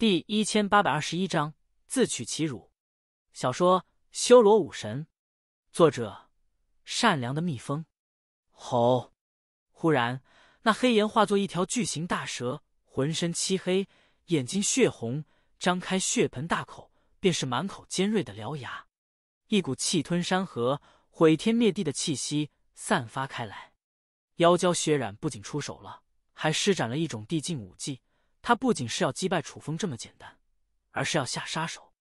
第一千八百二十一章自取其辱。小说《修罗武神》，作者：善良的蜜蜂。吼！忽然，那黑岩化作一条巨型大蛇，浑身漆黑，眼睛血红，张开血盆大口，便是满口尖锐的獠牙，一股气吞山河、毁天灭地的气息散发开来。妖蛟血染不仅出手了，还施展了一种地境武技。他不仅是要击败楚风这么简单，而是要下杀手。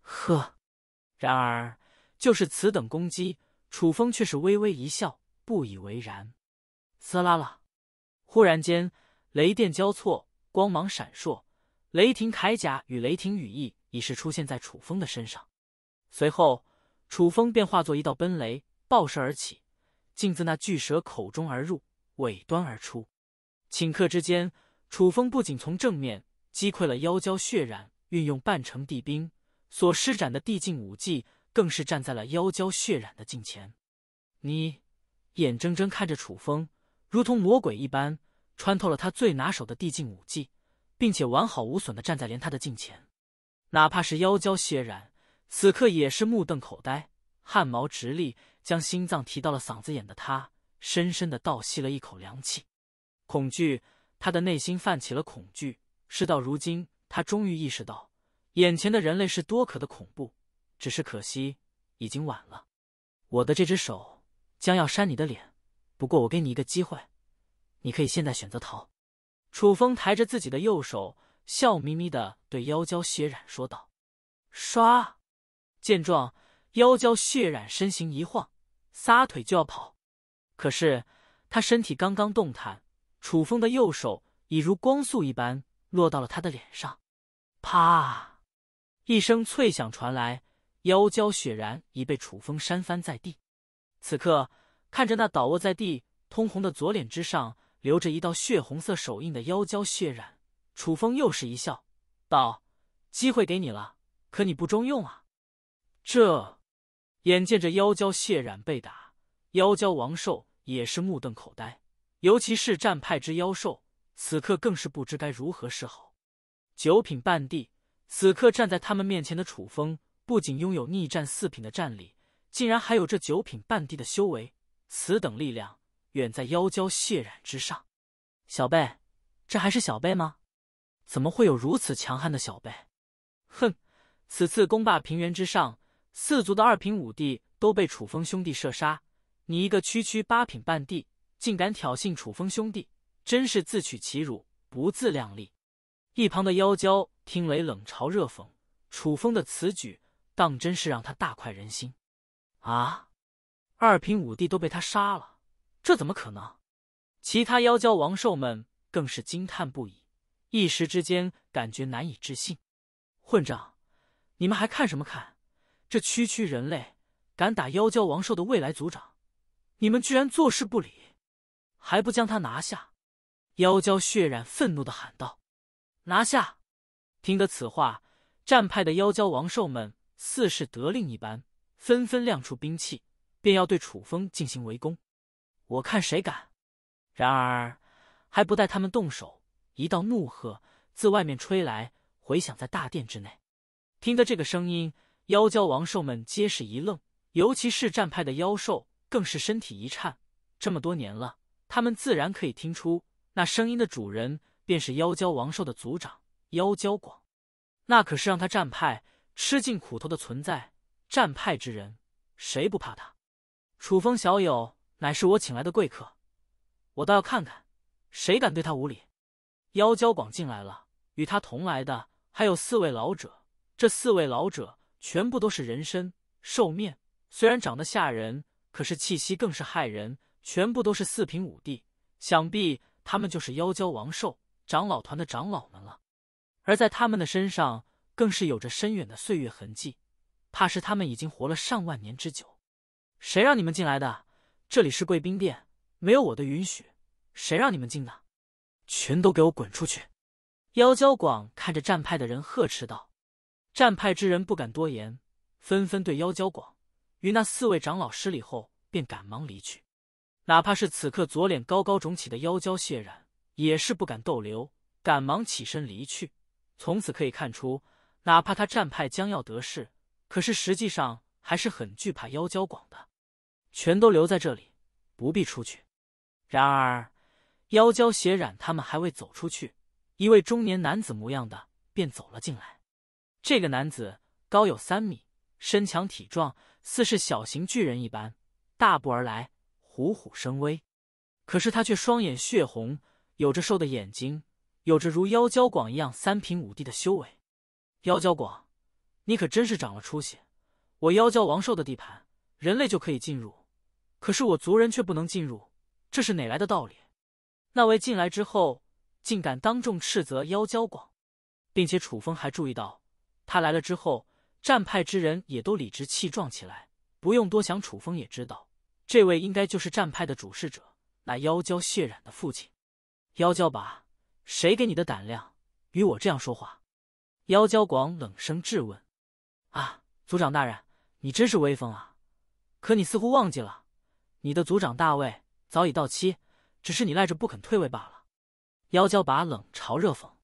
呵，然而就是此等攻击，楚风却是微微一笑，不以为然。撕拉拉！忽然间，雷电交错，光芒闪烁，雷霆铠甲与雷霆羽翼已是出现在楚风的身上。随后，楚风便化作一道奔雷，爆射而起，竟自那巨蛇口中而入，尾端而出。顷刻之间。楚风不仅从正面击溃了妖蛟血染，运用半成地兵所施展的地境武技，更是站在了妖蛟血染的镜前。你眼睁睁看着楚风如同魔鬼一般穿透了他最拿手的地境武技，并且完好无损的站在连他的镜前。哪怕是妖蛟血染，此刻也是目瞪口呆，汗毛直立，将心脏提到了嗓子眼的他，深深的倒吸了一口凉气，恐惧。他的内心泛起了恐惧，事到如今，他终于意识到眼前的人类是多可的恐怖。只是可惜，已经晚了。我的这只手将要扇你的脸，不过我给你一个机会，你可以现在选择逃。楚风抬着自己的右手，笑眯眯的对妖娇血染说道：“刷！”见状，妖娇血染身形一晃，撒腿就要跑。可是他身体刚刚动弹。楚风的右手已如光速一般落到了他的脸上，啪，一声脆响传来，妖蛟血染已被楚风扇翻在地。此刻看着那倒卧在地、通红的左脸之上留着一道血红色手印的妖蛟血染，楚风又是一笑，道：“机会给你了，可你不中用啊！”这，眼见着妖蛟血染被打，妖蛟王兽也是目瞪口呆。尤其是战派之妖兽，此刻更是不知该如何是好。九品半帝，此刻站在他们面前的楚风，不仅拥有逆战四品的战力，竟然还有这九品半帝的修为。此等力量，远在妖蛟血染之上。小辈，这还是小辈吗？怎么会有如此强悍的小辈？哼！此次攻霸平原之上，四族的二品五帝都被楚风兄弟射杀，你一个区区八品半帝竟敢挑衅楚风兄弟，真是自取其辱，不自量力！一旁的妖蛟听雷冷嘲热讽，楚风的此举当真是让他大快人心啊！二品武帝都被他杀了，这怎么可能？其他妖蛟王兽们更是惊叹不已，一时之间感觉难以置信。混账！你们还看什么看？这区区人类敢打妖蛟王兽的未来族长，你们居然坐视不理！还不将他拿下！妖蛟血染愤怒的喊道：“拿下！”听得此话，战派的妖蛟王兽们似是得令一般，纷纷亮出兵器，便要对楚风进行围攻。我看谁敢！然而，还不待他们动手，一道怒喝自外面吹来，回响在大殿之内。听得这个声音，妖蛟王兽们皆是一愣，尤其是战派的妖兽，更是身体一颤。这么多年了。他们自然可以听出那声音的主人便是妖蛟王兽的族长妖蛟广，那可是让他战派吃尽苦头的存在。战派之人谁不怕他？楚风小友乃是我请来的贵客，我倒要看看谁敢对他无礼。妖蛟广进来了，与他同来的还有四位老者。这四位老者全部都是人身兽面，虽然长得吓人，可是气息更是骇人。全部都是四品五帝，想必他们就是妖蛟王兽长老团的长老们了。而在他们的身上，更是有着深远的岁月痕迹，怕是他们已经活了上万年之久。谁让你们进来的？这里是贵宾殿，没有我的允许，谁让你们进的？全都给我滚出去！妖蛟广看着战派的人呵斥道。战派之人不敢多言，纷纷对妖蛟广与那四位长老施礼后，便赶忙离去。哪怕是此刻左脸高高肿起的妖娇血染，也是不敢逗留，赶忙起身离去。从此可以看出，哪怕他战派将要得势，可是实际上还是很惧怕妖娇广的。全都留在这里，不必出去。然而，妖娇血染他们还未走出去，一位中年男子模样的便走了进来。这个男子高有三米，身强体壮，似是小型巨人一般，大步而来。虎虎生威，可是他却双眼血红，有着兽的眼睛，有着如妖蛟广一样三品五帝的修为。妖蛟广，你可真是长了出息！我妖蛟王兽的地盘，人类就可以进入，可是我族人却不能进入，这是哪来的道理？那位进来之后，竟敢当众斥责妖蛟广，并且楚风还注意到，他来了之后，战派之人也都理直气壮起来。不用多想，楚风也知道。这位应该就是战派的主事者，那妖娇血染的父亲。妖娇拔，谁给你的胆量与我这样说话？妖娇广冷声质问。啊，族长大人，你真是威风啊！可你似乎忘记了，你的族长大位早已到期，只是你赖着不肯退位罢了。妖娇拔冷嘲热讽。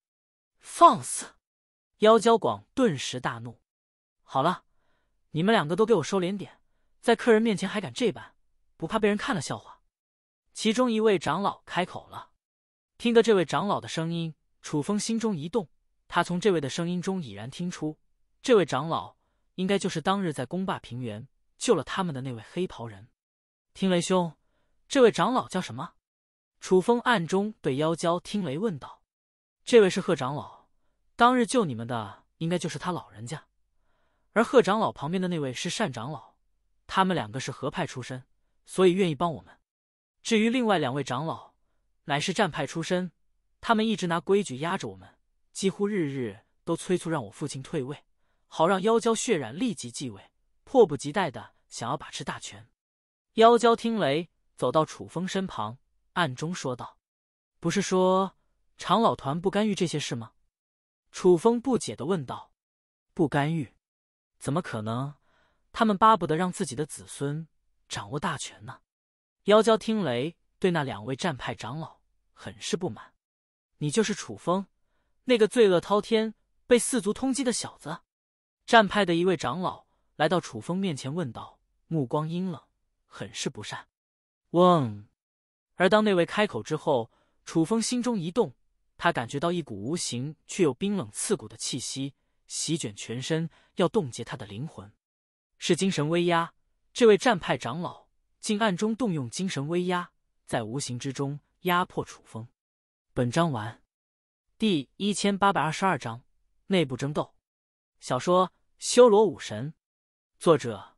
放肆！妖娇广顿时大怒。好了，你们两个都给我收敛点，在客人面前还敢这般。不怕被人看了笑话，其中一位长老开口了。听得这位长老的声音，楚风心中一动，他从这位的声音中已然听出，这位长老应该就是当日在攻霸平原救了他们的那位黑袍人。听雷兄，这位长老叫什么？楚风暗中对妖娇听雷问道：“这位是贺长老，当日救你们的应该就是他老人家。而贺长老旁边的那位是单长老，他们两个是何派出身？”所以愿意帮我们。至于另外两位长老，乃是战派出身，他们一直拿规矩压着我们，几乎日日都催促让我父亲退位，好让妖蛟血染立即继位，迫不及待的想要把持大权。妖蛟听雷走到楚风身旁，暗中说道：“不是说长老团不干预这些事吗？”楚风不解的问道：“不干预？怎么可能？他们巴不得让自己的子孙……”掌握大权呢？妖娇听雷对那两位战派长老很是不满。你就是楚风，那个罪恶滔天、被四族通缉的小子？战派的一位长老来到楚风面前问道，目光阴冷，很是不善。嗡。而当那位开口之后，楚风心中一动，他感觉到一股无形却又冰冷刺骨的气息席卷全身，要冻结他的灵魂。是精神威压。这位战派长老竟暗中动用精神威压，在无形之中压迫楚风。本章完。第一千八百二十二章内部争斗。小说《修罗武神》，作者：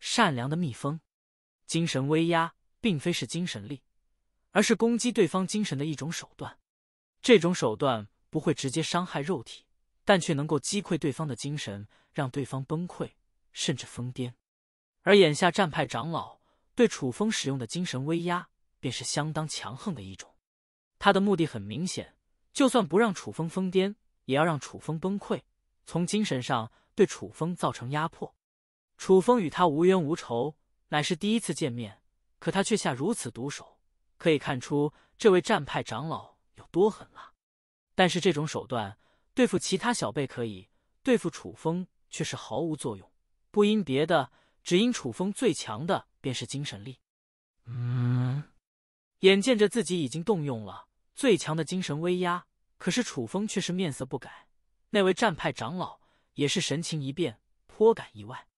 善良的蜜蜂。精神威压并非是精神力，而是攻击对方精神的一种手段。这种手段不会直接伤害肉体，但却能够击溃对方的精神，让对方崩溃甚至疯癫。而眼下，战派长老对楚风使用的精神威压，便是相当强横的一种。他的目的很明显，就算不让楚风疯癫，也要让楚风崩溃，从精神上对楚风造成压迫。楚风与他无冤无仇，乃是第一次见面，可他却下如此毒手，可以看出这位战派长老有多狠辣。但是这种手段对付其他小辈可以，对付楚风却是毫无作用。不因别的。只因楚风最强的便是精神力。嗯，眼见着自己已经动用了最强的精神威压，可是楚风却是面色不改。那位战派长老也是神情一变，颇感意外。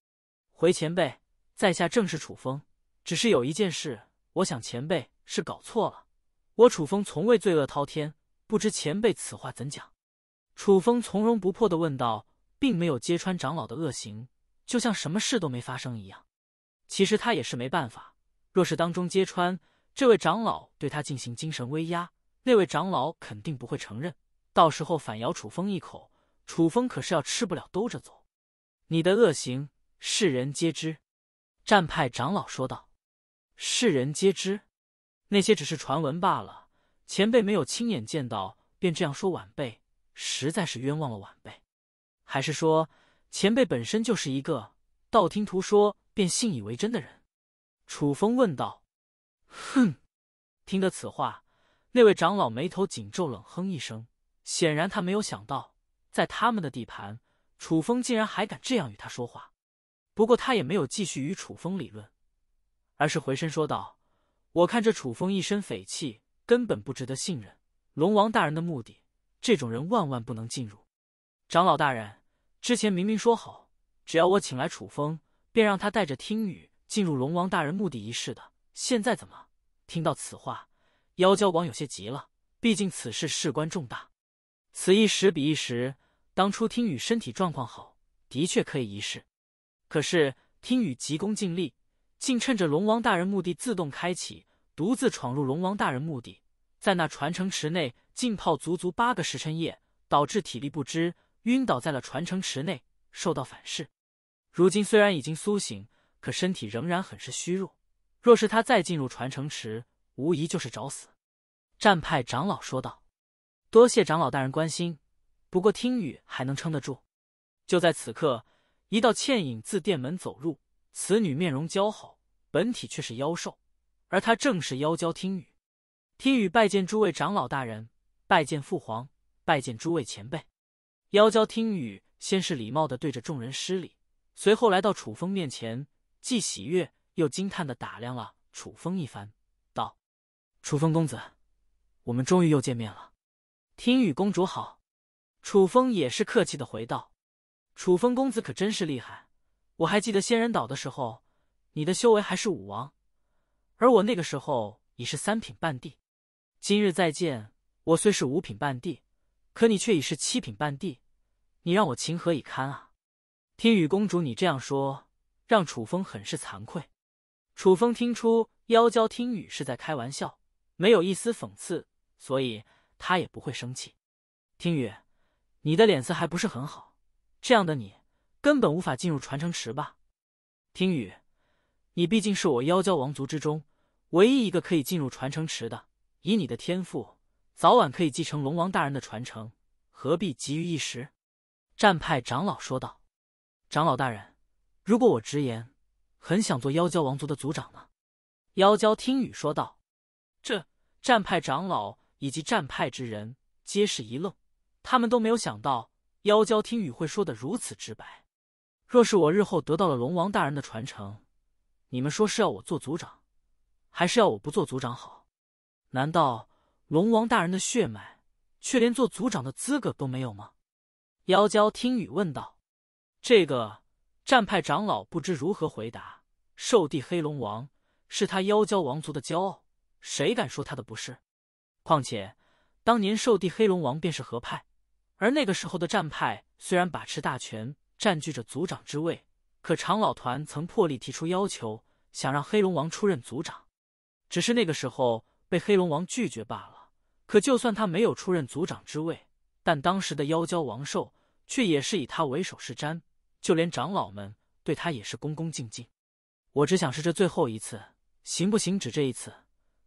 回前辈，在下正是楚风。只是有一件事，我想前辈是搞错了。我楚风从未罪恶滔天，不知前辈此话怎讲？楚风从容不迫的问道，并没有揭穿长老的恶行。就像什么事都没发生一样，其实他也是没办法。若是当中揭穿，这位长老对他进行精神威压，那位长老肯定不会承认。到时候反咬楚风一口，楚风可是要吃不了兜着走。你的恶行，世人皆知。”战派长老说道，“世人皆知，那些只是传闻罢了。前辈没有亲眼见到，便这样说晚辈，实在是冤枉了晚辈。还是说……前辈本身就是一个道听途说便信以为真的人，楚风问道。哼，听得此话，那位长老眉头紧皱，冷哼一声。显然他没有想到，在他们的地盘，楚风竟然还敢这样与他说话。不过他也没有继续与楚风理论，而是回身说道：“我看这楚风一身匪气，根本不值得信任。龙王大人的目的，这种人万万不能进入。”长老大人。之前明明说好，只要我请来楚风，便让他带着听雨进入龙王大人墓地一事的。现在怎么听到此话，妖蛟王有些急了。毕竟此事事关重大。此一时彼一时，当初听雨身体状况好，的确可以一试。可是听雨急功近利，竟趁着龙王大人墓地自动开启，独自闯入龙王大人墓地，在那传承池内浸泡足足八个时辰夜，导致体力不支。晕倒在了传承池内，受到反噬。如今虽然已经苏醒，可身体仍然很是虚弱。若是他再进入传承池，无疑就是找死。战派长老说道：“多谢长老大人关心，不过听雨还能撑得住。”就在此刻，一道倩影自殿门走入。此女面容姣好，本体却是妖兽，而她正是妖娇听雨。听雨拜见诸位长老大人，拜见父皇，拜见诸位前辈。妖娇听雨先是礼貌的对着众人施礼，随后来到楚风面前，既喜悦又惊叹的打量了楚风一番，道：“楚风公子，我们终于又见面了。”听雨公主好。楚风也是客气的回道：“楚风公子可真是厉害，我还记得仙人岛的时候，你的修为还是武王，而我那个时候已是三品半帝。今日再见，我虽是五品半帝可你却已是七品半帝，你让我情何以堪啊！听雨公主，你这样说让楚风很是惭愧。楚风听出妖娇听雨是在开玩笑，没有一丝讽刺，所以他也不会生气。听雨，你的脸色还不是很好，这样的你根本无法进入传承池吧？听雨，你毕竟是我妖娇王族之中唯一一个可以进入传承池的，以你的天赋。早晚可以继承龙王大人的传承，何必急于一时？战派长老说道：“长老大人，如果我直言，很想做妖蛟王族的族长呢？”妖蛟听雨说道：“这战派长老以及战派之人皆是一愣，他们都没有想到妖蛟听雨会说的如此直白。若是我日后得到了龙王大人的传承，你们说是要我做族长，还是要我不做族长好？难道？”龙王大人的血脉，却连做族长的资格都没有吗？妖蛟听雨问道。这个战派长老不知如何回答。兽帝黑龙王是他妖蛟王族的骄傲，谁敢说他的不是？况且当年兽帝黑龙王便是合派，而那个时候的战派虽然把持大权，占据着族长之位，可长老团曾破例提出要求，想让黑龙王出任族长，只是那个时候被黑龙王拒绝罢了。可就算他没有出任族长之位，但当时的妖蛟王兽却也是以他为首是瞻，就连长老们对他也是恭恭敬敬。我只想是这最后一次，行不行？只这一次。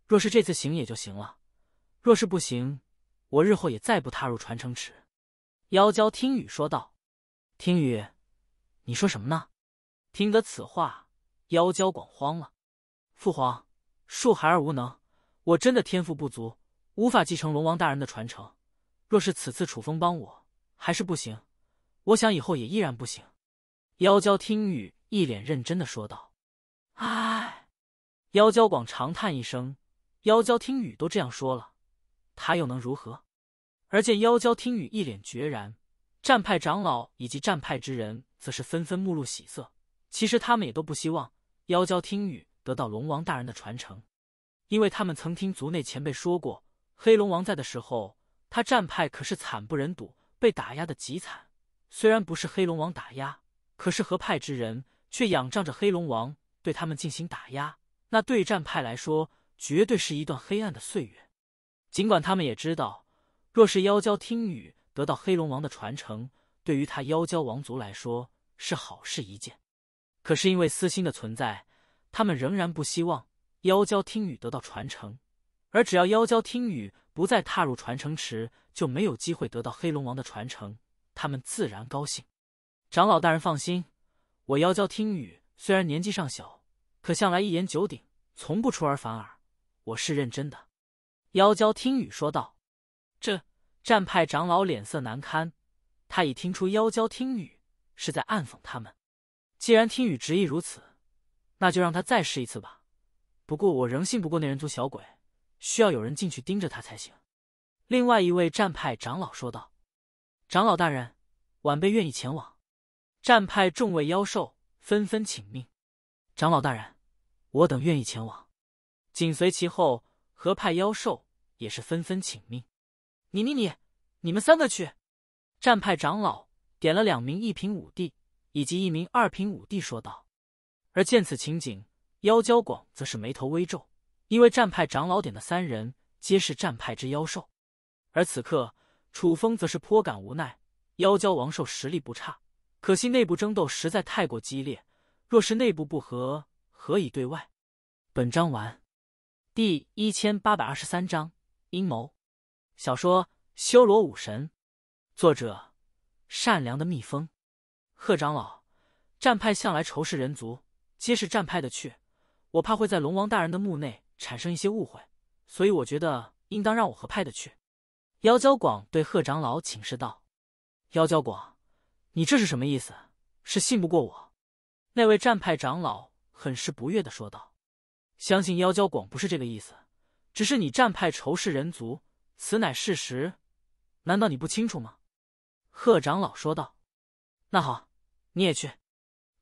若是这次行也就行了，若是不行，我日后也再不踏入传承池。妖蛟听雨说道：“听雨，你说什么呢？”听得此话，妖蛟广慌了：“父皇，恕孩儿无能，我真的天赋不足。”无法继承龙王大人的传承，若是此次楚风帮我还是不行，我想以后也依然不行。”妖蛟听雨一脸认真的说道。“唉。”妖蛟广长叹一声。妖蛟听雨都这样说了，他又能如何？而见妖蛟听雨一脸决然，战派长老以及战派之人则是纷纷目露喜色。其实他们也都不希望妖蛟听雨得到龙王大人的传承，因为他们曾听族内前辈说过。黑龙王在的时候，他战派可是惨不忍睹，被打压的极惨。虽然不是黑龙王打压，可是合派之人却仰仗着黑龙王对他们进行打压，那对战派来说，绝对是一段黑暗的岁月。尽管他们也知道，若是妖蛟听雨得到黑龙王的传承，对于他妖蛟王族来说是好事一件，可是因为私心的存在，他们仍然不希望妖蛟听雨得到传承。而只要妖蛟听雨不再踏入传承池，就没有机会得到黑龙王的传承。他们自然高兴。长老大人放心，我妖蛟听雨虽然年纪尚小，可向来一言九鼎，从不出尔反尔。我是认真的。”妖蛟听雨说道。这战派长老脸色难堪，他已听出妖蛟听雨是在暗讽他们。既然听雨执意如此，那就让他再试一次吧。不过，我仍信不过那人族小鬼。需要有人进去盯着他才行。另外一位战派长老说道：“长老大人，晚辈愿意前往。”战派众位妖兽纷纷请命：“长老大人，我等愿意前往。”紧随其后，合派妖兽也是纷纷请命：“你、你、你，你们三个去。”战派长老点了两名一品武帝以及一名二品武帝，说道：“而见此情景，妖蛟广则是眉头微皱。”因为战派长老点的三人皆是战派之妖兽，而此刻楚风则是颇感无奈。妖蛟王兽实力不差，可惜内部争斗实在太过激烈。若是内部不和，何以对外？本章完。第一千八百二十三章阴谋。小说《修罗武神》，作者：善良的蜜蜂。贺长老，战派向来仇视人族，皆是战派的去，我怕会在龙王大人的墓内。产生一些误会，所以我觉得应当让我和派的去。妖交广对贺长老请示道：“妖交广，你这是什么意思？是信不过我？”那位战派长老很是不悦的说道：“相信妖交广不是这个意思，只是你战派仇视人族，此乃事实，难道你不清楚吗？”贺长老说道：“那好，你也去。”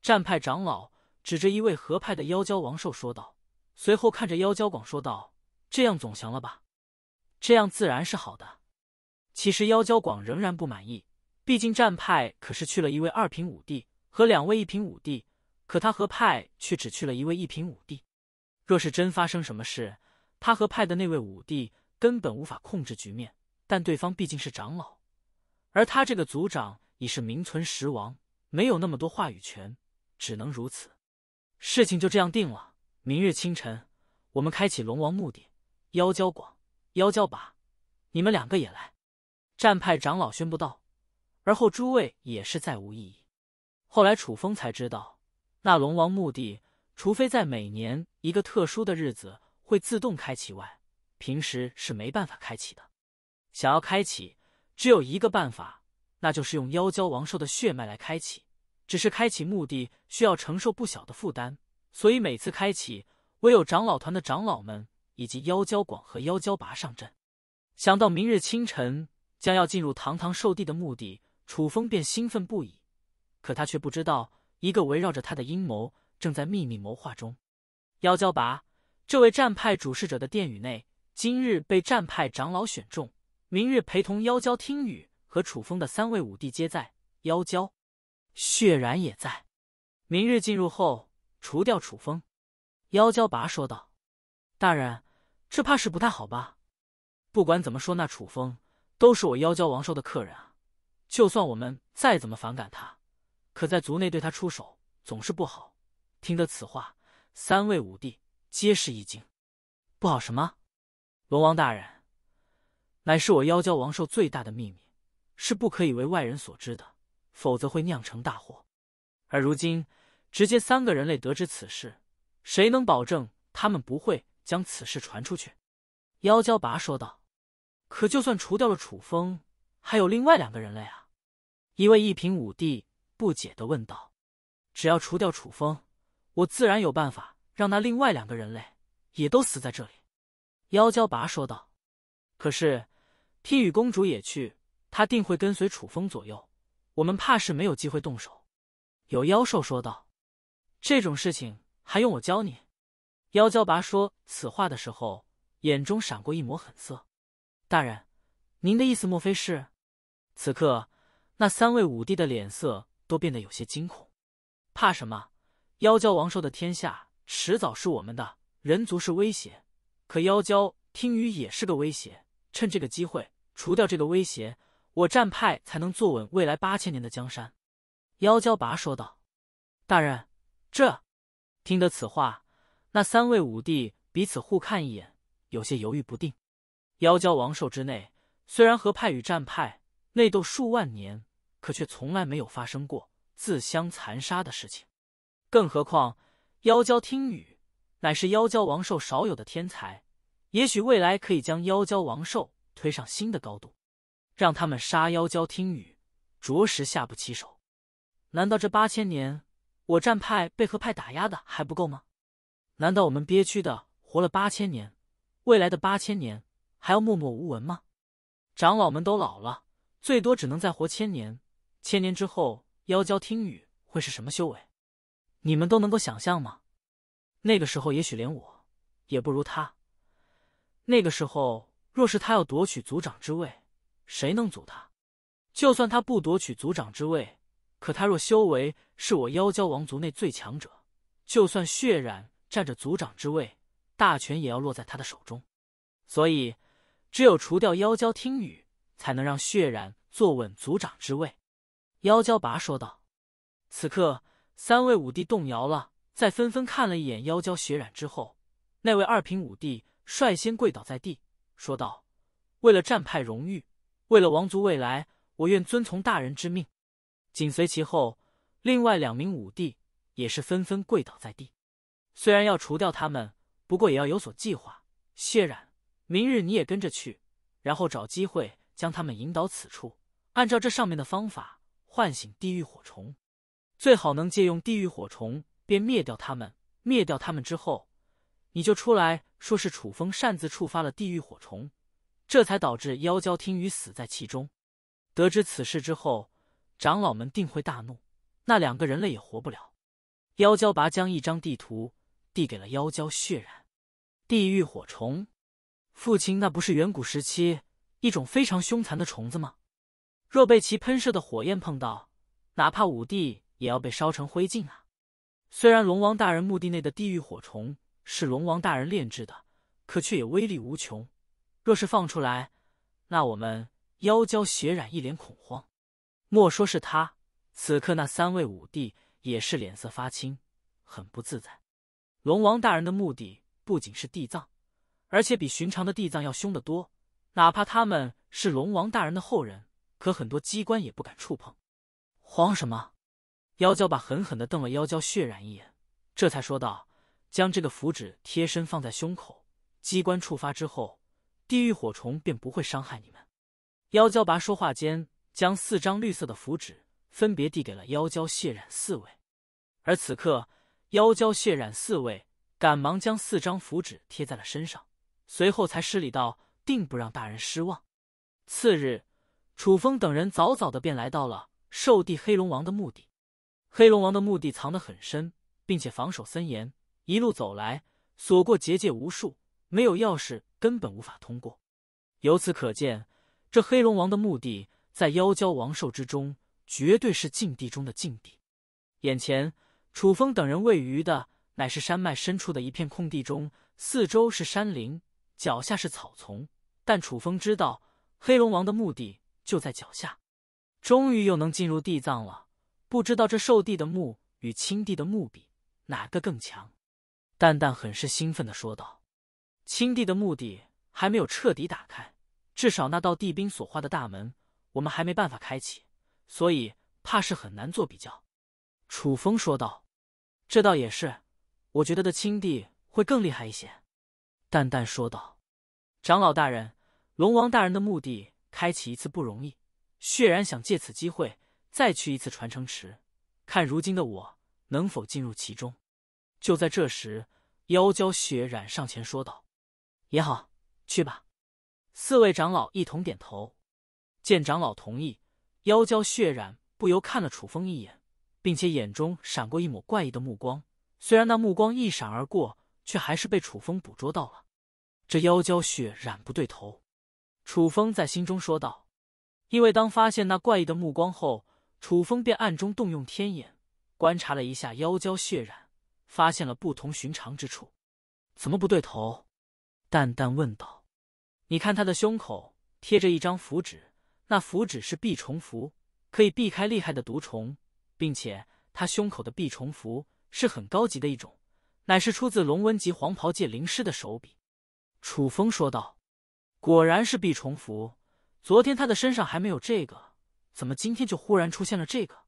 战派长老指着一位合派的妖交王兽说道。随后看着妖娇广说道：“这样总行了吧？”“这样自然是好的。”其实妖娇广仍然不满意，毕竟战派可是去了一位二品武帝和两位一品武帝，可他和派却只去了一位一品武帝。若是真发生什么事，他和派的那位武帝根本无法控制局面。但对方毕竟是长老，而他这个族长已是名存实亡，没有那么多话语权，只能如此。事情就这样定了。明日清晨，我们开启龙王墓地。妖蛟广、妖蛟拔，你们两个也来。战派长老宣布道。而后诸位也是再无异议。后来楚风才知道，那龙王墓地，除非在每年一个特殊的日子会自动开启外，平时是没办法开启的。想要开启，只有一个办法，那就是用妖蛟王兽的血脉来开启。只是开启墓地需要承受不小的负担。所以每次开启，唯有长老团的长老们以及妖蛟广和妖蛟拔上阵。想到明日清晨将要进入堂堂兽地的目的，楚风便兴奋不已。可他却不知道，一个围绕着他的阴谋正在秘密谋划中。妖娇拔，这位战派主事者的殿宇内，今日被战派长老选中，明日陪同妖娇听雨和楚风的三位五帝皆在。妖娇、血染也在。明日进入后。除掉楚风，妖蛟拔说道：“大人，这怕是不太好吧？不管怎么说，那楚风都是我妖蛟王兽的客人啊。就算我们再怎么反感他，可在族内对他出手总是不好。”听得此话，三位五帝皆是一惊：“不好什么？龙王大人，乃是我妖蛟王兽最大的秘密，是不可以为外人所知的，否则会酿成大祸。而如今……”直接三个人类得知此事，谁能保证他们不会将此事传出去？妖蛟拔说道。可就算除掉了楚风，还有另外两个人类啊！一位一品武帝不解的问道：“只要除掉楚风，我自然有办法让那另外两个人类也都死在这里。”妖娇拔说道。可是听雨公主也去，她定会跟随楚风左右，我们怕是没有机会动手。”有妖兽说道。这种事情还用我教你？妖蛟拔说此话的时候，眼中闪过一抹狠色。大人，您的意思莫非是？此刻，那三位武帝的脸色都变得有些惊恐。怕什么？妖蛟王兽的天下迟早是我们的，人族是威胁，可妖蛟听雨也是个威胁。趁这个机会除掉这个威胁，我战派才能坐稳未来八千年的江山。妖娇拔说道：“大人。”这，听得此话，那三位武帝彼此互看一眼，有些犹豫不定。妖蛟王兽之内，虽然和派与战派内斗数万年，可却从来没有发生过自相残杀的事情。更何况妖蛟听雨乃是妖蛟王兽少有的天才，也许未来可以将妖蛟王兽推上新的高度，让他们杀妖蛟听雨，着实下不起手。难道这八千年？我战派被何派打压的还不够吗？难道我们憋屈的活了八千年，未来的八千年还要默默无闻吗？长老们都老了，最多只能再活千年。千年之后，妖蛟听雨会是什么修为？你们都能够想象吗？那个时候，也许连我也不如他。那个时候，若是他要夺取族长之位，谁能阻他？就算他不夺取族长之位。可他若修为是我妖蛟王族内最强者，就算血染占着族长之位，大权也要落在他的手中。所以，只有除掉妖蛟听雨，才能让血染坐稳族长之位。妖蛟拔说道。此刻，三位武帝动摇了，在纷纷看了一眼妖蛟血染之后，那位二品武帝率先跪倒在地，说道：“为了战派荣誉，为了王族未来，我愿遵从大人之命。”紧随其后，另外两名武帝也是纷纷跪倒在地。虽然要除掉他们，不过也要有所计划。血染，明日你也跟着去，然后找机会将他们引导此处，按照这上面的方法唤醒地狱火虫。最好能借用地狱火虫，便灭掉他们。灭掉他们之后，你就出来说是楚风擅自触发了地狱火虫，这才导致妖蛟听雨死在其中。得知此事之后。长老们定会大怒，那两个人类也活不了。妖蛟拔将一张地图递给了妖蛟血染。地狱火虫，父亲，那不是远古时期一种非常凶残的虫子吗？若被其喷射的火焰碰到，哪怕五帝也要被烧成灰烬啊！虽然龙王大人墓地内的地狱火虫是龙王大人炼制的，可却也威力无穷。若是放出来，那我们妖娇血染一脸恐慌。莫说是他，此刻那三位武帝也是脸色发青，很不自在。龙王大人的目的不仅是地藏，而且比寻常的地藏要凶得多。哪怕他们是龙王大人的后人，可很多机关也不敢触碰。慌什么？妖娇拔狠狠地瞪了妖娇血染一眼，这才说道：“将这个符纸贴身放在胸口，机关触发之后，地狱火虫便不会伤害你们。”妖娇拔说话间。将四张绿色的符纸分别递给了妖蛟血染四位，而此刻妖蛟血染四位赶忙将四张符纸贴在了身上，随后才施礼道：“定不让大人失望。”次日，楚风等人早早的便来到了受地黑龙王的墓地。黑龙王的墓地藏得很深，并且防守森严，一路走来，所过结界无数，没有钥匙根本无法通过。由此可见，这黑龙王的墓地。在妖蛟王兽之中，绝对是禁地中的禁地。眼前，楚风等人位于的乃是山脉深处的一片空地中，四周是山林，脚下是草丛。但楚风知道，黑龙王的目的就在脚下。终于又能进入地藏了，不知道这兽帝的墓与青帝的墓比哪个更强？蛋蛋很是兴奋的说道：“青帝的墓地还没有彻底打开，至少那道地兵所化的大门。”我们还没办法开启，所以怕是很难做比较。”楚风说道。“这倒也是，我觉得的青帝会更厉害一些。”淡淡说道。“长老大人，龙王大人的目的开启一次不容易，血染想借此机会再去一次传承池，看如今的我能否进入其中。”就在这时，妖蛟血染上前说道：“也好，去吧。”四位长老一同点头。见长老同意，妖蛟血染不由看了楚风一眼，并且眼中闪过一抹怪异的目光。虽然那目光一闪而过，却还是被楚风捕捉到了。这妖娇血染不对头，楚风在心中说道。因为当发现那怪异的目光后，楚风便暗中动用天眼观察了一下妖娇血染，发现了不同寻常之处。怎么不对头？淡淡问道。你看他的胸口贴着一张符纸。那符纸是避虫符，可以避开厉害的毒虫，并且他胸口的避虫符是很高级的一种，乃是出自龙纹级黄袍界灵师的手笔。楚风说道：“果然是避虫符，昨天他的身上还没有这个，怎么今天就忽然出现了这个？”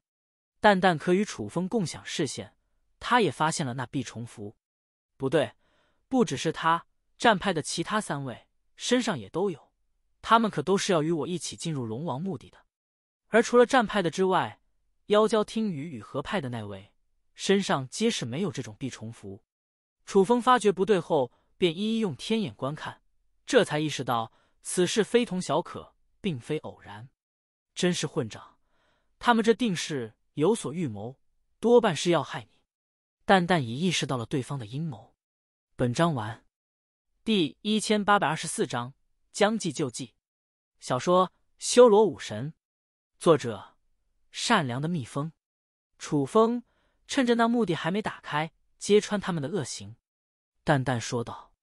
蛋蛋可与楚风共享视线，他也发现了那避虫符。不对，不只是他，战派的其他三位身上也都有。他们可都是要与我一起进入龙王墓地的，而除了战派的之外，妖蛟听雨与合派的那位身上皆是没有这种避虫符。楚风发觉不对后，便一一用天眼观看，这才意识到此事非同小可，并非偶然。真是混账！他们这定是有所预谋，多半是要害你。淡淡已意识到了对方的阴谋。本章完，第一千八百二十四章。将计就计，小说《修罗武神》，作者：善良的蜜蜂。楚风趁着那墓地还没打开，揭穿他们的恶行，淡淡说道：“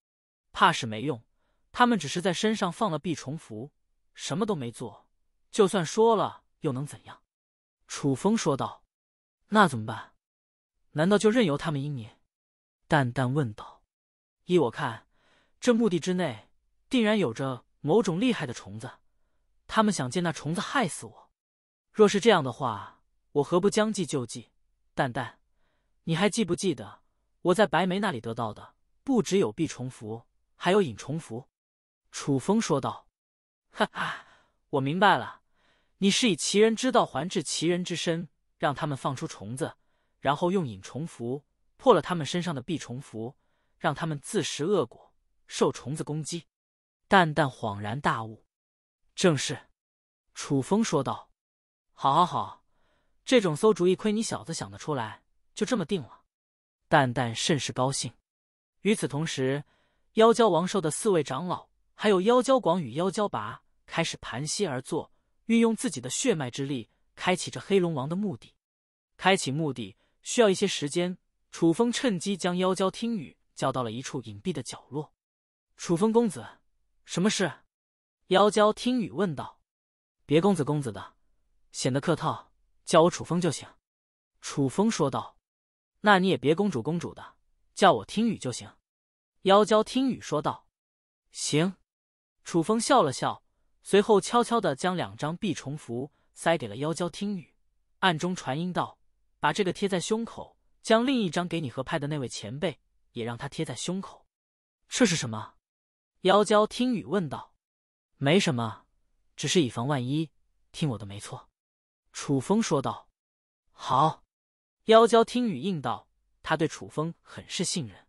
怕是没用，他们只是在身上放了避虫符，什么都没做。就算说了，又能怎样？”楚风说道：“那怎么办？难道就任由他们阴你？”淡淡问道：“依我看，这墓地之内……”定然有着某种厉害的虫子，他们想借那虫子害死我。若是这样的话，我何不将计就计？蛋蛋，你还记不记得我在白眉那里得到的不只有避虫符，还有引虫符？楚风说道。哈哈，我明白了，你是以其人之道还治其人之身，让他们放出虫子，然后用引虫符破了他们身上的避虫符，让他们自食恶果，受虫子攻击。蛋蛋恍然大悟，正是，楚风说道：“好，好，好，这种馊主意亏你小子想得出来，就这么定了。”蛋蛋甚是高兴。与此同时，妖蛟王兽的四位长老，还有妖蛟广与妖蛟拔开始盘膝而坐，运用自己的血脉之力，开启这黑龙王的目的。开启目的需要一些时间。楚风趁机将妖蛟听雨叫到了一处隐蔽的角落。楚风公子。什么事？妖娇听雨问道。别公子公子的，显得客套，叫我楚风就行。楚风说道。那你也别公主公主的，叫我听雨就行。妖娇听雨说道。行。楚风笑了笑，随后悄悄的将两张避虫符塞给了妖娇听雨，暗中传音道：“把这个贴在胸口，将另一张给你合派的那位前辈，也让他贴在胸口。”这是什么？妖娇听雨问道：“没什么，只是以防万一，听我的没错。”楚风说道：“好。”妖娇听雨应道：“他对楚风很是信任，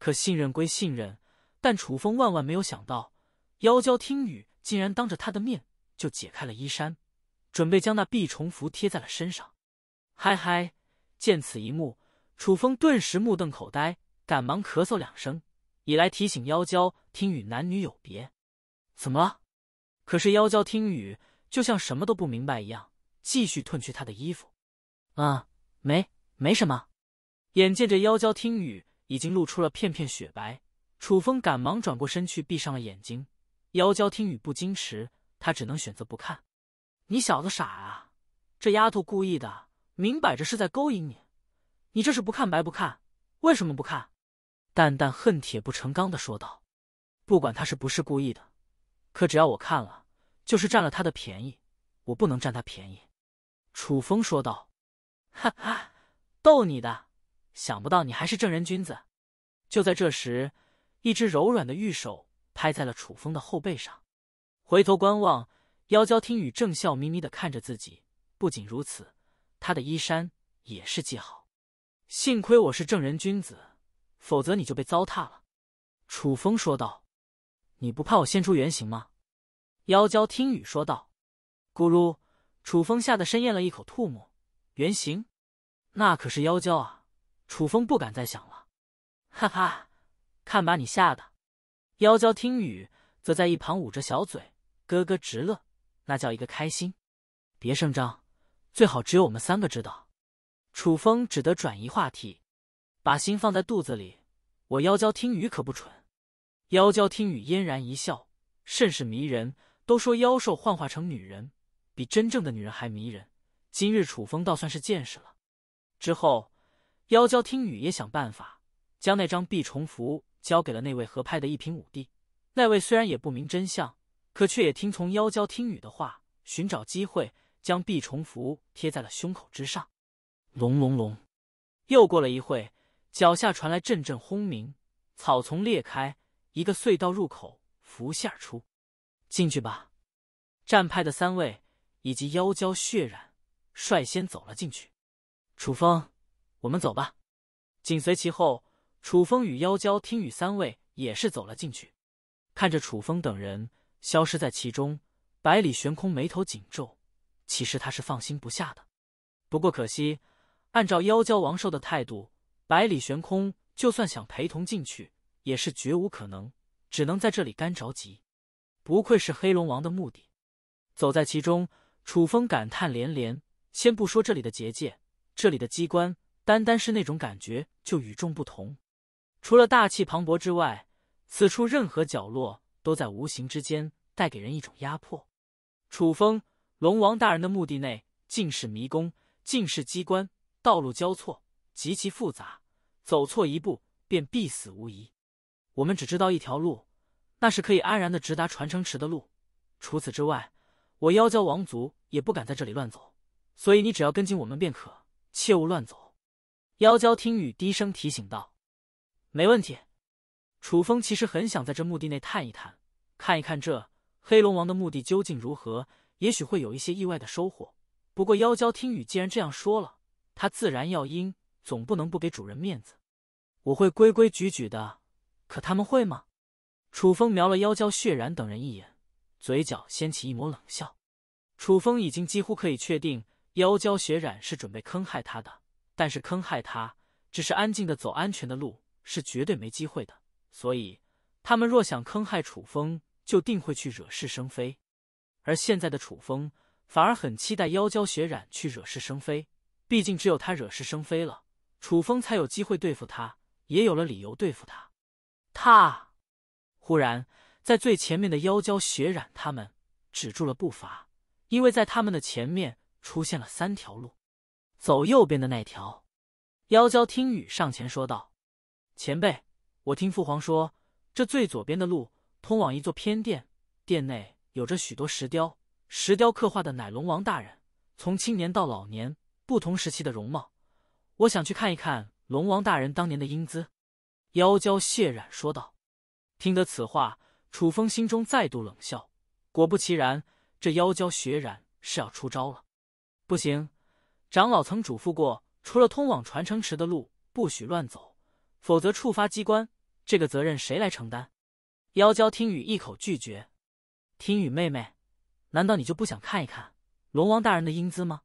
可信任归信任，但楚风万万没有想到，妖娇听雨竟然当着他的面就解开了衣衫，准备将那避虫符贴在了身上。”嗨嗨！见此一幕，楚风顿时目瞪口呆，赶忙咳嗽两声。以来提醒妖娇听雨男女有别，怎么了？可是妖娇听雨就像什么都不明白一样，继续褪去她的衣服。啊，没，没什么。眼见着妖娇听雨已经露出了片片雪白，楚风赶忙转过身去，闭上了眼睛。妖娇听雨不矜持，他只能选择不看。你小子傻啊！这丫头故意的，明摆着是在勾引你。你这是不看白不看，为什么不看？淡淡恨铁不成钢的说道：“不管他是不是故意的，可只要我看了，就是占了他的便宜。我不能占他便宜。”楚风说道：“哈哈，逗你的！想不到你还是正人君子。”就在这时，一只柔软的玉手拍在了楚风的后背上。回头观望，妖娇听雨正笑眯眯的看着自己。不仅如此，他的衣衫也是极好。幸亏我是正人君子。否则你就被糟蹋了。”楚风说道。“你不怕我现出原形吗？”妖娇听雨说道。“咕噜！”楚风吓得深咽了一口吐沫。“原形？那可是妖娇啊！”楚风不敢再想了。“哈哈，看把你吓的！”妖娇听雨则在一旁捂着小嘴，咯咯直乐，那叫一个开心。别声张，最好只有我们三个知道。”楚风只得转移话题。把心放在肚子里，我妖娇听雨可不蠢。妖娇听雨嫣然一笑，甚是迷人。都说妖兽幻化成女人，比真正的女人还迷人。今日楚风倒算是见识了。之后，妖娇听雨也想办法将那张避虫符交给了那位合拍的一品武帝。那位虽然也不明真相，可却也听从妖娇听雨的话，寻找机会将避虫符贴在了胸口之上。隆隆隆，又过了一会。脚下传来阵阵轰鸣，草丛裂开，一个隧道入口浮现而出。进去吧！战派的三位以及妖蛟血染率先走了进去。楚风，我们走吧。紧随其后，楚风与妖蛟听雨三位也是走了进去。看着楚风等人消失在其中，百里悬空眉头紧皱。其实他是放心不下的，不过可惜，按照妖蛟王兽的态度。百里悬空，就算想陪同进去，也是绝无可能，只能在这里干着急。不愧是黑龙王的墓地，走在其中，楚风感叹连连。先不说这里的结界，这里的机关，单单是那种感觉就与众不同。除了大气磅礴之外，此处任何角落都在无形之间带给人一种压迫。楚风，龙王大人的墓地内，尽是迷宫，尽是机关，道路交错。极其复杂，走错一步便必死无疑。我们只知道一条路，那是可以安然的直达传承池的路。除此之外，我妖蛟王族也不敢在这里乱走，所以你只要跟紧我们便可，切勿乱走。妖蛟听雨低声提醒道：“没问题。”楚风其实很想在这墓地内探一探，看一看这黑龙王的墓地究竟如何，也许会有一些意外的收获。不过妖蛟听雨既然这样说了，他自然要因总不能不给主人面子，我会规规矩矩的，可他们会吗？楚风瞄了妖娇、血染等人一眼，嘴角掀起一抹冷笑。楚风已经几乎可以确定，妖娇、血染是准备坑害他的，但是坑害他，只是安静的走安全的路是绝对没机会的。所以，他们若想坑害楚风，就定会去惹是生非。而现在的楚风，反而很期待妖娇、血染去惹是生非，毕竟只有他惹是生非了。楚风才有机会对付他，也有了理由对付他。他忽然在最前面的妖蛟血染他们止住了步伐，因为在他们的前面出现了三条路。走右边的那条，妖蛟听雨上前说道：“前辈，我听父皇说，这最左边的路通往一座偏殿，殿内有着许多石雕，石雕刻画的乃龙王大人从青年到老年不同时期的容貌。”我想去看一看龙王大人当年的英姿，妖娇血染说道。听得此话，楚风心中再度冷笑。果不其然，这妖娇血染是要出招了。不行，长老曾嘱咐过，除了通往传承池的路，不许乱走，否则触发机关，这个责任谁来承担？妖娇听雨一口拒绝。听雨妹妹，难道你就不想看一看龙王大人的英姿吗？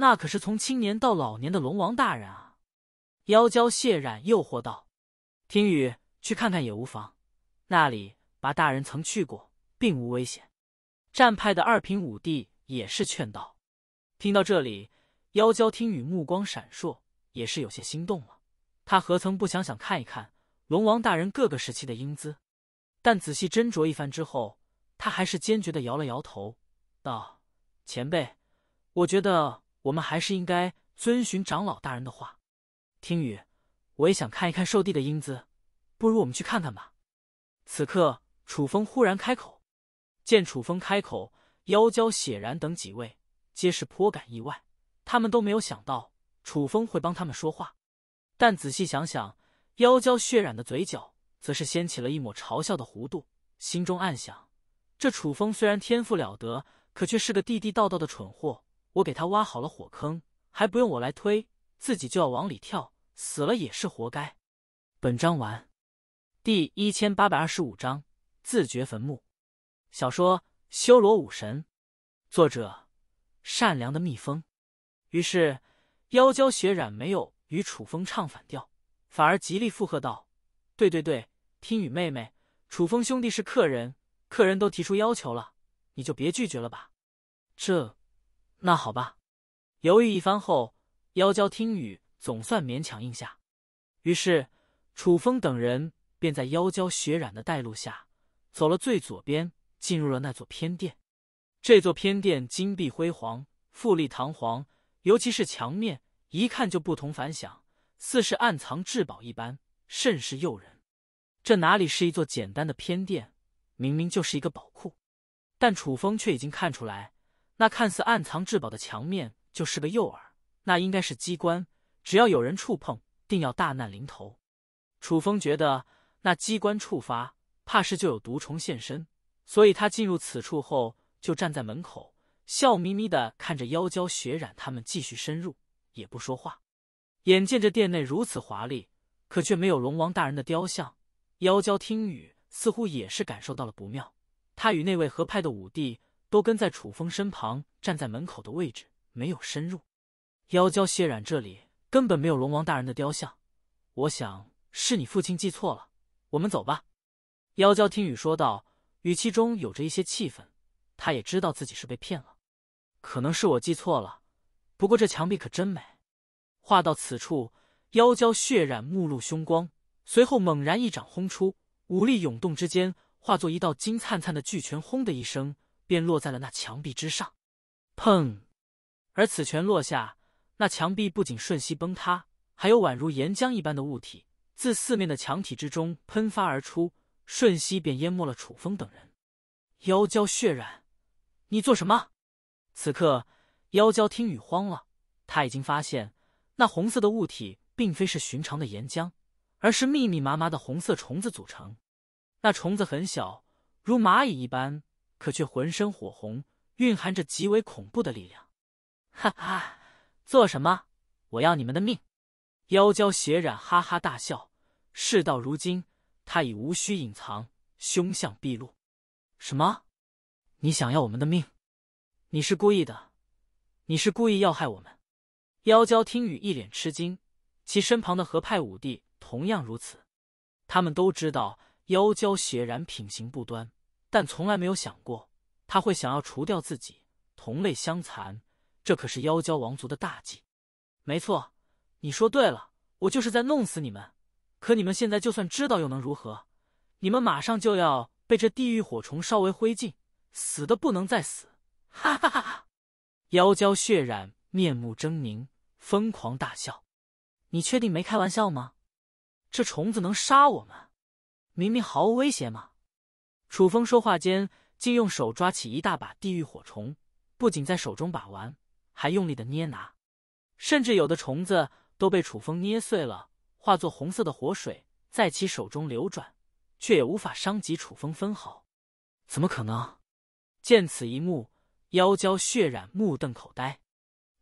那可是从青年到老年的龙王大人啊！妖娇谢染诱惑道：“听雨，去看看也无妨，那里把大人曾去过，并无危险。”战派的二品武帝也是劝道。听到这里，妖娇听雨目光闪烁，也是有些心动了。他何曾不想想看一看龙王大人各个时期的英姿？但仔细斟酌一番之后，他还是坚决的摇了摇头，道：“前辈，我觉得。”我们还是应该遵循长老大人的话。听雨，我也想看一看兽帝的英姿，不如我们去看看吧。此刻，楚风忽然开口。见楚风开口，妖娇血染等几位皆是颇感意外，他们都没有想到楚风会帮他们说话。但仔细想想，妖娇血染的嘴角则是掀起了一抹嘲笑的弧度，心中暗想：这楚风虽然天赋了得，可却是个地地道道的蠢货。我给他挖好了火坑，还不用我来推，自己就要往里跳，死了也是活该。本章完，第一千八百二十五章自掘坟墓。小说《修罗武神》，作者：善良的蜜蜂。于是妖娇血染没有与楚风唱反调，反而极力附和道：“对对对，听雨妹妹，楚风兄弟是客人，客人都提出要求了，你就别拒绝了吧。”这。那好吧，犹豫一番后，妖娇听雨总算勉强应下。于是，楚风等人便在妖娇血染的带路下，走了最左边，进入了那座偏殿。这座偏殿金碧辉煌、富丽堂皇，尤其是墙面，一看就不同凡响，似是暗藏至宝一般，甚是诱人。这哪里是一座简单的偏殿，明明就是一个宝库。但楚风却已经看出来。那看似暗藏至宝的墙面就是个诱饵，那应该是机关，只要有人触碰，定要大难临头。楚风觉得那机关触发，怕是就有毒虫现身，所以他进入此处后就站在门口，笑眯眯的看着妖蛟血染他们继续深入，也不说话。眼见着殿内如此华丽，可却没有龙王大人的雕像，妖蛟听雨似乎也是感受到了不妙，他与那位合派的武帝都跟在楚风身旁，站在门口的位置，没有深入。妖娇血染这里根本没有龙王大人的雕像，我想是你父亲记错了。我们走吧。妖娇听雨说道，语气中有着一些气愤。他也知道自己是被骗了，可能是我记错了。不过这墙壁可真美。话到此处，妖娇血染目露凶光，随后猛然一掌轰出，武力涌动之间，化作一道金灿灿的巨拳，轰的一声。便落在了那墙壁之上，砰！而此拳落下，那墙壁不仅瞬息崩塌，还有宛如岩浆一般的物体自四面的墙体之中喷发而出，瞬息便淹没了楚风等人。妖蛟血染，你做什么？此刻妖蛟听雨慌了，他已经发现那红色的物体并非是寻常的岩浆，而是密密麻麻的红色虫子组成。那虫子很小，如蚂蚁一般。可却浑身火红，蕴含着极为恐怖的力量。哈哈，做什么？我要你们的命！妖蛟血染哈哈大笑。事到如今，他已无需隐藏，凶相毕露。什么？你想要我们的命？你是故意的？你是故意要害我们？妖蛟听雨一脸吃惊，其身旁的合派五帝同样如此。他们都知道妖蛟血染品行不端。但从来没有想过他会想要除掉自己，同类相残，这可是妖蛟王族的大忌。没错，你说对了，我就是在弄死你们。可你们现在就算知道又能如何？你们马上就要被这地狱火虫烧为灰烬，死的不能再死！哈哈哈哈！妖蛟血染，面目狰狞，疯狂大笑。你确定没开玩笑吗？这虫子能杀我们？明明毫无威胁吗？楚风说话间，竟用手抓起一大把地狱火虫，不仅在手中把玩，还用力的捏拿，甚至有的虫子都被楚风捏碎了，化作红色的火水在其手中流转，却也无法伤及楚风分毫。怎么可能？见此一幕，妖蛟血染目瞪口呆。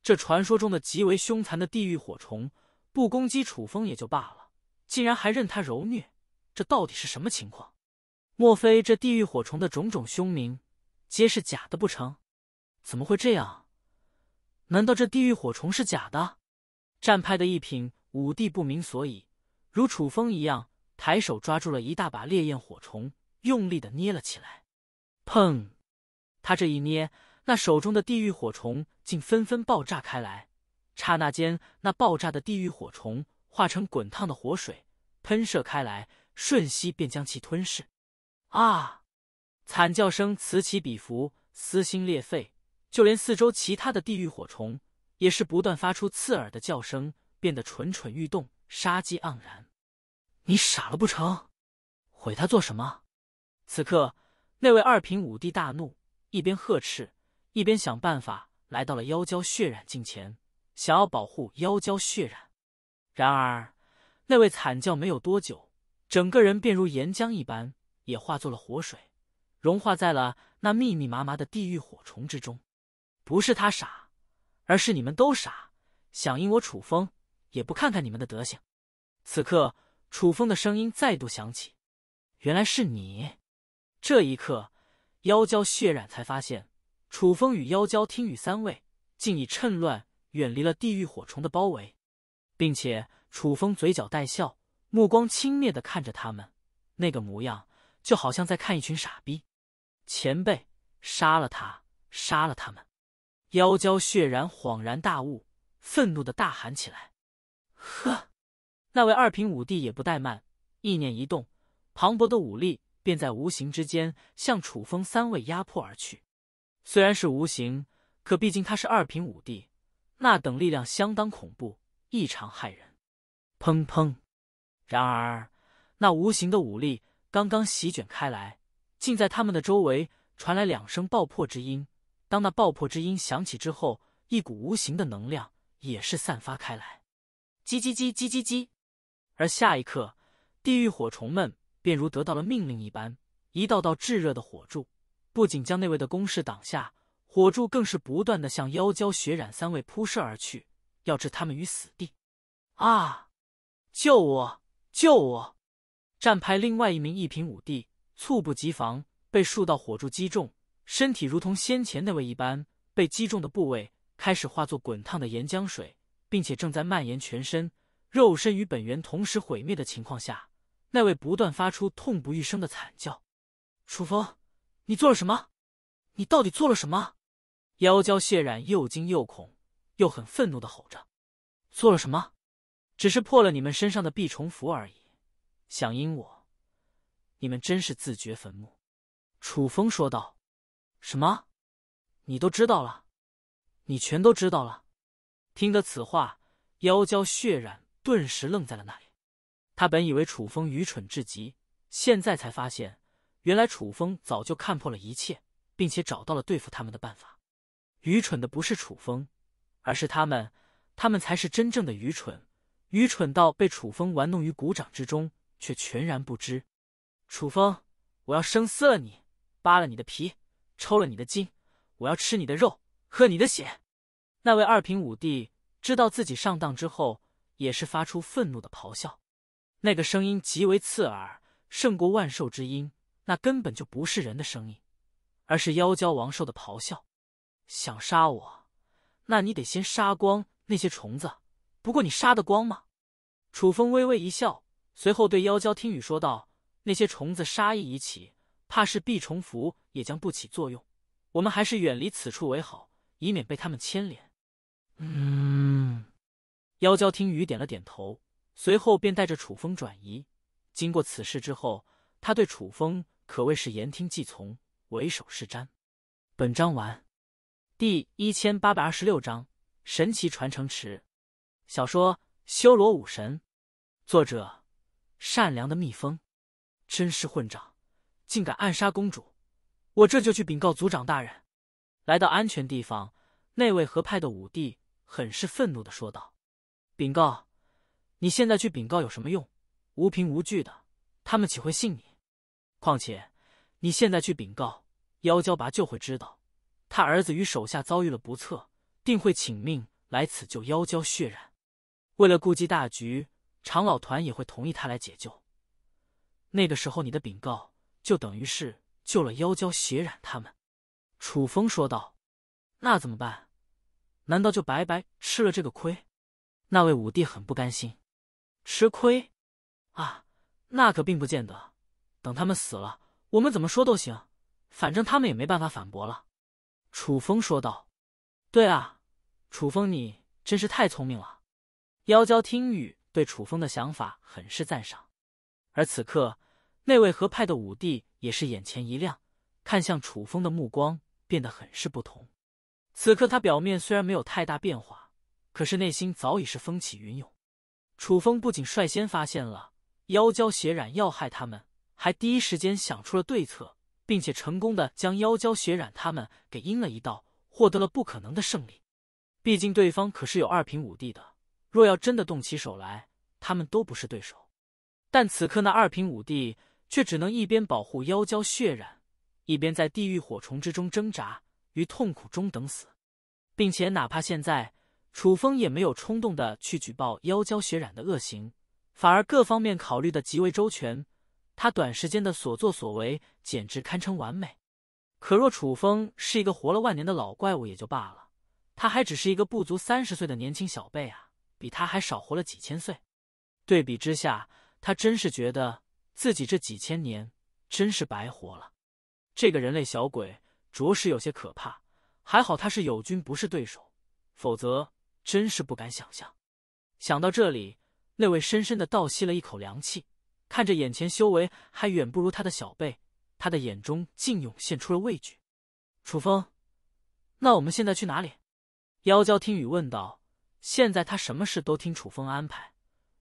这传说中的极为凶残的地狱火虫，不攻击楚风也就罢了，竟然还任他蹂虐，这到底是什么情况？莫非这地狱火虫的种种凶名皆是假的不成？怎么会这样？难道这地狱火虫是假的？战派的一品武帝不明所以，如楚风一样，抬手抓住了一大把烈焰火虫，用力的捏了起来。砰！他这一捏，那手中的地狱火虫竟纷纷爆炸开来。刹那间，那爆炸的地狱火虫化成滚烫的火水喷射开来，瞬息便将其吞噬。啊！惨叫声此起彼伏，撕心裂肺。就连四周其他的地狱火虫也是不断发出刺耳的叫声，变得蠢蠢欲动，杀机盎然。你傻了不成？毁他做什么？此刻，那位二品武帝大怒，一边呵斥，一边想办法来到了妖蛟血染近前，想要保护妖蛟血染。然而，那位惨叫没有多久，整个人便如岩浆一般。也化作了火水，融化在了那密密麻麻的地狱火虫之中。不是他傻，而是你们都傻，想应我楚风，也不看看你们的德行。此刻，楚风的声音再度响起：“原来是你。”这一刻，妖蛟血染才发现，楚风与妖蛟听雨三位，竟已趁乱远离了地狱火虫的包围，并且楚风嘴角带笑，目光轻蔑的看着他们，那个模样。就好像在看一群傻逼，前辈，杀了他，杀了他们！妖蛟血然恍然大悟，愤怒的大喊起来：“呵！”那位二品武帝也不怠慢，意念一动，磅礴的武力便在无形之间向楚风三位压迫而去。虽然是无形，可毕竟他是二品武帝，那等力量相当恐怖，异常骇人。砰砰！然而那无形的武力。刚刚席卷开来，竟在他们的周围传来两声爆破之音。当那爆破之音响起之后，一股无形的能量也是散发开来。叽叽叽叽叽叽，而下一刻，地狱火虫们便如得到了命令一般，一道道炙热的火柱不仅将那位的攻势挡下，火柱更是不断的向妖蛟血染三位扑射而去，要置他们于死地。啊！救我！救我！站派另外一名一品武帝，猝不及防被数道火柱击中，身体如同先前那位一般，被击中的部位开始化作滚烫的岩浆水，并且正在蔓延全身。肉身与本源同时毁灭的情况下，那位不断发出痛不欲生的惨叫：“楚风，你做了什么？你到底做了什么？”妖蛟血染又惊又恐，又很愤怒的吼着：“做了什么？只是破了你们身上的避虫符而已。”想阴我，你们真是自掘坟墓。”楚风说道。“什么？你都知道了？你全都知道了？”听得此话，妖娇血染顿时愣在了那里。他本以为楚风愚蠢至极，现在才发现，原来楚风早就看破了一切，并且找到了对付他们的办法。愚蠢的不是楚风，而是他们，他们才是真正的愚蠢，愚蠢到被楚风玩弄于股掌之中。却全然不知，楚风，我要生撕了你，扒了你的皮，抽了你的筋，我要吃你的肉，喝你的血。那位二品武帝知道自己上当之后，也是发出愤怒的咆哮，那个声音极为刺耳，胜过万兽之音。那根本就不是人的声音，而是妖蛟王兽的咆哮。想杀我，那你得先杀光那些虫子。不过你杀得光吗？楚风微微一笑。随后对妖蛟听雨说道：“那些虫子杀意已起，怕是避虫符也将不起作用。我们还是远离此处为好，以免被他们牵连。”嗯，妖蛟听雨点了点头，随后便带着楚风转移。经过此事之后，他对楚风可谓是言听计从，唯手是瞻。本章完。第一千八百二十六章神奇传承池。小说《修罗武神》，作者。善良的蜜蜂，真是混账，竟敢暗杀公主！我这就去禀告族长大人。来到安全地方，那位合派的武帝很是愤怒的说道：“禀告，你现在去禀告有什么用？无凭无据的，他们岂会信你？况且你现在去禀告，妖娇拔就会知道，他儿子与手下遭遇了不测，定会请命来此救妖娇血染。为了顾及大局。”长老团也会同意他来解救，那个时候你的禀告就等于是救了妖蛟血染他们。”楚风说道。“那怎么办？难道就白白吃了这个亏？”那位武帝很不甘心。“吃亏？啊，那可并不见得。等他们死了，我们怎么说都行，反正他们也没办法反驳了。”楚风说道。“对啊，楚风你真是太聪明了。”妖娇听雨。对楚风的想法很是赞赏，而此刻那位合派的武帝也是眼前一亮，看向楚风的目光变得很是不同。此刻他表面虽然没有太大变化，可是内心早已是风起云涌。楚风不仅率先发现了妖蛟血染要害他们，还第一时间想出了对策，并且成功的将妖蛟血染他们给阴了一道，获得了不可能的胜利。毕竟对方可是有二品武帝的，若要真的动起手来。他们都不是对手，但此刻那二品五帝却只能一边保护妖蛟血染，一边在地狱火虫之中挣扎于痛苦中等死，并且哪怕现在楚风也没有冲动的去举报妖蛟血染的恶行，反而各方面考虑的极为周全，他短时间的所作所为简直堪称完美。可若楚风是一个活了万年的老怪物也就罢了，他还只是一个不足三十岁的年轻小辈啊，比他还少活了几千岁。对比之下，他真是觉得自己这几千年真是白活了。这个人类小鬼着实有些可怕，还好他是友军，不是对手，否则真是不敢想象。想到这里，那位深深的倒吸了一口凉气，看着眼前修为还远不如他的小辈，他的眼中竟涌现出了畏惧。楚风，那我们现在去哪里？妖娇听雨问道。现在他什么事都听楚风安排。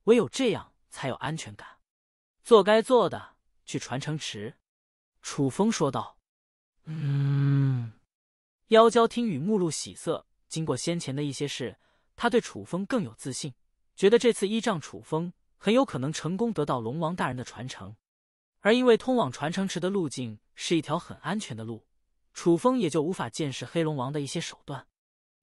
唯有这样才有安全感。做该做的，去传承池。楚风说道：“嗯。”妖娇听雨目露喜色。经过先前的一些事，他对楚风更有自信，觉得这次依仗楚风，很有可能成功得到龙王大人的传承。而因为通往传承池的路径是一条很安全的路，楚风也就无法见识黑龙王的一些手段。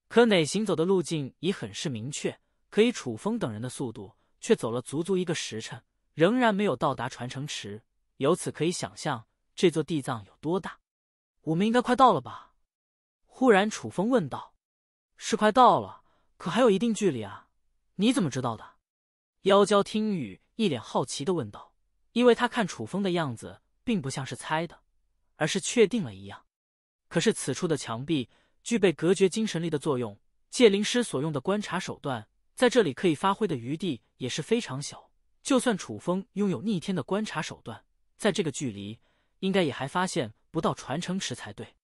可哪行走的路径已很是明确，可以楚风等人的速度。却走了足足一个时辰，仍然没有到达传承池，由此可以想象这座地藏有多大。我们应该快到了吧？忽然，楚风问道：“是快到了，可还有一定距离啊？你怎么知道的？”妖娇听雨一脸好奇的问道，因为他看楚风的样子，并不像是猜的，而是确定了一样。可是此处的墙壁具备隔绝精神力的作用，界灵师所用的观察手段。在这里可以发挥的余地也是非常小。就算楚风拥有逆天的观察手段，在这个距离，应该也还发现不到传承池才对。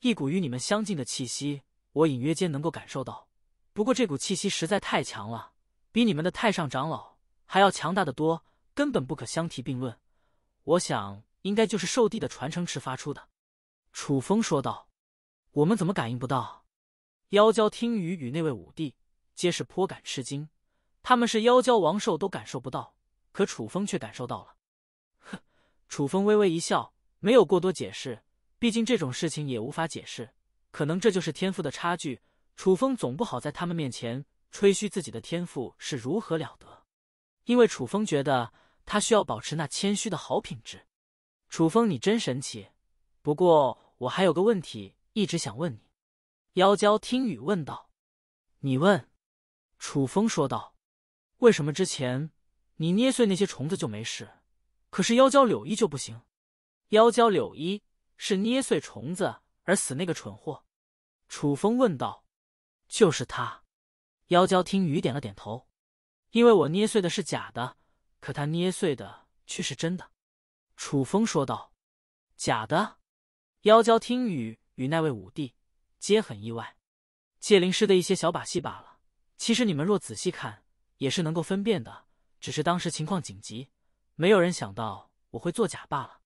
一股与你们相近的气息，我隐约间能够感受到。不过这股气息实在太强了，比你们的太上长老还要强大的多，根本不可相提并论。我想，应该就是兽帝的传承池发出的。”楚风说道。“我们怎么感应不到？”妖蛟听雨与那位武帝。皆是颇感吃惊，他们是妖蛟王兽都感受不到，可楚风却感受到了。哼，楚风微微一笑，没有过多解释，毕竟这种事情也无法解释，可能这就是天赋的差距。楚风总不好在他们面前吹嘘自己的天赋是如何了得，因为楚风觉得他需要保持那谦虚的好品质。楚风，你真神奇，不过我还有个问题一直想问你。妖娇听雨问道：“你问。”楚风说道：“为什么之前你捏碎那些虫子就没事，可是妖娇柳依就不行？妖娇柳依是捏碎虫子而死那个蠢货。”楚风问道：“就是他？”妖娇听雨点了点头：“因为我捏碎的是假的，可他捏碎的却是真的。”楚风说道：“假的？”妖娇听雨与那位武帝皆很意外：“借灵师的一些小把戏罢了。”其实你们若仔细看，也是能够分辨的。只是当时情况紧急，没有人想到我会作假罢了。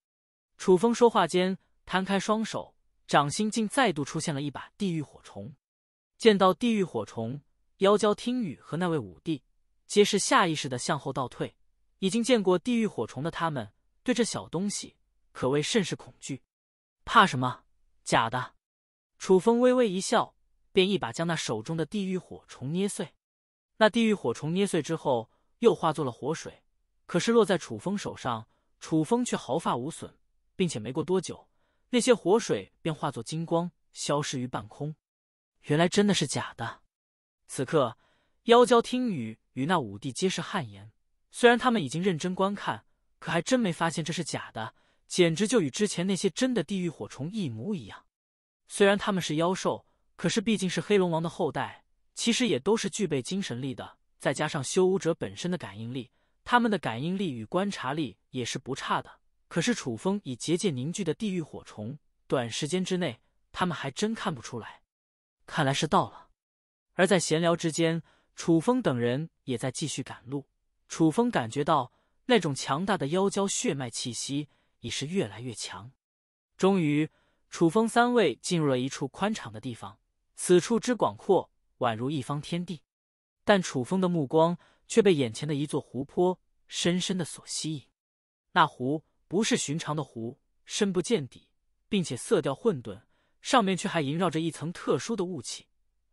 楚风说话间，摊开双手，掌心竟再度出现了一把地狱火虫。见到地狱火虫，妖娇听雨和那位武帝皆是下意识的向后倒退。已经见过地狱火虫的他们，对这小东西可谓甚是恐惧。怕什么？假的。楚风微微一笑。便一把将那手中的地狱火虫捏碎，那地狱火虫捏碎之后又化作了火水，可是落在楚风手上，楚风却毫发无损，并且没过多久，那些火水便化作金光，消失于半空。原来真的是假的！此刻，妖蛟听雨与那五帝皆是汗颜。虽然他们已经认真观看，可还真没发现这是假的，简直就与之前那些真的地狱火虫一模一样。虽然他们是妖兽。可是，毕竟是黑龙王的后代，其实也都是具备精神力的。再加上修武者本身的感应力，他们的感应力与观察力也是不差的。可是，楚风以结界凝聚的地狱火虫，短时间之内他们还真看不出来。看来是到了。而在闲聊之间，楚风等人也在继续赶路。楚风感觉到那种强大的妖蛟血脉气息已是越来越强。终于，楚风三位进入了一处宽敞的地方。此处之广阔，宛如一方天地，但楚风的目光却被眼前的一座湖泊深深的所吸引。那湖不是寻常的湖，深不见底，并且色调混沌，上面却还萦绕着一层特殊的雾气。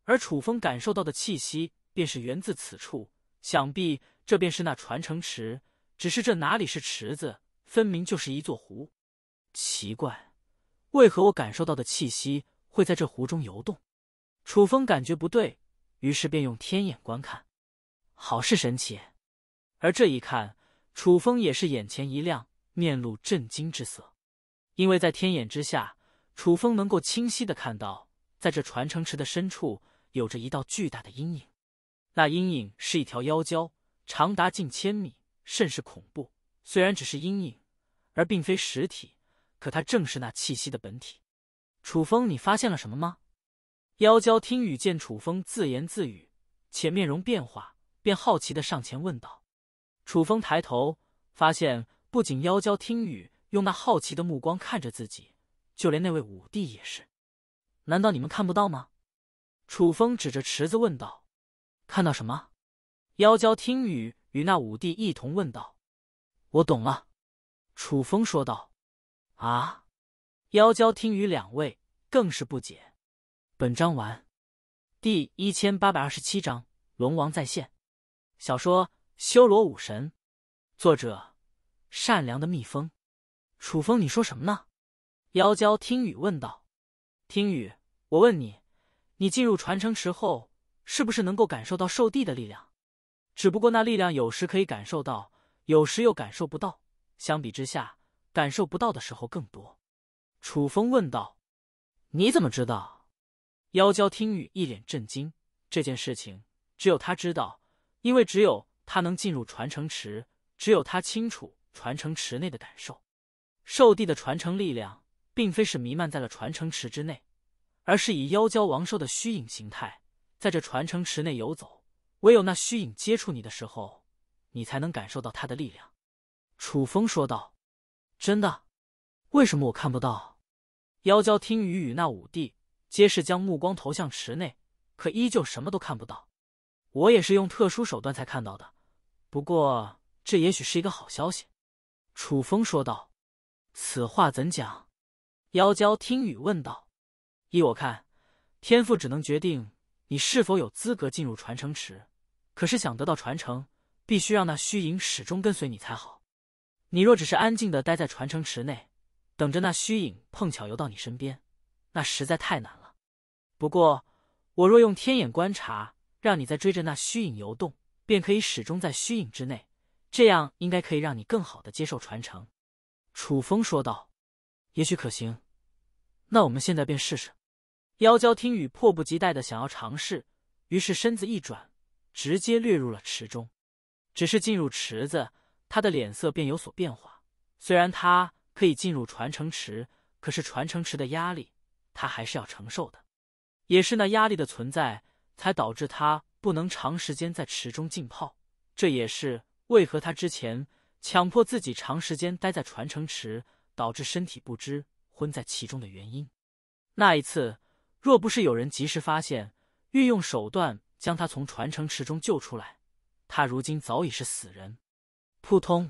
而楚风感受到的气息，便是源自此处。想必这便是那传承池，只是这哪里是池子，分明就是一座湖。奇怪，为何我感受到的气息会在这湖中游动？楚风感觉不对，于是便用天眼观看，好事神奇。而这一看，楚风也是眼前一亮，面露震惊之色。因为在天眼之下，楚风能够清晰的看到，在这传承池的深处，有着一道巨大的阴影。那阴影是一条妖蛟，长达近千米，甚是恐怖。虽然只是阴影，而并非实体，可它正是那气息的本体。楚风，你发现了什么吗？妖娇听雨见楚风自言自语，且面容变化，便好奇的上前问道。楚风抬头，发现不仅妖娇听雨用那好奇的目光看着自己，就连那位武帝也是。难道你们看不到吗？楚风指着池子问道。看到什么？妖娇听雨与那武帝一同问道。我懂了，楚风说道。啊！妖娇听雨两位更是不解。本章完，第一千八百二十七章龙王再现。小说《修罗武神》，作者：善良的蜜蜂。楚风，你说什么呢？妖娇听雨问道。听雨，我问你，你进入传承池后，是不是能够感受到兽帝的力量？只不过那力量有时可以感受到，有时又感受不到。相比之下，感受不到的时候更多。楚风问道：“你怎么知道？”妖娇听雨一脸震惊，这件事情只有他知道，因为只有他能进入传承池，只有他清楚传承池内的感受。兽帝的传承力量，并非是弥漫在了传承池之内，而是以妖娇王兽的虚影形态，在这传承池内游走。唯有那虚影接触你的时候，你才能感受到它的力量。楚风说道：“真的？为什么我看不到？”妖娇听雨与那五帝。皆是将目光投向池内，可依旧什么都看不到。我也是用特殊手段才看到的。不过，这也许是一个好消息。”楚风说道。“此话怎讲？”妖蛟听雨问道。“依我看，天赋只能决定你是否有资格进入传承池。可是，想得到传承，必须让那虚影始终跟随你才好。你若只是安静的待在传承池内，等着那虚影碰巧游到你身边。”那实在太难了，不过我若用天眼观察，让你在追着那虚影游动，便可以始终在虚影之内，这样应该可以让你更好的接受传承。”楚风说道，“也许可行，那我们现在便试试。”妖娇听雨迫不及待的想要尝试，于是身子一转，直接掠入了池中。只是进入池子，他的脸色便有所变化。虽然他可以进入传承池，可是传承池的压力。他还是要承受的，也是那压力的存在，才导致他不能长时间在池中浸泡。这也是为何他之前强迫自己长时间待在传承池，导致身体不支昏在其中的原因。那一次，若不是有人及时发现，运用手段将他从传承池中救出来，他如今早已是死人。扑通，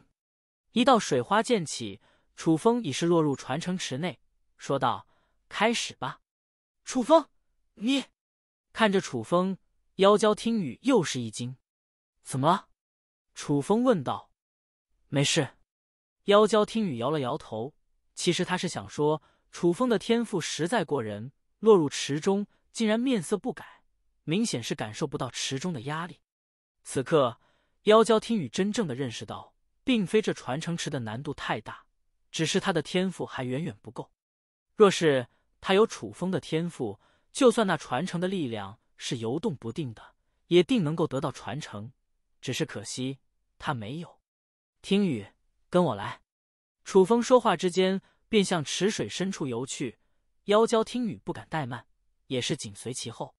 一道水花溅起，楚风已是落入传承池内，说道。开始吧，楚风，你看着楚风。妖娇听雨又是一惊，怎么了？楚风问道。没事，妖娇听雨摇了摇头。其实他是想说，楚风的天赋实在过人，落入池中竟然面色不改，明显是感受不到池中的压力。此刻，妖娇听雨真正的认识到，并非这传承池的难度太大，只是他的天赋还远远不够。若是他有楚风的天赋，就算那传承的力量是游动不定的，也定能够得到传承。只是可惜，他没有。听雨，跟我来。楚风说话之间，便向池水深处游去。妖娇听雨不敢怠慢，也是紧随其后，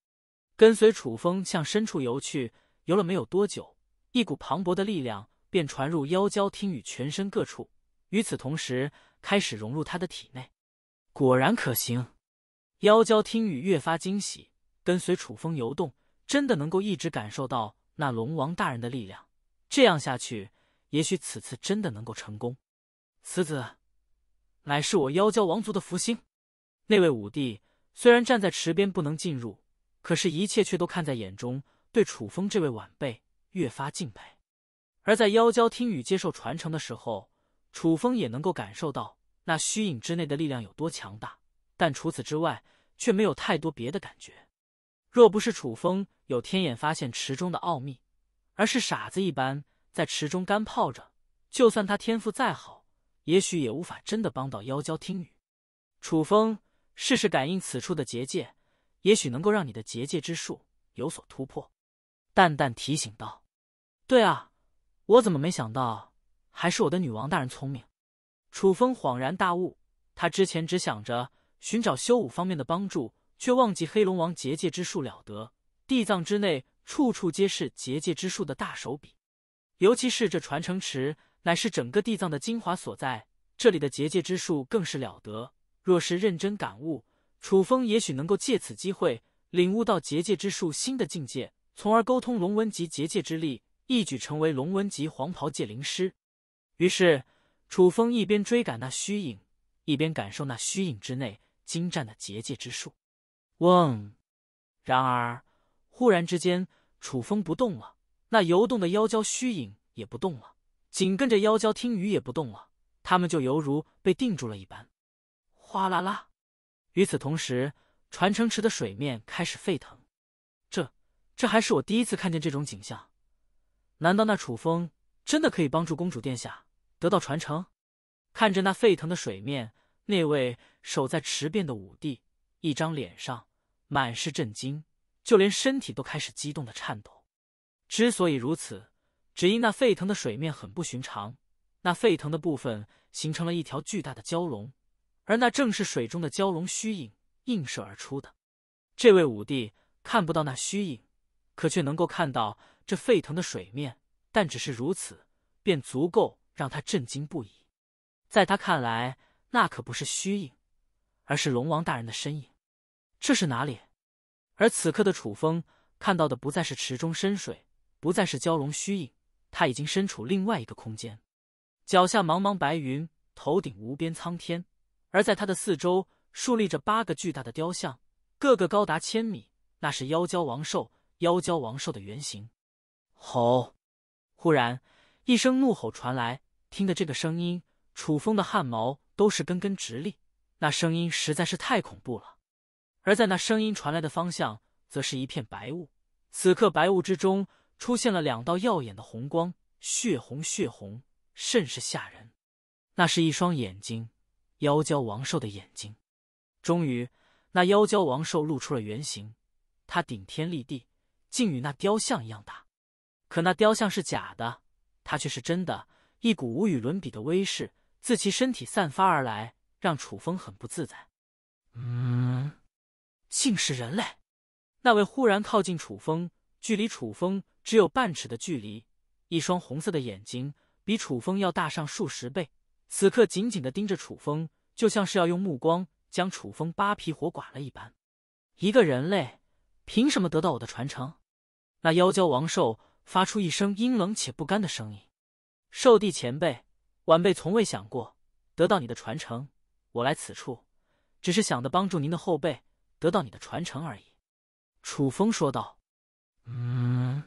跟随楚风向深处游去。游了没有多久，一股磅礴的力量便传入妖娇听雨全身各处，与此同时，开始融入他的体内。果然可行，妖娇听雨越发惊喜，跟随楚风游动，真的能够一直感受到那龙王大人的力量。这样下去，也许此次真的能够成功。此子乃是我妖娇王族的福星。那位武帝虽然站在池边不能进入，可是，一切却都看在眼中，对楚风这位晚辈越发敬佩。而在妖娇听雨接受传承的时候，楚风也能够感受到。那虚影之内的力量有多强大，但除此之外却没有太多别的感觉。若不是楚风有天眼发现池中的奥秘，而是傻子一般在池中干泡着，就算他天赋再好，也许也无法真的帮到妖蛟听雨。楚风，试试感应此处的结界，也许能够让你的结界之术有所突破。”淡淡提醒道。“对啊，我怎么没想到？还是我的女王大人聪明。”楚风恍然大悟，他之前只想着寻找修武方面的帮助，却忘记黑龙王结界之术了得。地藏之内，处处皆是结界之术的大手笔，尤其是这传承池，乃是整个地藏的精华所在。这里的结界之术更是了得，若是认真感悟，楚风也许能够借此机会领悟到结界之术新的境界，从而沟通龙纹级结界之力，一举成为龙纹级黄袍界灵师。于是。楚风一边追赶那虚影，一边感受那虚影之内精湛的结界之术。嗡！然而，忽然之间，楚风不动了，那游动的妖蛟虚影也不动了，紧跟着妖蛟听雨也不动了，他们就犹如被定住了一般。哗啦啦！与此同时，传承池的水面开始沸腾。这……这还是我第一次看见这种景象。难道那楚风真的可以帮助公主殿下？得到传承，看着那沸腾的水面，那位守在池边的武帝一张脸上满是震惊，就连身体都开始激动的颤抖。之所以如此，只因那沸腾的水面很不寻常。那沸腾的部分形成了一条巨大的蛟龙，而那正是水中的蛟龙虚影映射而出的。这位武帝看不到那虚影，可却能够看到这沸腾的水面。但只是如此，便足够。让他震惊不已，在他看来，那可不是虚影，而是龙王大人的身影。这是哪里？而此刻的楚风看到的不再是池中深水，不再是蛟龙虚影，他已经身处另外一个空间。脚下茫茫白云，头顶无边苍天，而在他的四周竖立着八个巨大的雕像，个个高达千米。那是妖蛟王兽，妖蛟王兽的原型。吼！忽然一声怒吼传来。听着这个声音，楚风的汗毛都是根根直立。那声音实在是太恐怖了。而在那声音传来的方向，则是一片白雾。此刻，白雾之中出现了两道耀眼的红光，血红血红，甚是吓人。那是一双眼睛，妖蛟王兽的眼睛。终于，那妖蛟王兽露出了原形。它顶天立地，竟与那雕像一样大。可那雕像是假的，它却是真的。一股无与伦比的威势自其身体散发而来，让楚风很不自在。嗯，竟是人类！那位忽然靠近楚风，距离楚风只有半尺的距离，一双红色的眼睛比楚风要大上数十倍，此刻紧紧的盯着楚风，就像是要用目光将楚风扒皮活剐了一般。一个人类凭什么得到我的传承？那妖蛟王兽发出一声阴冷且不甘的声音。兽帝前辈，晚辈从未想过得到你的传承。我来此处，只是想的帮助您的后辈得到你的传承而已。”楚风说道。“嗯。”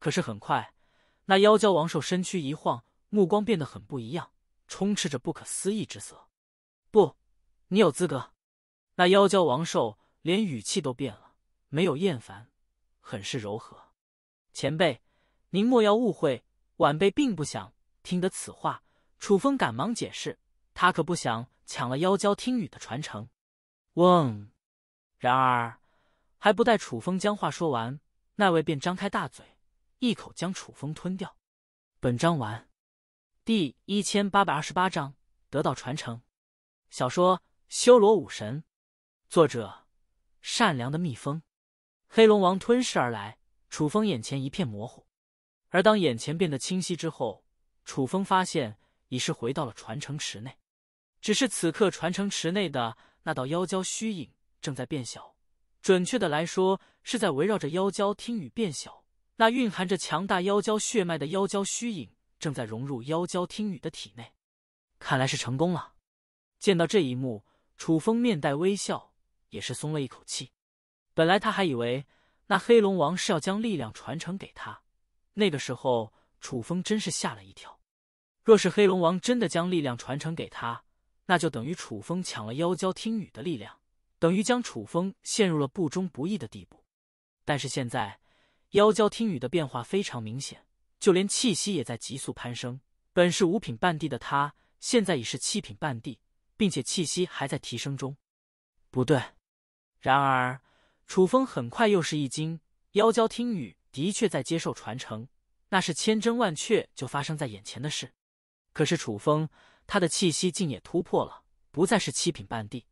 可是很快，那妖蛟王兽身躯一晃，目光变得很不一样，充斥着不可思议之色。“不，你有资格。”那妖蛟王兽连语气都变了，没有厌烦，很是柔和。“前辈，您莫要误会。”晚辈并不想听得此话，楚风赶忙解释，他可不想抢了妖娇听雨的传承。嗡！然而还不待楚风将话说完，那位便张开大嘴，一口将楚风吞掉。本章完。第一千八百二十八章得到传承。小说《修罗武神》，作者：善良的蜜蜂。黑龙王吞噬而来，楚风眼前一片模糊。而当眼前变得清晰之后，楚风发现已是回到了传承池内。只是此刻传承池内的那道妖蛟虚影正在变小，准确的来说是在围绕着妖蛟听雨变小。那蕴含着强大妖蛟血脉的妖蛟虚影正在融入妖娇听雨的体内，看来是成功了。见到这一幕，楚风面带微笑，也是松了一口气。本来他还以为那黑龙王是要将力量传承给他。那个时候，楚风真是吓了一跳。若是黑龙王真的将力量传承给他，那就等于楚风抢了妖娇听雨的力量，等于将楚风陷入了不忠不义的地步。但是现在，妖娇听雨的变化非常明显，就连气息也在急速攀升。本是五品半地的他，现在已是七品半地，并且气息还在提升中。不对，然而楚风很快又是一惊，妖娇听雨。的确在接受传承，那是千真万确，就发生在眼前的事。可是楚风，他的气息竟也突破了，不再是七品半帝，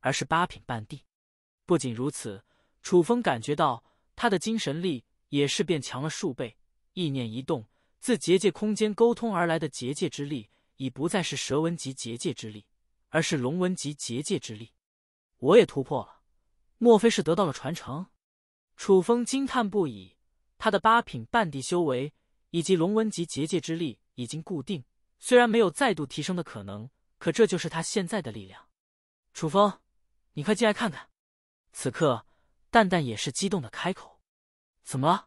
而是八品半帝。不仅如此，楚风感觉到他的精神力也是变强了数倍。意念一动，自结界空间沟通而来的结界之力，已不再是蛇纹级结界之力，而是龙纹级结界之力。我也突破了，莫非是得到了传承？楚风惊叹不已。他的八品半地修为以及龙纹级结界之力已经固定，虽然没有再度提升的可能，可这就是他现在的力量。楚风，你快进来看看！此刻，蛋蛋也是激动的开口：“怎么了？”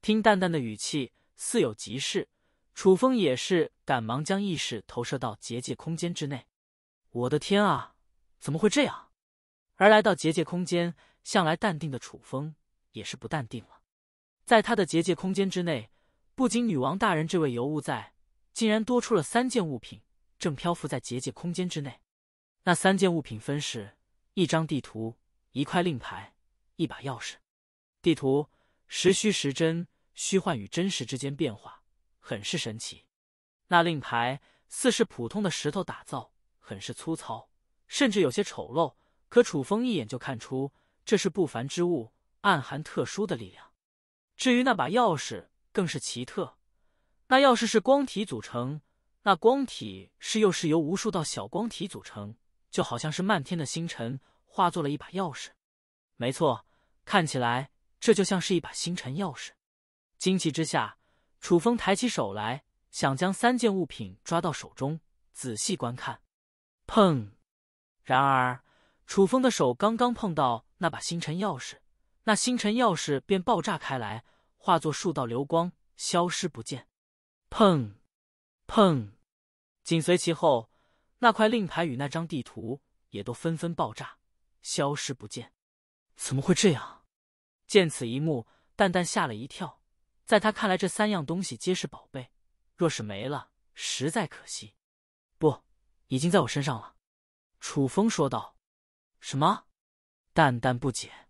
听蛋蛋的语气似有急事，楚风也是赶忙将意识投射到结界空间之内。“我的天啊，怎么会这样？”而来到结界空间，向来淡定的楚风也是不淡定了。在他的结界空间之内，不仅女王大人这位尤物在，竟然多出了三件物品，正漂浮在结界空间之内。那三件物品分是一张地图、一块令牌、一把钥匙。地图时虚时真，虚幻与真实之间变化，很是神奇。那令牌似是普通的石头打造，很是粗糙，甚至有些丑陋。可楚风一眼就看出，这是不凡之物，暗含特殊的力量。至于那把钥匙更是奇特，那钥匙是光体组成，那光体是又是由无数道小光体组成，就好像是漫天的星辰化作了一把钥匙。没错，看起来这就像是一把星辰钥匙。惊奇之下，楚风抬起手来，想将三件物品抓到手中，仔细观看。砰！然而，楚风的手刚刚碰到那把星辰钥匙。那星辰钥匙便爆炸开来，化作数道流光，消失不见。砰，砰，紧随其后，那块令牌与那张地图也都纷纷爆炸，消失不见。怎么会这样？见此一幕，淡淡吓了一跳。在他看来，这三样东西皆是宝贝，若是没了，实在可惜。不，已经在我身上了。”楚风说道。“什么？”淡淡不解。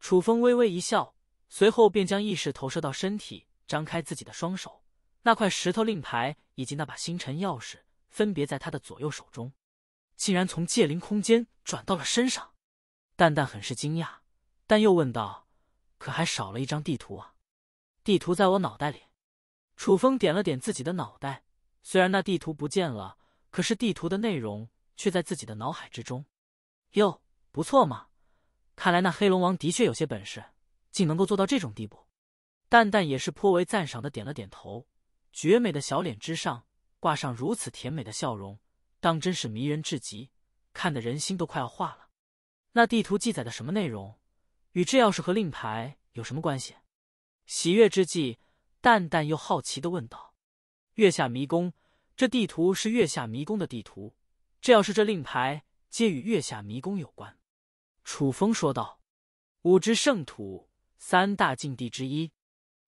楚风微微一笑，随后便将意识投射到身体，张开自己的双手。那块石头令牌以及那把星辰钥匙，分别在他的左右手中，竟然从界灵空间转到了身上。蛋蛋很是惊讶，但又问道：“可还少了一张地图啊？”“地图在我脑袋里。”楚风点了点自己的脑袋。虽然那地图不见了，可是地图的内容却在自己的脑海之中。哟，不错嘛。看来那黑龙王的确有些本事，竟能够做到这种地步。蛋蛋也是颇为赞赏的，点了点头。绝美的小脸之上挂上如此甜美的笑容，当真是迷人至极，看得人心都快要化了。那地图记载的什么内容？与这钥匙和令牌有什么关系？喜悦之际，蛋蛋又好奇的问道：“月下迷宫，这地图是月下迷宫的地图，这钥匙这令牌皆与月下迷宫有关。”楚风说道：“五之圣土，三大禁地之一。”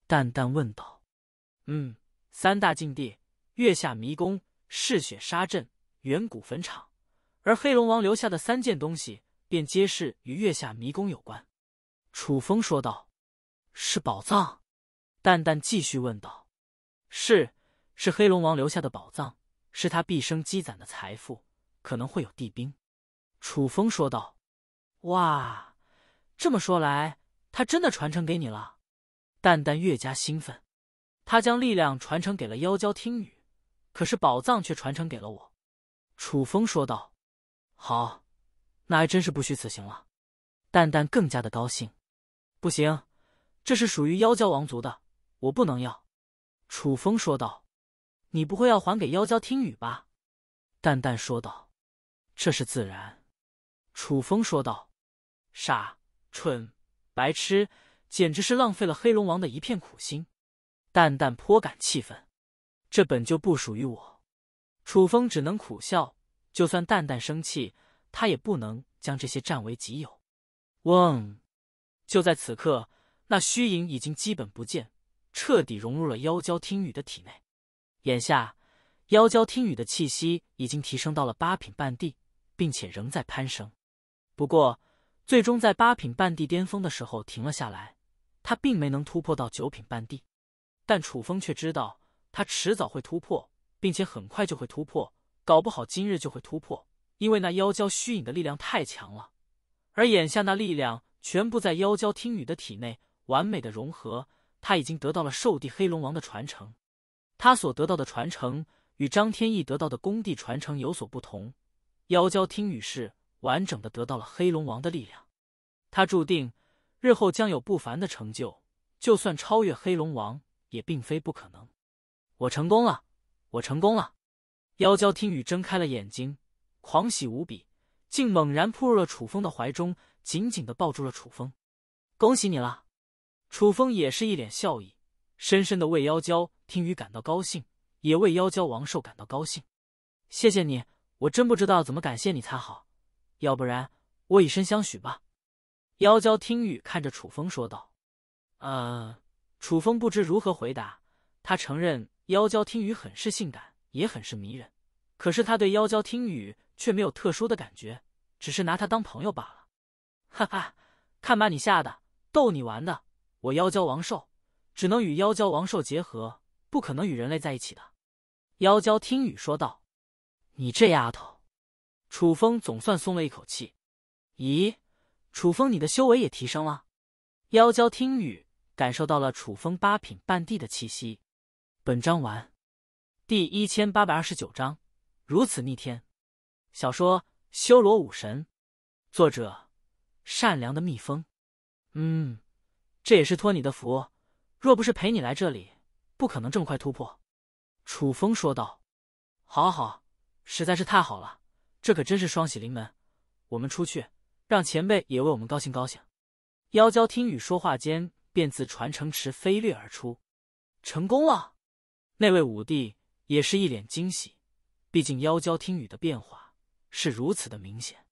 淡淡问道：“嗯，三大禁地，月下迷宫、嗜血杀阵、远古坟场，而黑龙王留下的三件东西，便皆是与月下迷宫有关。”楚风说道：“是宝藏。”淡淡继续问道：“是，是黑龙王留下的宝藏，是他毕生积攒的财富，可能会有地兵。”楚风说道。哇，这么说来，他真的传承给你了。蛋蛋越加兴奋，他将力量传承给了妖娇听雨，可是宝藏却传承给了我。楚风说道：“好，那还真是不虚此行了。”蛋蛋更加的高兴。不行，这是属于妖娇王族的，我不能要。楚风说道：“你不会要还给妖娇听雨吧？”蛋蛋说道：“这是自然。”楚风说道。傻、蠢、白痴，简直是浪费了黑龙王的一片苦心。淡淡颇感气愤，这本就不属于我。楚风只能苦笑。就算淡淡生气，他也不能将这些占为己有。嗡！就在此刻，那虚影已经基本不见，彻底融入了妖娇听雨的体内。眼下，妖娇听雨的气息已经提升到了八品半地，并且仍在攀升。不过。最终在八品半地巅峰的时候停了下来，他并没能突破到九品半地，但楚风却知道他迟早会突破，并且很快就会突破，搞不好今日就会突破，因为那妖蛟虚影的力量太强了。而眼下那力量全部在妖蛟听雨的体内完美的融合，他已经得到了兽帝黑龙王的传承，他所得到的传承与张天翼得到的工地传承有所不同，妖蛟听雨是。完整的得到了黑龙王的力量，他注定日后将有不凡的成就，就算超越黑龙王也并非不可能。我成功了，我成功了！妖娇听雨睁开了眼睛，狂喜无比，竟猛然扑入了楚风的怀中，紧紧的抱住了楚风。恭喜你了，楚风也是一脸笑意，深深的为妖娇听雨感到高兴，也为妖娇王兽感到高兴。谢谢你，我真不知道怎么感谢你才好。要不然我以身相许吧。妖娇听雨看着楚风说道：“呃，楚风不知如何回答。他承认妖娇听雨很是性感，也很是迷人，可是他对妖娇听雨却没有特殊的感觉，只是拿她当朋友罢了。哈哈，看把你吓的！逗你玩的。我妖娇王兽只能与妖娇王兽结合，不可能与人类在一起的。妖娇听雨说道：“你这丫头。”楚风总算松了一口气。咦，楚风，你的修为也提升了。妖娇听雨感受到了楚风八品半地的气息。本章完。第一千八百二十九章，如此逆天。小说《修罗武神》，作者：善良的蜜蜂。嗯，这也是托你的福。若不是陪你来这里，不可能这么快突破。楚风说道：“好，好，实在是太好了。”这可真是双喜临门！我们出去，让前辈也为我们高兴高兴。妖娇听雨说话间，便自传承池飞掠而出，成功了。那位武帝也是一脸惊喜，毕竟妖娇听雨的变化是如此的明显。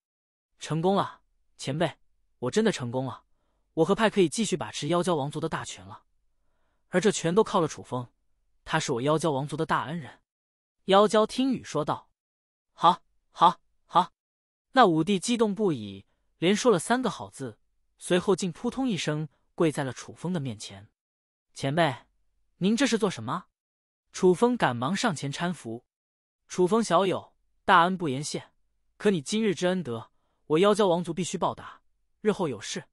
成功了，前辈，我真的成功了！我和派可以继续把持妖娇王族的大权了，而这全都靠了楚风，他是我妖娇王族的大恩人。妖娇听雨说道：“好。”好，好！那武帝激动不已，连说了三个“好”字，随后竟扑通一声跪在了楚风的面前。前辈，您这是做什么？楚风赶忙上前搀扶。楚风小友，大恩不言谢，可你今日之恩德，我妖蛟王族必须报答。日后有事，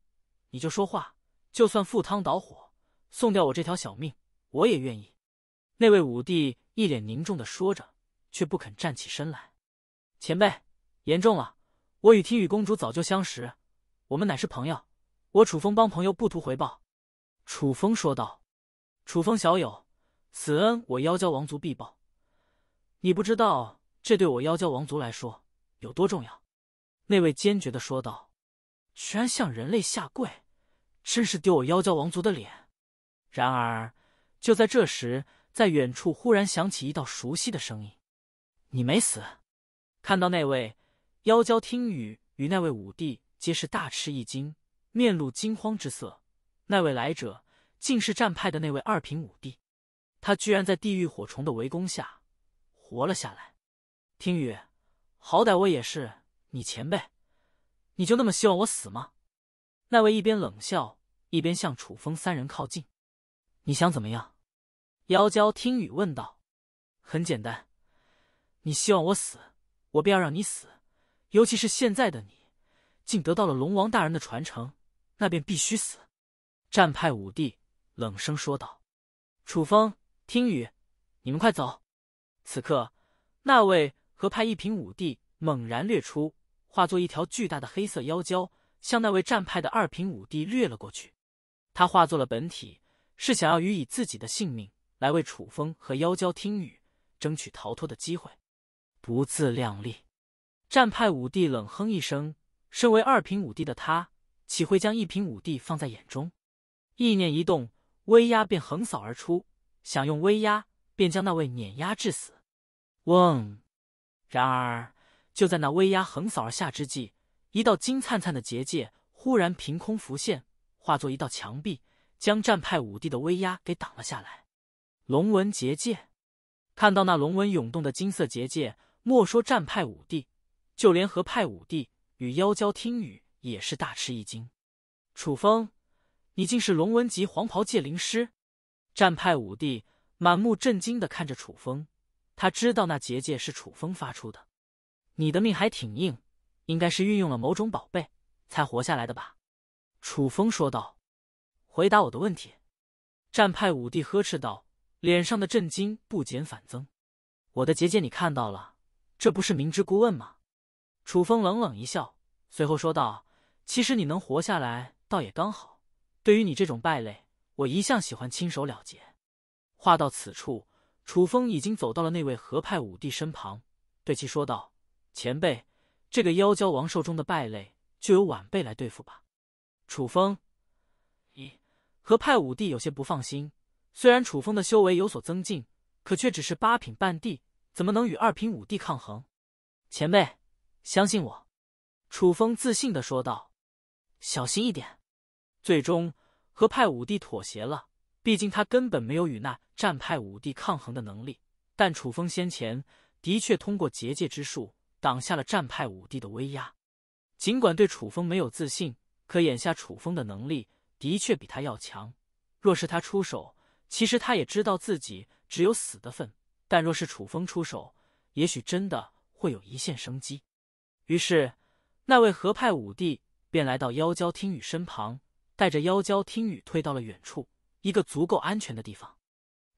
你就说话，就算赴汤蹈火，送掉我这条小命，我也愿意。那位武帝一脸凝重的说着，却不肯站起身来。前辈，言重了。我与听雨公主早就相识，我们乃是朋友。我楚风帮朋友不图回报。”楚风说道。“楚风小友，此恩我妖娇王族必报。你不知道这对我妖娇王族来说有多重要。”那位坚决的说道。“居然向人类下跪，真是丢我妖娇王族的脸！”然而，就在这时，在远处忽然响起一道熟悉的声音：“你没死。”看到那位妖娇听雨与那位武帝，皆是大吃一惊，面露惊慌之色。那位来者，竟是战派的那位二品武帝，他居然在地狱火虫的围攻下活了下来。听雨，好歹我也是你前辈，你就那么希望我死吗？那位一边冷笑，一边向楚风三人靠近。你想怎么样？妖娇听雨问道。很简单，你希望我死？我便要让你死，尤其是现在的你，竟得到了龙王大人的传承，那便必须死。”战派五帝冷声说道。“楚风，听雨，你们快走！”此刻，那位合派一品五帝猛然掠出，化作一条巨大的黑色妖蛟，向那位战派的二品五帝掠了过去。他化作了本体，是想要予以自己的性命来为楚风和妖蛟听雨争取逃脱的机会。不自量力！战派武帝冷哼一声，身为二品武帝的他，岂会将一品武帝放在眼中？意念一动，威压便横扫而出，想用威压便将那位碾压致死。嗡！然而就在那威压横扫而下之际，一道金灿灿的结界忽然凭空浮现，化作一道墙壁，将战派武帝的威压给挡了下来。龙纹结界，看到那龙纹涌动的金色结界。莫说战派武帝，就连和派武帝与妖蛟听雨也是大吃一惊。楚风，你竟是龙纹级黄袍界灵师！战派武帝满目震惊的看着楚风，他知道那结界是楚风发出的。你的命还挺硬，应该是运用了某种宝贝才活下来的吧？楚风说道。回答我的问题！战派武帝呵斥道，脸上的震惊不减反增。我的结界你看到了。这不是明知故问吗？楚风冷冷一笑，随后说道：“其实你能活下来，倒也刚好。对于你这种败类，我一向喜欢亲手了结。”话到此处，楚风已经走到了那位河派武帝身旁，对其说道：“前辈，这个妖蛟王兽中的败类，就由晚辈来对付吧。”楚风，咦？河派武帝有些不放心。虽然楚风的修为有所增进，可却只是八品半帝。怎么能与二品武帝抗衡？前辈，相信我。”楚风自信的说道。“小心一点。”最终，和派武帝妥协了。毕竟他根本没有与那战派武帝抗衡的能力。但楚风先前的确通过结界之术挡下了战派武帝的威压。尽管对楚风没有自信，可眼下楚风的能力的确比他要强。若是他出手，其实他也知道自己只有死的份。但若是楚风出手，也许真的会有一线生机。于是，那位合派武帝便来到妖蛟听雨身旁，带着妖蛟听雨退到了远处一个足够安全的地方。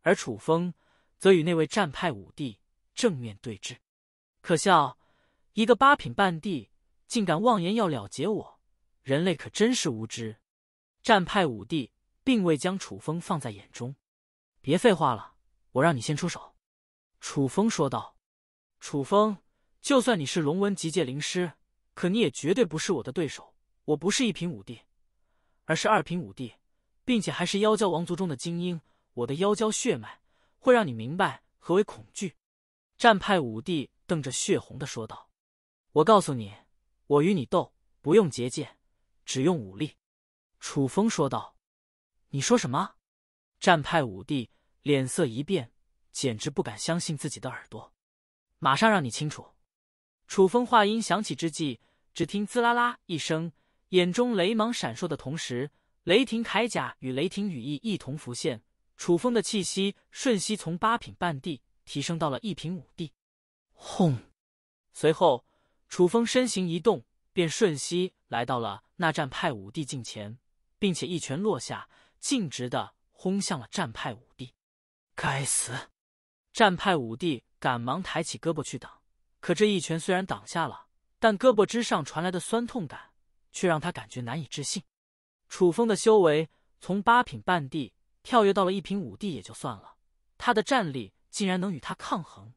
而楚风则与那位战派武帝正面对峙。可笑，一个八品半帝竟敢妄言要了结我！人类可真是无知。战派武帝并未将楚风放在眼中。别废话了，我让你先出手。楚风说道：“楚风，就算你是龙纹极界灵师，可你也绝对不是我的对手。我不是一品武帝，而是二品武帝，并且还是妖蛟王族中的精英。我的妖蛟血脉会让你明白何为恐惧。”战派武帝瞪着血红的说道：“我告诉你，我与你斗，不用结界，只用武力。”楚风说道：“你说什么？”战派武帝脸色一变。简直不敢相信自己的耳朵，马上让你清楚。楚风话音响起之际，只听滋啦啦一声，眼中雷芒闪烁的同时，雷霆铠甲与雷霆羽翼一同浮现。楚风的气息瞬息从八品半帝提升到了一品五帝。轰！随后，楚风身形一动，便瞬息来到了那战派五帝近前，并且一拳落下，径直的轰向了战派五帝。该死！战派五帝赶忙抬起胳膊去挡，可这一拳虽然挡下了，但胳膊之上传来的酸痛感却让他感觉难以置信。楚风的修为从八品半帝跳跃到了一品五帝也就算了，他的战力竟然能与他抗衡。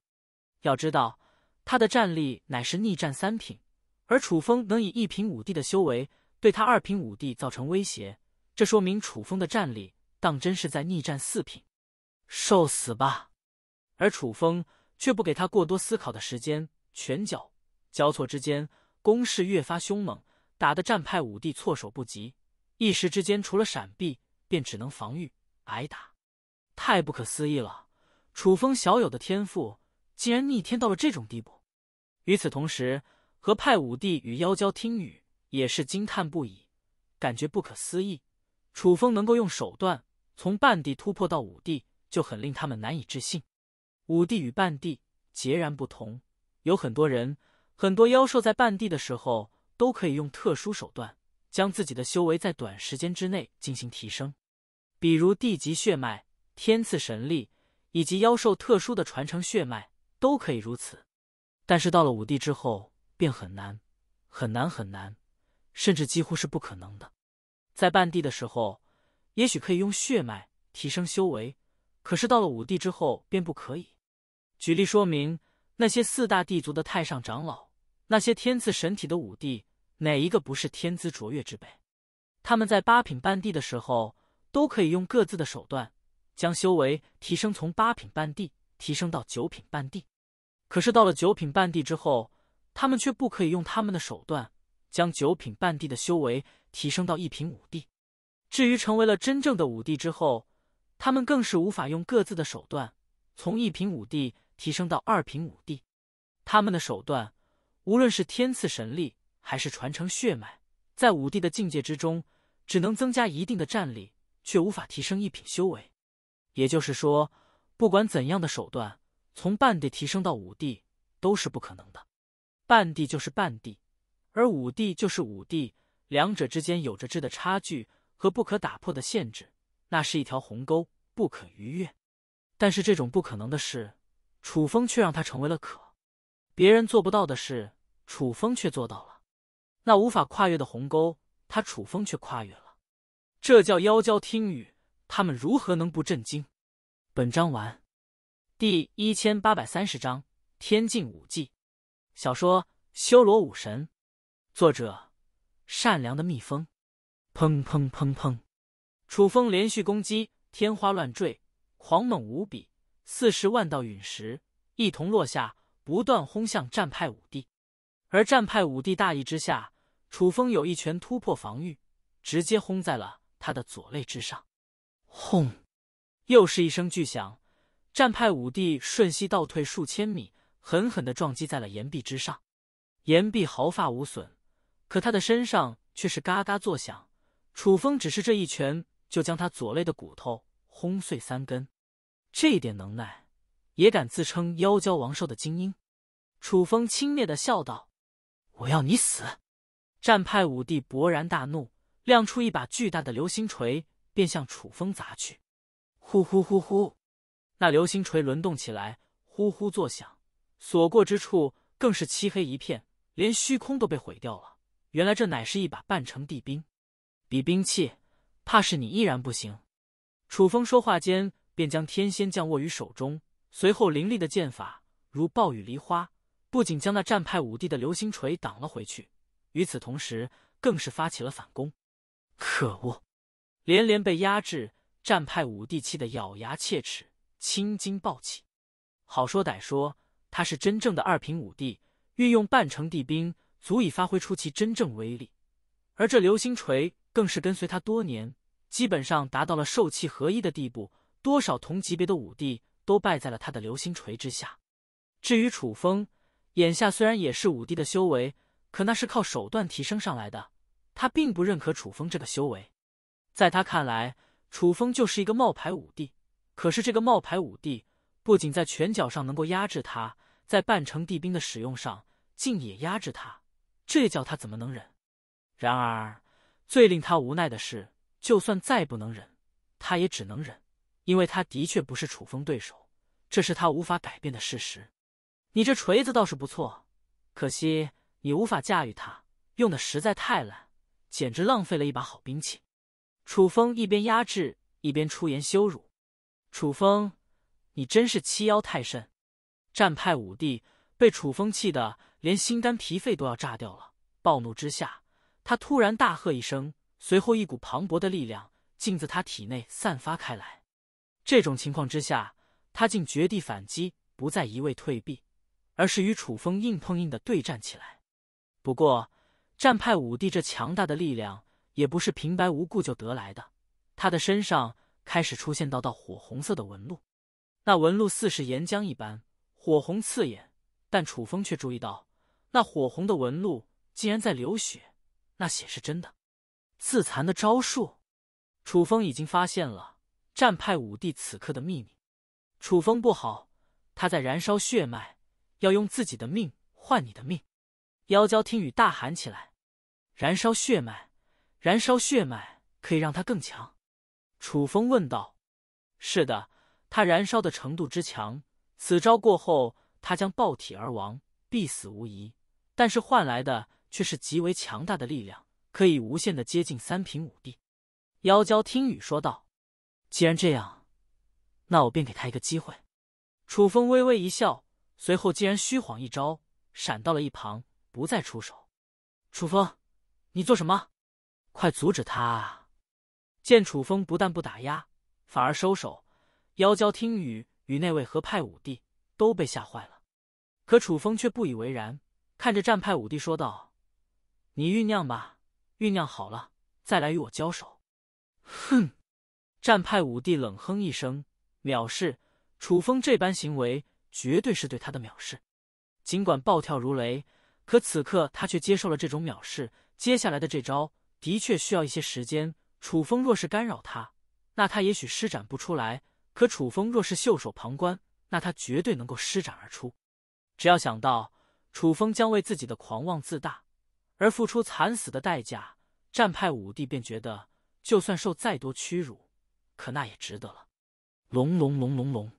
要知道，他的战力乃是逆战三品，而楚风能以一品五帝的修为对他二品五帝造成威胁，这说明楚风的战力当真是在逆战四品。受死吧！而楚风却不给他过多思考的时间，拳脚交错之间，攻势越发凶猛，打得战派武帝措手不及。一时之间，除了闪避，便只能防御挨打。太不可思议了！楚风小友的天赋竟然逆天到了这种地步。与此同时，和派武帝与妖娇听雨也是惊叹不已，感觉不可思议。楚风能够用手段从半地突破到五帝，就很令他们难以置信。五帝与半帝截然不同，有很多人，很多妖兽在半帝的时候都可以用特殊手段将自己的修为在短时间之内进行提升，比如地级血脉、天赐神力以及妖兽特殊的传承血脉都可以如此。但是到了五帝之后便很难，很难很难，甚至几乎是不可能的。在半帝的时候，也许可以用血脉提升修为，可是到了五帝之后便不可以。举例说明，那些四大帝族的太上长老，那些天赐神体的武帝，哪一个不是天资卓越之辈？他们在八品半帝的时候，都可以用各自的手段将修为提升从八品半帝提升到九品半帝。可是到了九品半帝之后，他们却不可以用他们的手段将九品半帝的修为提升到一品五帝。至于成为了真正的武帝之后，他们更是无法用各自的手段从一品五帝。提升到二品武帝，他们的手段，无论是天赐神力还是传承血脉，在武帝的境界之中，只能增加一定的战力，却无法提升一品修为。也就是说，不管怎样的手段，从半帝提升到武帝都是不可能的。半帝就是半帝，而武帝就是武帝，两者之间有着质的差距和不可打破的限制，那是一条鸿沟，不可逾越。但是这种不可能的事。楚风却让他成为了可，别人做不到的事，楚风却做到了。那无法跨越的鸿沟，他楚风却跨越了。这叫妖娇听雨，他们如何能不震惊？本章完。第一千八百三十章：天境武技。小说《修罗武神》，作者：善良的蜜蜂。砰砰砰砰！楚风连续攻击，天花乱坠，狂猛无比。四十万道陨石一同落下，不断轰向战派五帝。而战派五帝大意之下，楚风有一拳突破防御，直接轰在了他的左肋之上。轰！又是一声巨响，战派五帝瞬息倒退数千米，狠狠的撞击在了岩壁之上。岩壁毫发无损，可他的身上却是嘎嘎作响。楚风只是这一拳，就将他左肋的骨头轰碎三根。这点能耐，也敢自称妖蛟王兽的精英？楚风轻蔑的笑道：“我要你死！”战派武帝勃然大怒，亮出一把巨大的流星锤，便向楚风砸去。呼呼呼呼，那流星锤轮动起来，呼呼作响，所过之处更是漆黑一片，连虚空都被毁掉了。原来这乃是一把半成地兵，比兵器，怕是你依然不行。楚风说话间。便将天仙将握于手中，随后凌厉的剑法如暴雨梨花，不仅将那战派武帝的流星锤挡了回去，与此同时更是发起了反攻。可恶！连连被压制，战派武帝气得咬牙切齿，青筋暴起。好说歹说，他是真正的二品武帝，运用半成帝兵，足以发挥出其真正威力。而这流星锤更是跟随他多年，基本上达到了受气合一的地步。多少同级别的武帝都败在了他的流星锤之下。至于楚风，眼下虽然也是武帝的修为，可那是靠手段提升上来的。他并不认可楚风这个修为，在他看来，楚风就是一个冒牌武帝。可是这个冒牌武帝不仅在拳脚上能够压制他，在半城地兵的使用上竟也压制他，这叫他怎么能忍？然而，最令他无奈的是，就算再不能忍，他也只能忍。因为他的确不是楚风对手，这是他无法改变的事实。你这锤子倒是不错，可惜你无法驾驭它，用的实在太烂，简直浪费了一把好兵器。楚风一边压制一边出言羞辱：“楚风，你真是欺妖太甚！”战派五帝被楚风气得连心肝脾肺都要炸掉了，暴怒之下，他突然大喝一声，随后一股磅礴的力量竟自他体内散发开来。这种情况之下，他竟绝地反击，不再一味退避，而是与楚风硬碰硬的对战起来。不过，战派五帝这强大的力量也不是平白无故就得来的。他的身上开始出现道道火红色的纹路，那纹路似是岩浆一般，火红刺眼。但楚风却注意到，那火红的纹路竟然在流血，那血是真的。自残的招数，楚风已经发现了。战派武帝此刻的秘密，楚风不好，他在燃烧血脉，要用自己的命换你的命。妖娇听雨大喊起来：“燃烧血脉，燃烧血脉，可以让他更强。”楚风问道：“是的，他燃烧的程度之强，此招过后，他将爆体而亡，必死无疑。但是换来的却是极为强大的力量，可以无限的接近三品武帝。”妖娇听雨说道。既然这样，那我便给他一个机会。楚风微微一笑，随后竟然虚晃一招，闪到了一旁，不再出手。楚风，你做什么？快阻止他！见楚风不但不打压，反而收手，妖娇听雨与那位合派武帝都被吓坏了。可楚风却不以为然，看着战派武帝说道：“你酝酿吧，酝酿好了再来与我交手。”哼！战派武帝冷哼一声，藐视楚风这般行为，绝对是对他的藐视。尽管暴跳如雷，可此刻他却接受了这种藐视。接下来的这招的确需要一些时间。楚风若是干扰他，那他也许施展不出来；可楚风若是袖手旁观，那他绝对能够施展而出。只要想到楚风将为自己的狂妄自大而付出惨死的代价，战派武帝便觉得，就算受再多屈辱。可那也值得了。隆隆隆隆隆！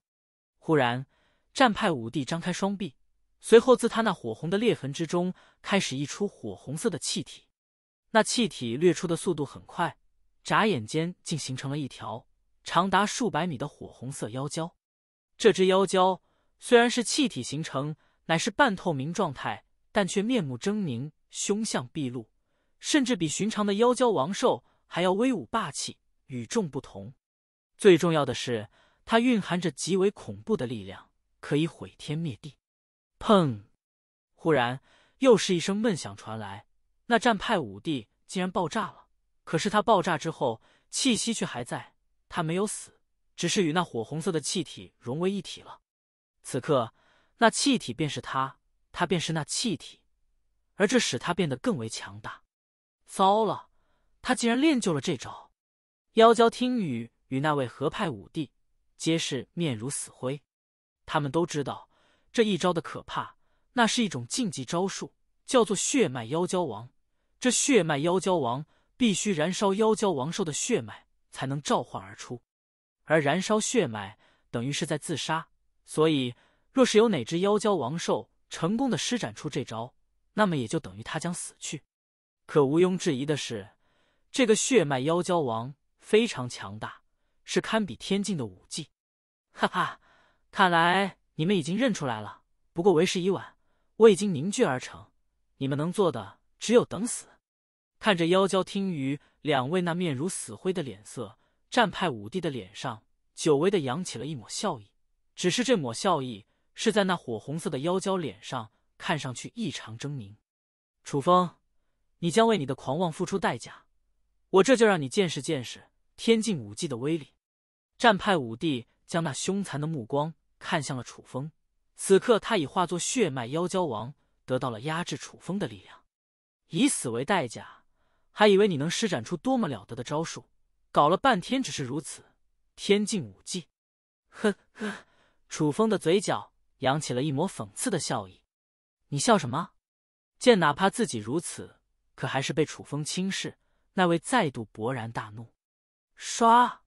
忽然，战派五帝张开双臂，随后自他那火红的裂痕之中开始溢出火红色的气体。那气体掠出的速度很快，眨眼间竟形成了一条长达数百米的火红色妖蛟。这只妖蛟虽然是气体形成，乃是半透明状态，但却面目狰狞，凶相毕露，甚至比寻常的妖蛟王兽还要威武霸气，与众不同。最重要的是，它蕴含着极为恐怖的力量，可以毁天灭地。砰！忽然又是一声闷响传来，那战派五帝竟然爆炸了。可是他爆炸之后，气息却还在，他没有死，只是与那火红色的气体融为一体了。此刻，那气体便是他，他便是那气体，而这使他变得更为强大。糟了，他竟然练就了这招“妖娇听雨”。与那位合派武帝皆是面如死灰，他们都知道这一招的可怕。那是一种禁忌招数，叫做血脉妖蛟王。这血脉妖蛟王必须燃烧妖蛟王兽的血脉才能召唤而出，而燃烧血脉等于是在自杀。所以，若是有哪只妖蛟王兽成功的施展出这招，那么也就等于他将死去。可毋庸置疑的是，这个血脉妖蛟王非常强大。是堪比天境的武技，哈哈！看来你们已经认出来了，不过为时已晚，我已经凝聚而成，你们能做的只有等死。看着妖娇听雨两位那面如死灰的脸色，战派武帝的脸上久违的扬起了一抹笑意，只是这抹笑意是在那火红色的妖娇脸上，看上去异常狰狞。楚风，你将为你的狂妄付出代价，我这就让你见识见识。天境武技的威力，战派武帝将那凶残的目光看向了楚风。此刻他已化作血脉妖蛟王，得到了压制楚风的力量。以死为代价，还以为你能施展出多么了得的招数，搞了半天只是如此。天境武技，呵呵。楚风的嘴角扬起了一抹讽刺的笑意。你笑什么？见哪怕自己如此，可还是被楚风轻视，那位再度勃然大怒。唰，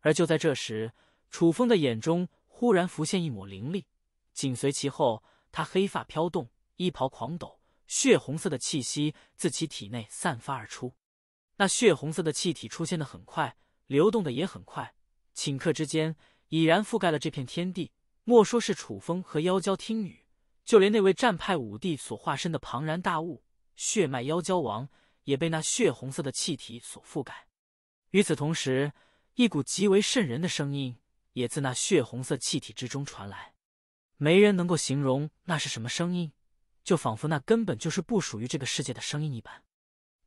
而就在这时，楚风的眼中忽然浮现一抹凌厉，紧随其后，他黑发飘动，衣袍狂抖，血红色的气息自其体内散发而出。那血红色的气体出现的很快，流动的也很快，顷刻之间已然覆盖了这片天地。莫说是楚风和妖蛟听雨，就连那位战派武帝所化身的庞然大物——血脉妖蛟王，也被那血红色的气体所覆盖。与此同时，一股极为渗人的声音也自那血红色气体之中传来，没人能够形容那是什么声音，就仿佛那根本就是不属于这个世界的声音一般。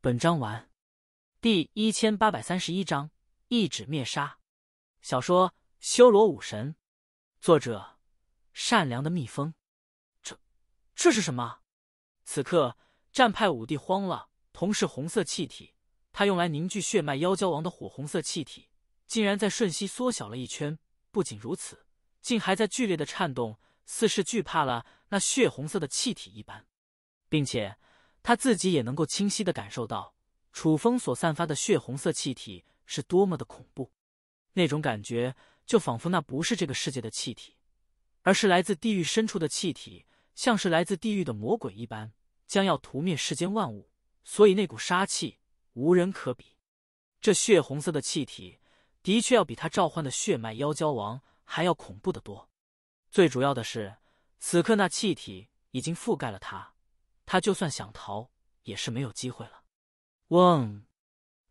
本章完。第一千八百三十一章一指灭杀。小说《修罗武神》，作者：善良的蜜蜂。这这是什么？此刻战派武帝慌了，同是红色气体。他用来凝聚血脉妖蛟王的火红色气体，竟然在瞬息缩小了一圈。不仅如此，竟还在剧烈的颤动，似是惧怕了那血红色的气体一般，并且他自己也能够清晰的感受到楚风所散发的血红色气体是多么的恐怖。那种感觉，就仿佛那不是这个世界的气体，而是来自地狱深处的气体，像是来自地狱的魔鬼一般，将要屠灭世间万物。所以那股杀气。无人可比，这血红色的气体的确要比他召唤的血脉妖蛟王还要恐怖的多。最主要的是，此刻那气体已经覆盖了他，他就算想逃也是没有机会了。嗡！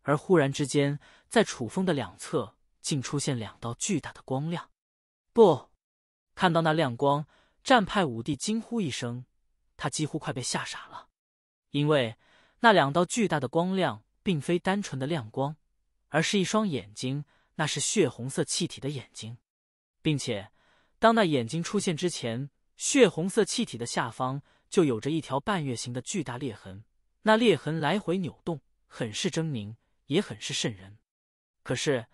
而忽然之间，在楚风的两侧竟出现两道巨大的光亮。不，看到那亮光，战派武帝惊呼一声，他几乎快被吓傻了，因为那两道巨大的光亮。并非单纯的亮光，而是一双眼睛。那是血红色气体的眼睛，并且，当那眼睛出现之前，血红色气体的下方就有着一条半月形的巨大裂痕。那裂痕来回扭动，很是狰狞，也很是瘆人。可是，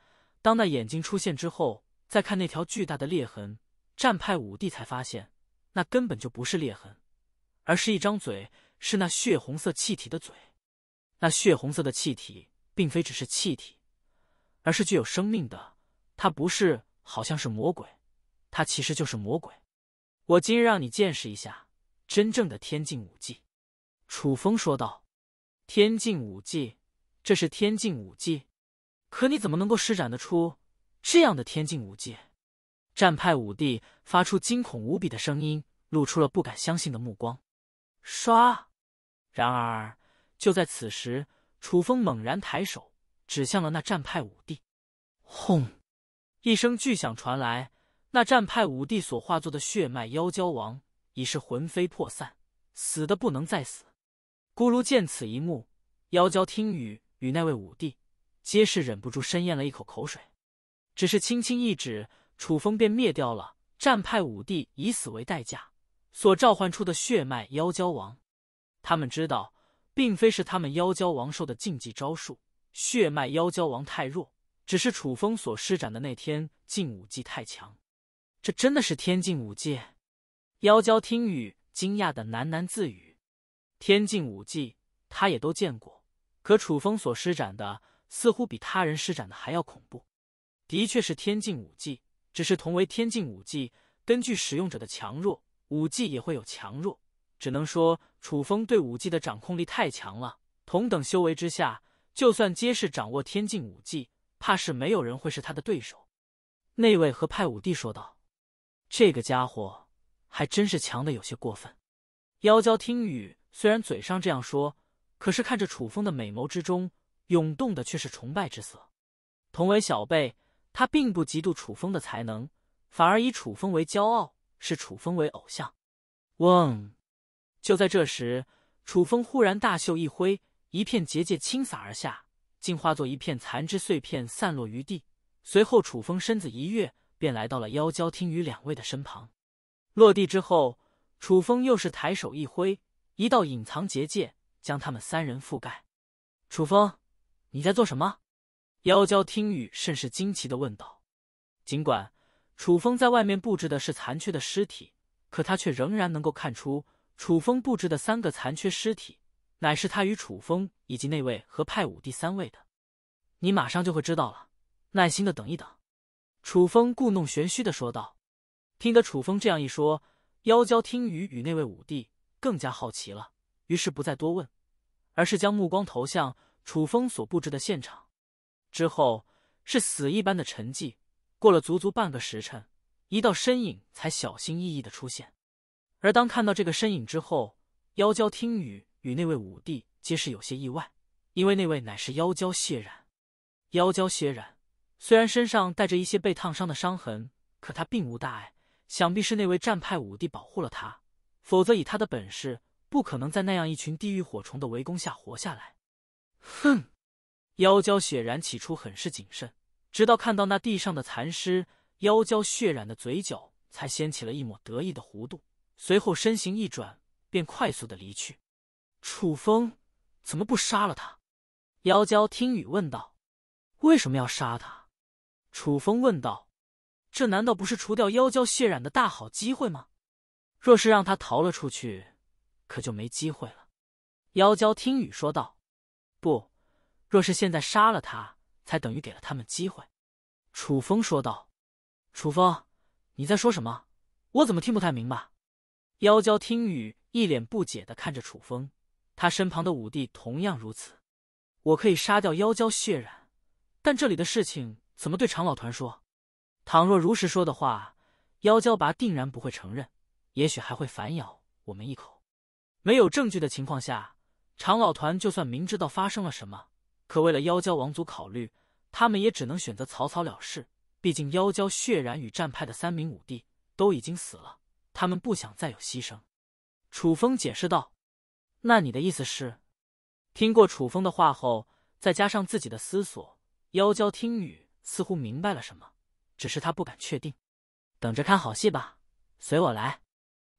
当那眼睛出现之后，再看那条巨大的裂痕，战派五帝才发现，那根本就不是裂痕，而是一张嘴，是那血红色气体的嘴。那血红色的气体并非只是气体，而是具有生命的。它不是，好像是魔鬼，它其实就是魔鬼。我今日让你见识一下真正的天境武技。”楚风说道。“天境武技？这是天境武技？可你怎么能够施展得出这样的天境武技？”战派武帝发出惊恐无比的声音，露出了不敢相信的目光。唰！然而。就在此时，楚风猛然抬手指向了那战派武帝，轰！一声巨响传来，那战派武帝所化作的血脉妖蛟王已是魂飞魄散，死的不能再死。孤如见此一幕，妖蛟听雨与那位武帝皆是忍不住深咽了一口口水。只是轻轻一指，楚风便灭掉了战派武帝以死为代价所召唤出的血脉妖蛟王。他们知道。并非是他们妖蛟王兽的禁忌招数，血脉妖蛟王太弱，只是楚风所施展的那天禁武技太强。这真的是天禁武技？妖蛟听雨惊讶的喃喃自语。天禁武技他也都见过，可楚风所施展的似乎比他人施展的还要恐怖。的确是天禁武技，只是同为天禁武技，根据使用者的强弱，武技也会有强弱。只能说楚风对武技的掌控力太强了。同等修为之下，就算皆是掌握天境武技，怕是没有人会是他的对手。那位和派武帝说道：“这个家伙还真是强的有些过分。”妖娇听雨虽然嘴上这样说，可是看着楚风的美眸之中涌动的却是崇拜之色。同为小辈，他并不嫉妒楚风的才能，反而以楚风为骄傲，视楚风为偶像。嗡。就在这时，楚风忽然大袖一挥，一片结界倾洒而下，竟化作一片残肢碎片散落于地。随后，楚风身子一跃，便来到了妖娇听雨两位的身旁。落地之后，楚风又是抬手一挥，一道隐藏结界将他们三人覆盖。楚风，你在做什么？妖娇听雨甚是惊奇的问道。尽管楚风在外面布置的是残缺的尸体，可他却仍然能够看出。楚风布置的三个残缺尸体，乃是他与楚风以及那位和派武帝三位的。你马上就会知道了，耐心的等一等。”楚风故弄玄虚的说道。听得楚风这样一说，妖蛟听雨与那位武帝更加好奇了，于是不再多问，而是将目光投向楚风所布置的现场。之后是死一般的沉寂。过了足足半个时辰，一道身影才小心翼翼的出现。而当看到这个身影之后，妖娇听雨与那位武帝皆是有些意外，因为那位乃是妖娇谢染。妖娇谢染虽然身上带着一些被烫伤的伤痕，可他并无大碍，想必是那位战派武帝保护了他，否则以他的本事，不可能在那样一群地狱火虫的围攻下活下来。哼！妖娇血染起初很是谨慎，直到看到那地上的残尸，妖娇血染的嘴角才掀起了一抹得意的弧度。随后身形一转，便快速的离去。楚风，怎么不杀了他？妖娇听雨问道：“为什么要杀他？”楚风问道：“这难道不是除掉妖娇血染的大好机会吗？若是让他逃了出去，可就没机会了。”妖娇听雨说道：“不，若是现在杀了他，才等于给了他们机会。”楚风说道：“楚风，你在说什么？我怎么听不太明白？”妖娇听雨一脸不解的看着楚风，他身旁的五帝同样如此。我可以杀掉妖蛟血染，但这里的事情怎么对长老团说？倘若如实说的话，妖娇拔定然不会承认，也许还会反咬我们一口。没有证据的情况下，长老团就算明知道发生了什么，可为了妖娇王族考虑，他们也只能选择草草了事。毕竟妖蛟血染与战派的三名五帝都已经死了。他们不想再有牺牲，楚风解释道。那你的意思是？听过楚风的话后，再加上自己的思索，妖娇听雨似乎明白了什么，只是他不敢确定。等着看好戏吧，随我来。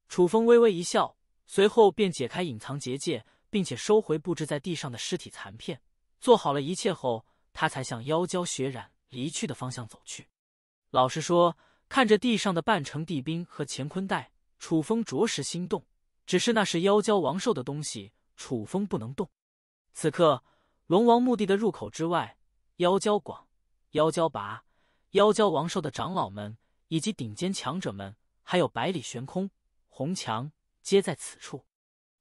楚风微微一笑，随后便解开隐藏结界，并且收回布置在地上的尸体残片。做好了一切后，他才向妖娇血染离去的方向走去。老实说。看着地上的半城地兵和乾坤袋，楚风着实心动。只是那是妖蛟王兽的东西，楚风不能动。此刻，龙王墓地的入口之外，妖蛟广、妖蛟拔、妖蛟王兽的长老们以及顶尖强者们，还有百里悬空、红墙，皆在此处。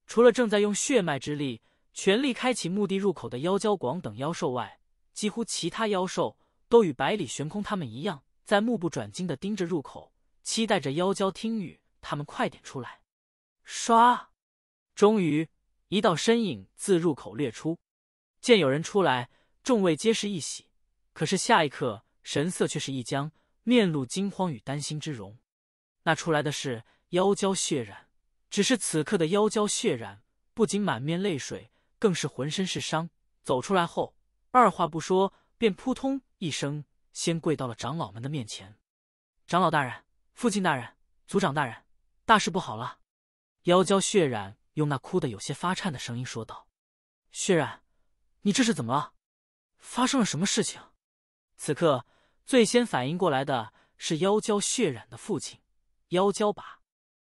除了正在用血脉之力全力开启墓地入口的妖蛟广等妖兽外，几乎其他妖兽都与百里悬空他们一样。在目不转睛的盯着入口，期待着妖娇听雨他们快点出来。唰，终于一道身影自入口掠出。见有人出来，众位皆是一喜，可是下一刻神色却是一僵，面露惊慌与担心之容。那出来的是妖娇血染，只是此刻的妖娇血染不仅满面泪水，更是浑身是伤。走出来后，二话不说，便扑通一声。先跪到了长老们的面前，长老大人、父亲大人、族长大人，大事不好了！妖娇血染用那哭得有些发颤的声音说道：“血染，你这是怎么了？发生了什么事情？”此刻最先反应过来的是妖娇血染的父亲妖娇吧。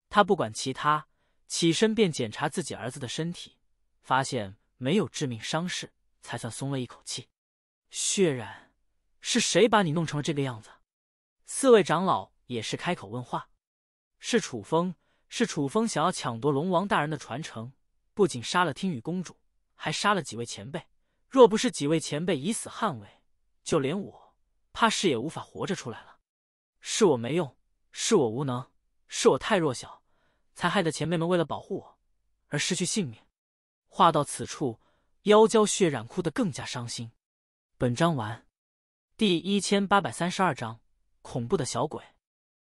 他不管其他，起身便检查自己儿子的身体，发现没有致命伤势，才算松了一口气。血染。是谁把你弄成了这个样子？四位长老也是开口问话。是楚风，是楚风想要抢夺龙王大人的传承，不仅杀了听雨公主，还杀了几位前辈。若不是几位前辈以死捍卫，就连我怕是也无法活着出来了。是我没用，是我无能，是我太弱小，才害得前辈们为了保护我而失去性命。话到此处，妖娇血染哭得更加伤心。本章完。第一千八百三十二章恐怖的小鬼。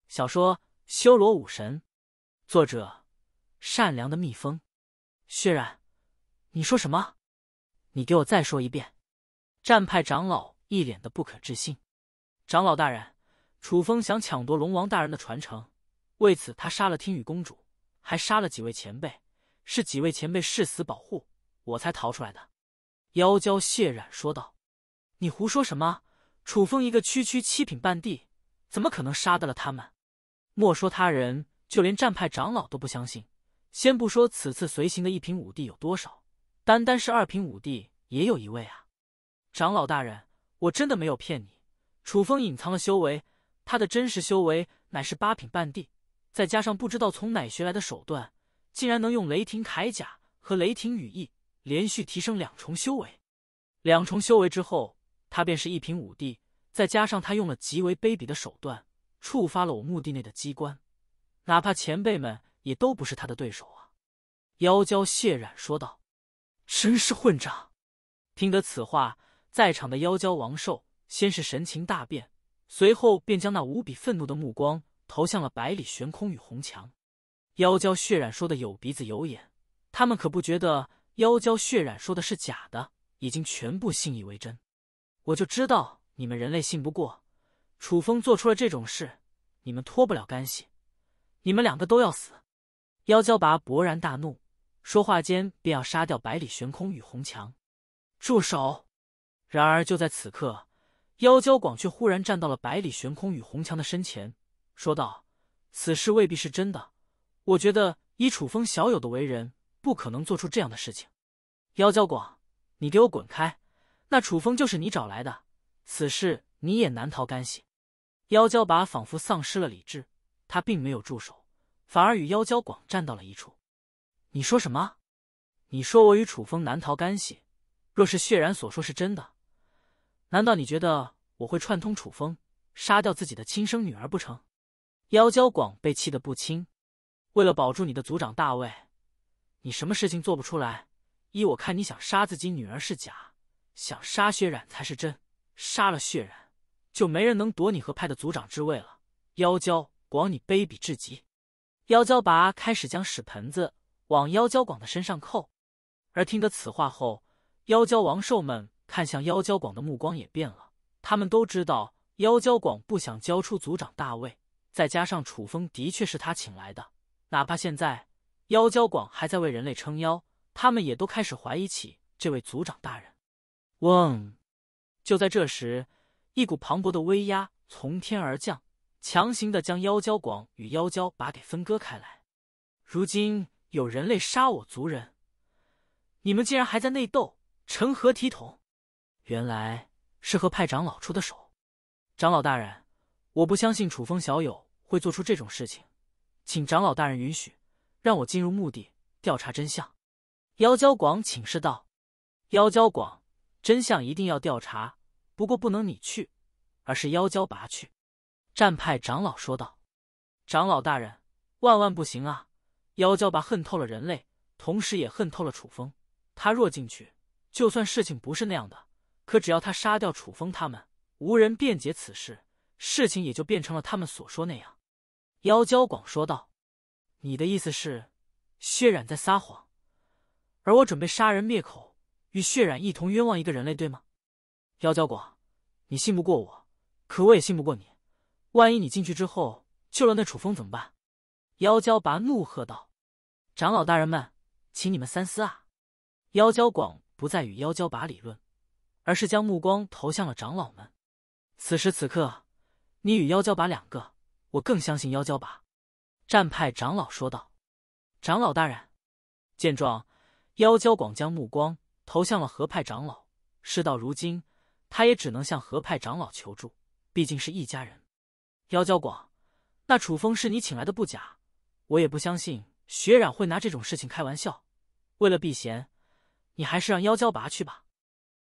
小说《修罗武神》，作者：善良的蜜蜂。血染，你说什么？你给我再说一遍！战派长老一脸的不可置信。长老大人，楚风想抢夺龙王大人的传承，为此他杀了听雨公主，还杀了几位前辈。是几位前辈誓死保护，我才逃出来的。妖娇血染说道：“你胡说什么？”楚风一个区区七品半地，怎么可能杀得了他们？莫说他人，就连战派长老都不相信。先不说此次随行的一品五帝有多少，单单是二品五帝也有一位啊！长老大人，我真的没有骗你，楚风隐藏了修为，他的真实修为乃是八品半地，再加上不知道从哪学来的手段，竟然能用雷霆铠甲和雷霆羽翼连续提升两重修为。两重修为之后。他便是一品武帝，再加上他用了极为卑鄙的手段触发了我墓地内的机关，哪怕前辈们也都不是他的对手啊！妖蛟血染说道：“真是混账！”听得此话，在场的妖蛟王兽先是神情大变，随后便将那无比愤怒的目光投向了百里悬空与红墙。妖蛟血染说的有鼻子有眼，他们可不觉得妖蛟血染说的是假的，已经全部信以为真。我就知道你们人类信不过，楚风做出了这种事，你们脱不了干系，你们两个都要死！妖娇拔勃然大怒，说话间便要杀掉百里悬空与红墙。住手！然而就在此刻，妖娇广却忽然站到了百里悬空与红墙的身前，说道：“此事未必是真的，我觉得以楚风小友的为人，不可能做出这样的事情。”妖娇广，你给我滚开！那楚风就是你找来的，此事你也难逃干系。妖娇拔仿佛丧失了理智，他并没有住手，反而与妖娇广站到了一处。你说什么？你说我与楚风难逃干系？若是血染所说是真的，难道你觉得我会串通楚风杀掉自己的亲生女儿不成？妖娇广被气得不轻，为了保住你的族长大位，你什么事情做不出来？依我看，你想杀自己女儿是假。想杀血染才是真，杀了血染，就没人能夺你和派的族长之位了。妖蛟广，你卑鄙至极！妖蛟拔开始将屎盆子往妖蛟广的身上扣，而听得此话后，妖蛟王兽们看向妖蛟广的目光也变了。他们都知道妖蛟广不想交出族长大位，再加上楚风的确是他请来的，哪怕现在妖蛟广还在为人类撑腰，他们也都开始怀疑起这位族长大人。嗡！就在这时，一股磅礴的威压从天而降，强行的将妖蛟广与妖蛟拔给分割开来。如今有人类杀我族人，你们竟然还在内斗，成何体统？原来是和派长老出的手。长老大人，我不相信楚风小友会做出这种事情，请长老大人允许，让我进入墓地调查真相。”妖蛟广请示道：“妖蛟广。”真相一定要调查，不过不能你去，而是妖娇拔去。战派长老说道：“长老大人，万万不行啊！妖娇拔恨透了人类，同时也恨透了楚风。他若进去，就算事情不是那样的，可只要他杀掉楚风，他们无人辩解此事，事情也就变成了他们所说那样。”妖娇广说道：“你的意思是，血染在撒谎，而我准备杀人灭口。”与血染一同冤枉一个人类，对吗？妖蛟广，你信不过我，可我也信不过你。万一你进去之后救了那楚风，怎么办？妖蛟拔怒喝道：“长老大人们，请你们三思啊！”妖蛟广不再与妖蛟拔理论，而是将目光投向了长老们。此时此刻，你与妖蛟拔两个，我更相信妖蛟拔。战派长老说道：“长老大人。”见状，妖蛟广将目光。投向了河派长老。事到如今，他也只能向河派长老求助，毕竟是一家人。妖娇广，那楚风是你请来的不假，我也不相信雪染会拿这种事情开玩笑。为了避嫌，你还是让妖娇拔去吧。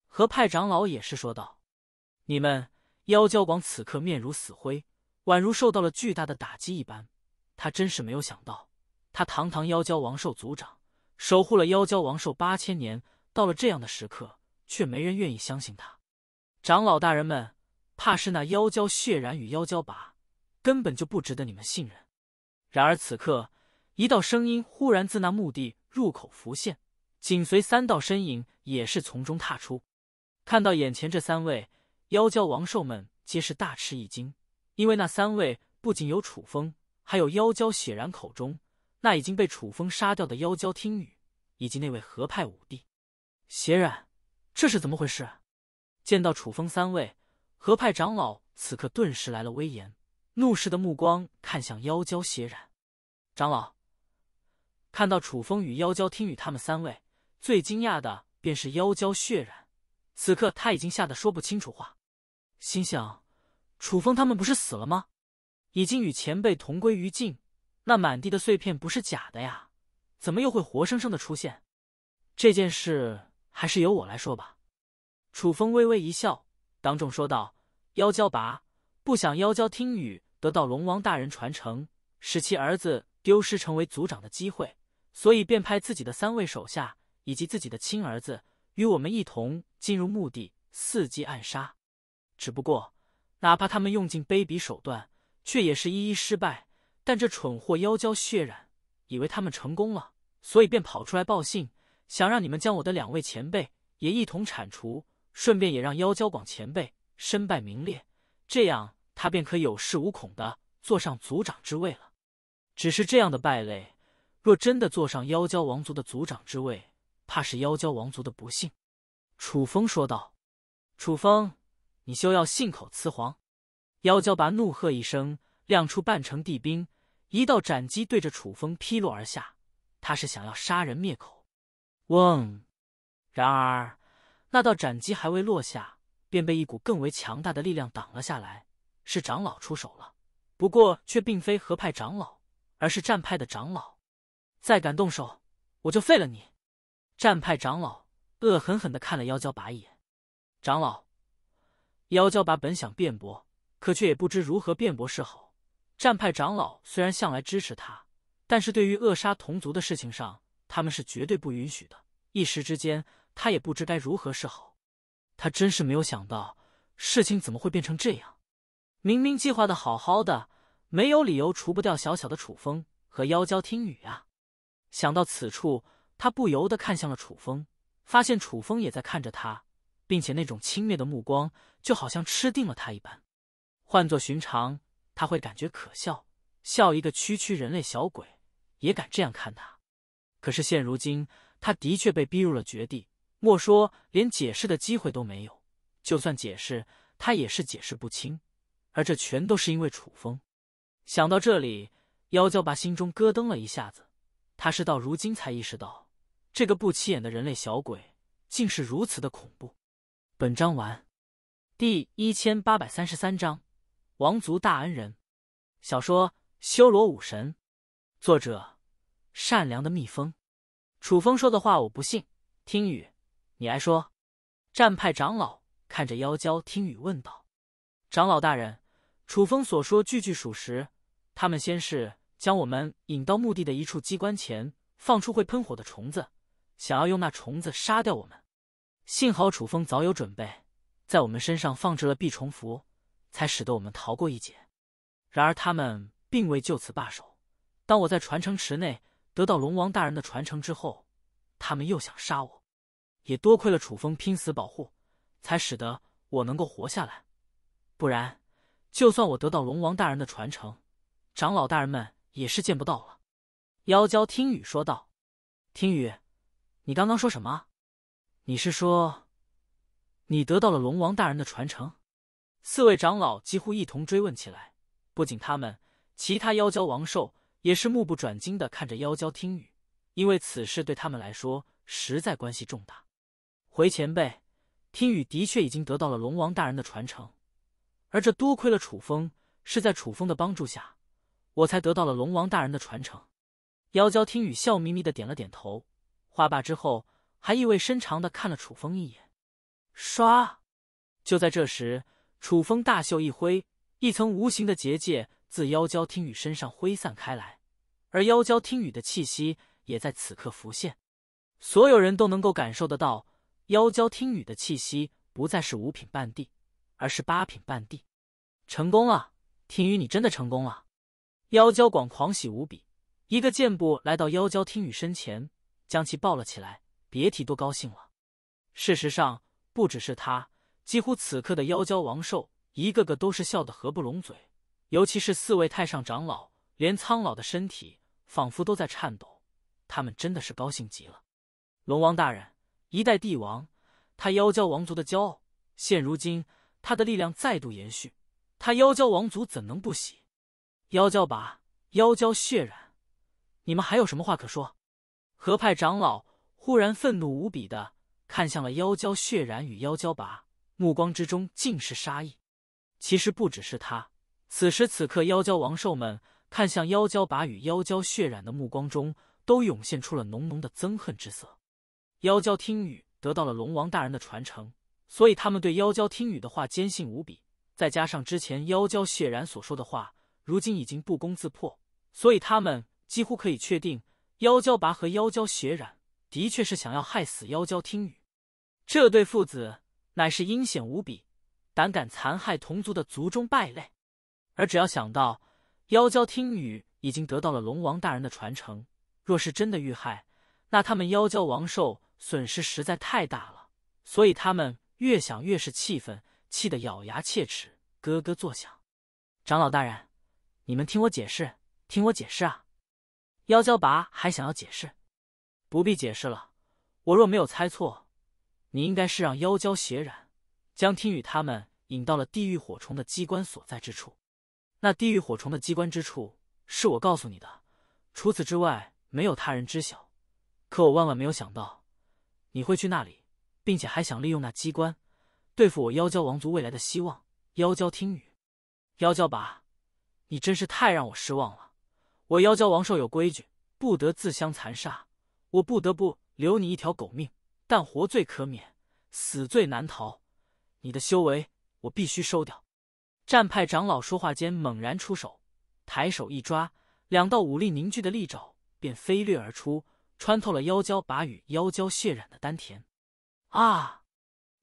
河派长老也是说道：“你们妖娇广此刻面如死灰，宛如受到了巨大的打击一般。他真是没有想到，他堂堂妖娇王兽族长，守护了妖娇王兽八千年。”到了这样的时刻，却没人愿意相信他。长老大人们，怕是那妖蛟血染与妖蛟拔根本就不值得你们信任。然而此刻，一道声音忽然自那墓地入口浮现，紧随三道身影也是从中踏出。看到眼前这三位妖蛟王兽们，皆是大吃一惊，因为那三位不仅有楚风，还有妖蛟血染口中那已经被楚风杀掉的妖蛟听雨，以及那位合派武帝。血染，这是怎么回事？见到楚风三位合派长老，此刻顿时来了威严，怒视的目光看向妖蛟血染长老。看到楚风与妖蛟听雨他们三位，最惊讶的便是妖蛟血染。此刻他已经吓得说不清楚话，心想：楚风他们不是死了吗？已经与前辈同归于尽，那满地的碎片不是假的呀？怎么又会活生生的出现？这件事。还是由我来说吧。楚风微微一笑，当众说道：“妖蛟拔不想妖蛟听雨得到龙王大人传承，使其儿子丢失成为族长的机会，所以便派自己的三位手下以及自己的亲儿子与我们一同进入墓地，伺机暗杀。只不过，哪怕他们用尽卑鄙手段，却也是一一失败。但这蠢货妖娇血染，以为他们成功了，所以便跑出来报信。”想让你们将我的两位前辈也一同铲除，顺便也让妖娇广前辈身败名裂，这样他便可有恃无恐的坐上族长之位了。只是这样的败类，若真的坐上妖娇王族的族长之位，怕是妖娇王族的不幸。”楚风说道。“楚风，你休要信口雌黄！”妖娇拔怒喝一声，亮出半成地兵，一道斩击对着楚风劈落而下。他是想要杀人灭口。嗡！然而，那道斩击还未落下，便被一股更为强大的力量挡了下来。是长老出手了，不过却并非合派长老，而是战派的长老。再敢动手，我就废了你！战派长老恶狠狠的看了妖娇把一眼。长老，妖娇把本想辩驳，可却也不知如何辩驳是好。战派长老虽然向来支持他，但是对于扼杀同族的事情上。他们是绝对不允许的。一时之间，他也不知该如何是好。他真是没有想到，事情怎么会变成这样。明明计划的好好的，没有理由除不掉小小的楚风和妖娇听雨啊！想到此处，他不由得看向了楚风，发现楚风也在看着他，并且那种轻蔑的目光，就好像吃定了他一般。换做寻常，他会感觉可笑，笑一个区区人类小鬼也敢这样看他。可是现如今，他的确被逼入了绝地，莫说连解释的机会都没有，就算解释，他也是解释不清。而这全都是因为楚风。想到这里，妖娇爸心中咯噔了一下子，他是到如今才意识到，这个不起眼的人类小鬼竟是如此的恐怖。本章完，第一千八百三十三章，王族大恩人。小说《修罗武神》，作者。善良的蜜蜂，楚风说的话我不信。听雨，你来说。战派长老看着妖娇听雨问道：“长老大人，楚风所说句句属实。他们先是将我们引到墓地的一处机关前，放出会喷火的虫子，想要用那虫子杀掉我们。幸好楚风早有准备，在我们身上放置了避虫符，才使得我们逃过一劫。然而他们并未就此罢手，当我在传承池内。”得到龙王大人的传承之后，他们又想杀我，也多亏了楚风拼死保护，才使得我能够活下来。不然，就算我得到龙王大人的传承，长老大人们也是见不到了。妖蛟听雨说道：“听雨，你刚刚说什么？你是说你得到了龙王大人的传承？”四位长老几乎一同追问起来。不仅他们，其他妖蛟王兽。也是目不转睛的看着妖娇听雨，因为此事对他们来说实在关系重大。回前辈，听雨的确已经得到了龙王大人的传承，而这多亏了楚风，是在楚风的帮助下，我才得到了龙王大人的传承。妖娇听雨笑眯眯的点了点头，话罢之后，还意味深长的看了楚风一眼。唰，就在这时，楚风大袖一挥，一层无形的结界。自妖娇听雨身上挥散开来，而妖娇听雨的气息也在此刻浮现，所有人都能够感受得到。妖娇听雨的气息不再是五品半帝，而是八品半帝，成功了！听雨，你真的成功了！妖娇广狂喜无比，一个箭步来到妖娇听雨身前，将其抱了起来，别提多高兴了。事实上，不只是他，几乎此刻的妖娇王兽一个个都是笑得合不拢嘴。尤其是四位太上长老，连苍老的身体仿佛都在颤抖。他们真的是高兴极了。龙王大人，一代帝王，他妖蛟王族的骄傲，现如今他的力量再度延续，他妖蛟王族怎能不喜？妖蛟拔，妖蛟血染，你们还有什么话可说？河派长老忽然愤怒无比的看向了妖蛟血染与妖蛟拔，目光之中尽是杀意。其实不只是他。此时此刻，妖蛟王兽们看向妖蛟拔与妖蛟血染的目光中，都涌现出了浓浓的憎恨之色。妖蛟听雨得到了龙王大人的传承，所以他们对妖蛟听雨的话坚信无比。再加上之前妖蛟血染所说的话，如今已经不攻自破，所以他们几乎可以确定，妖蛟拔和妖蛟血染的确是想要害死妖蛟听雨。这对父子乃是阴险无比，胆敢残害同族的族中败类。而只要想到妖蛟听雨已经得到了龙王大人的传承，若是真的遇害，那他们妖蛟王兽损失实在太大了，所以他们越想越是气愤，气得咬牙切齿，咯咯作响。长老大人，你们听我解释，听我解释啊！妖蛟拔还想要解释，不必解释了。我若没有猜错，你应该是让妖蛟血染将听雨他们引到了地狱火虫的机关所在之处。那地狱火虫的机关之处是我告诉你的，除此之外没有他人知晓。可我万万没有想到，你会去那里，并且还想利用那机关对付我妖蛟王族未来的希望。妖蛟听雨，妖蛟拔，你真是太让我失望了。我妖蛟王兽有规矩，不得自相残杀，我不得不留你一条狗命，但活罪可免，死罪难逃。你的修为，我必须收掉。战派长老说话间，猛然出手，抬手一抓，两道武力凝聚的利爪便飞掠而出，穿透了妖蛟拔与妖蛟血染的丹田。啊！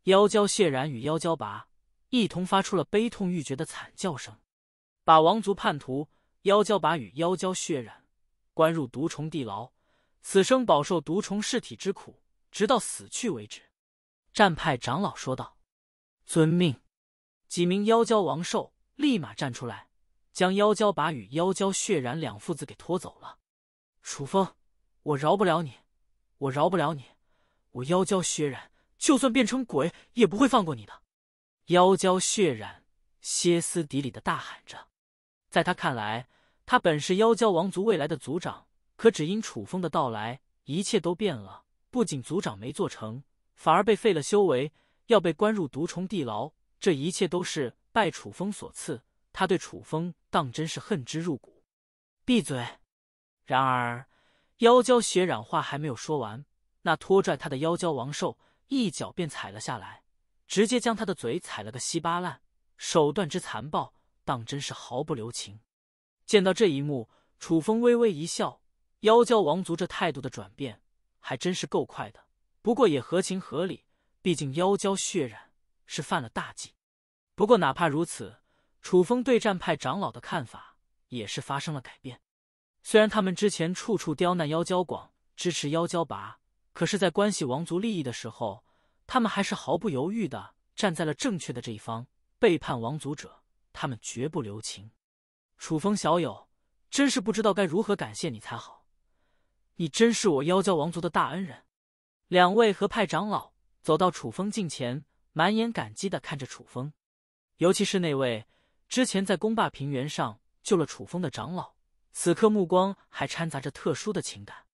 妖蛟血染与妖蛟拔一同发出了悲痛欲绝的惨叫声，把王族叛徒妖蛟拔与妖蛟血染关入毒虫地牢，此生饱受毒虫噬体之苦，直到死去为止。战派长老说道：“遵命。”几名妖蛟王兽立马站出来，将妖蛟把与妖蛟血染两父子给拖走了。楚风，我饶不了你！我饶不了你！我妖蛟血染，就算变成鬼，也不会放过你的！妖蛟血染歇斯底里的大喊着，在他看来，他本是妖蛟王族未来的族长，可只因楚风的到来，一切都变了。不仅族长没做成，反而被废了修为，要被关入毒虫地牢。这一切都是拜楚风所赐，他对楚风当真是恨之入骨。闭嘴！然而妖蛟血染话还没有说完，那拖拽他的妖蛟王兽一脚便踩了下来，直接将他的嘴踩了个稀巴烂，手段之残暴，当真是毫不留情。见到这一幕，楚风微微一笑。妖蛟王族这态度的转变还真是够快的，不过也合情合理，毕竟妖蛟血染。是犯了大忌，不过哪怕如此，楚风对战派长老的看法也是发生了改变。虽然他们之前处处刁难妖娇广，支持妖娇拔，可是，在关系王族利益的时候，他们还是毫不犹豫的站在了正确的这一方。背叛王族者，他们绝不留情。楚风小友，真是不知道该如何感谢你才好，你真是我妖娇王族的大恩人。两位合派长老走到楚风近前。满眼感激的看着楚风，尤其是那位之前在公坝平原上救了楚风的长老，此刻目光还掺杂着特殊的情感。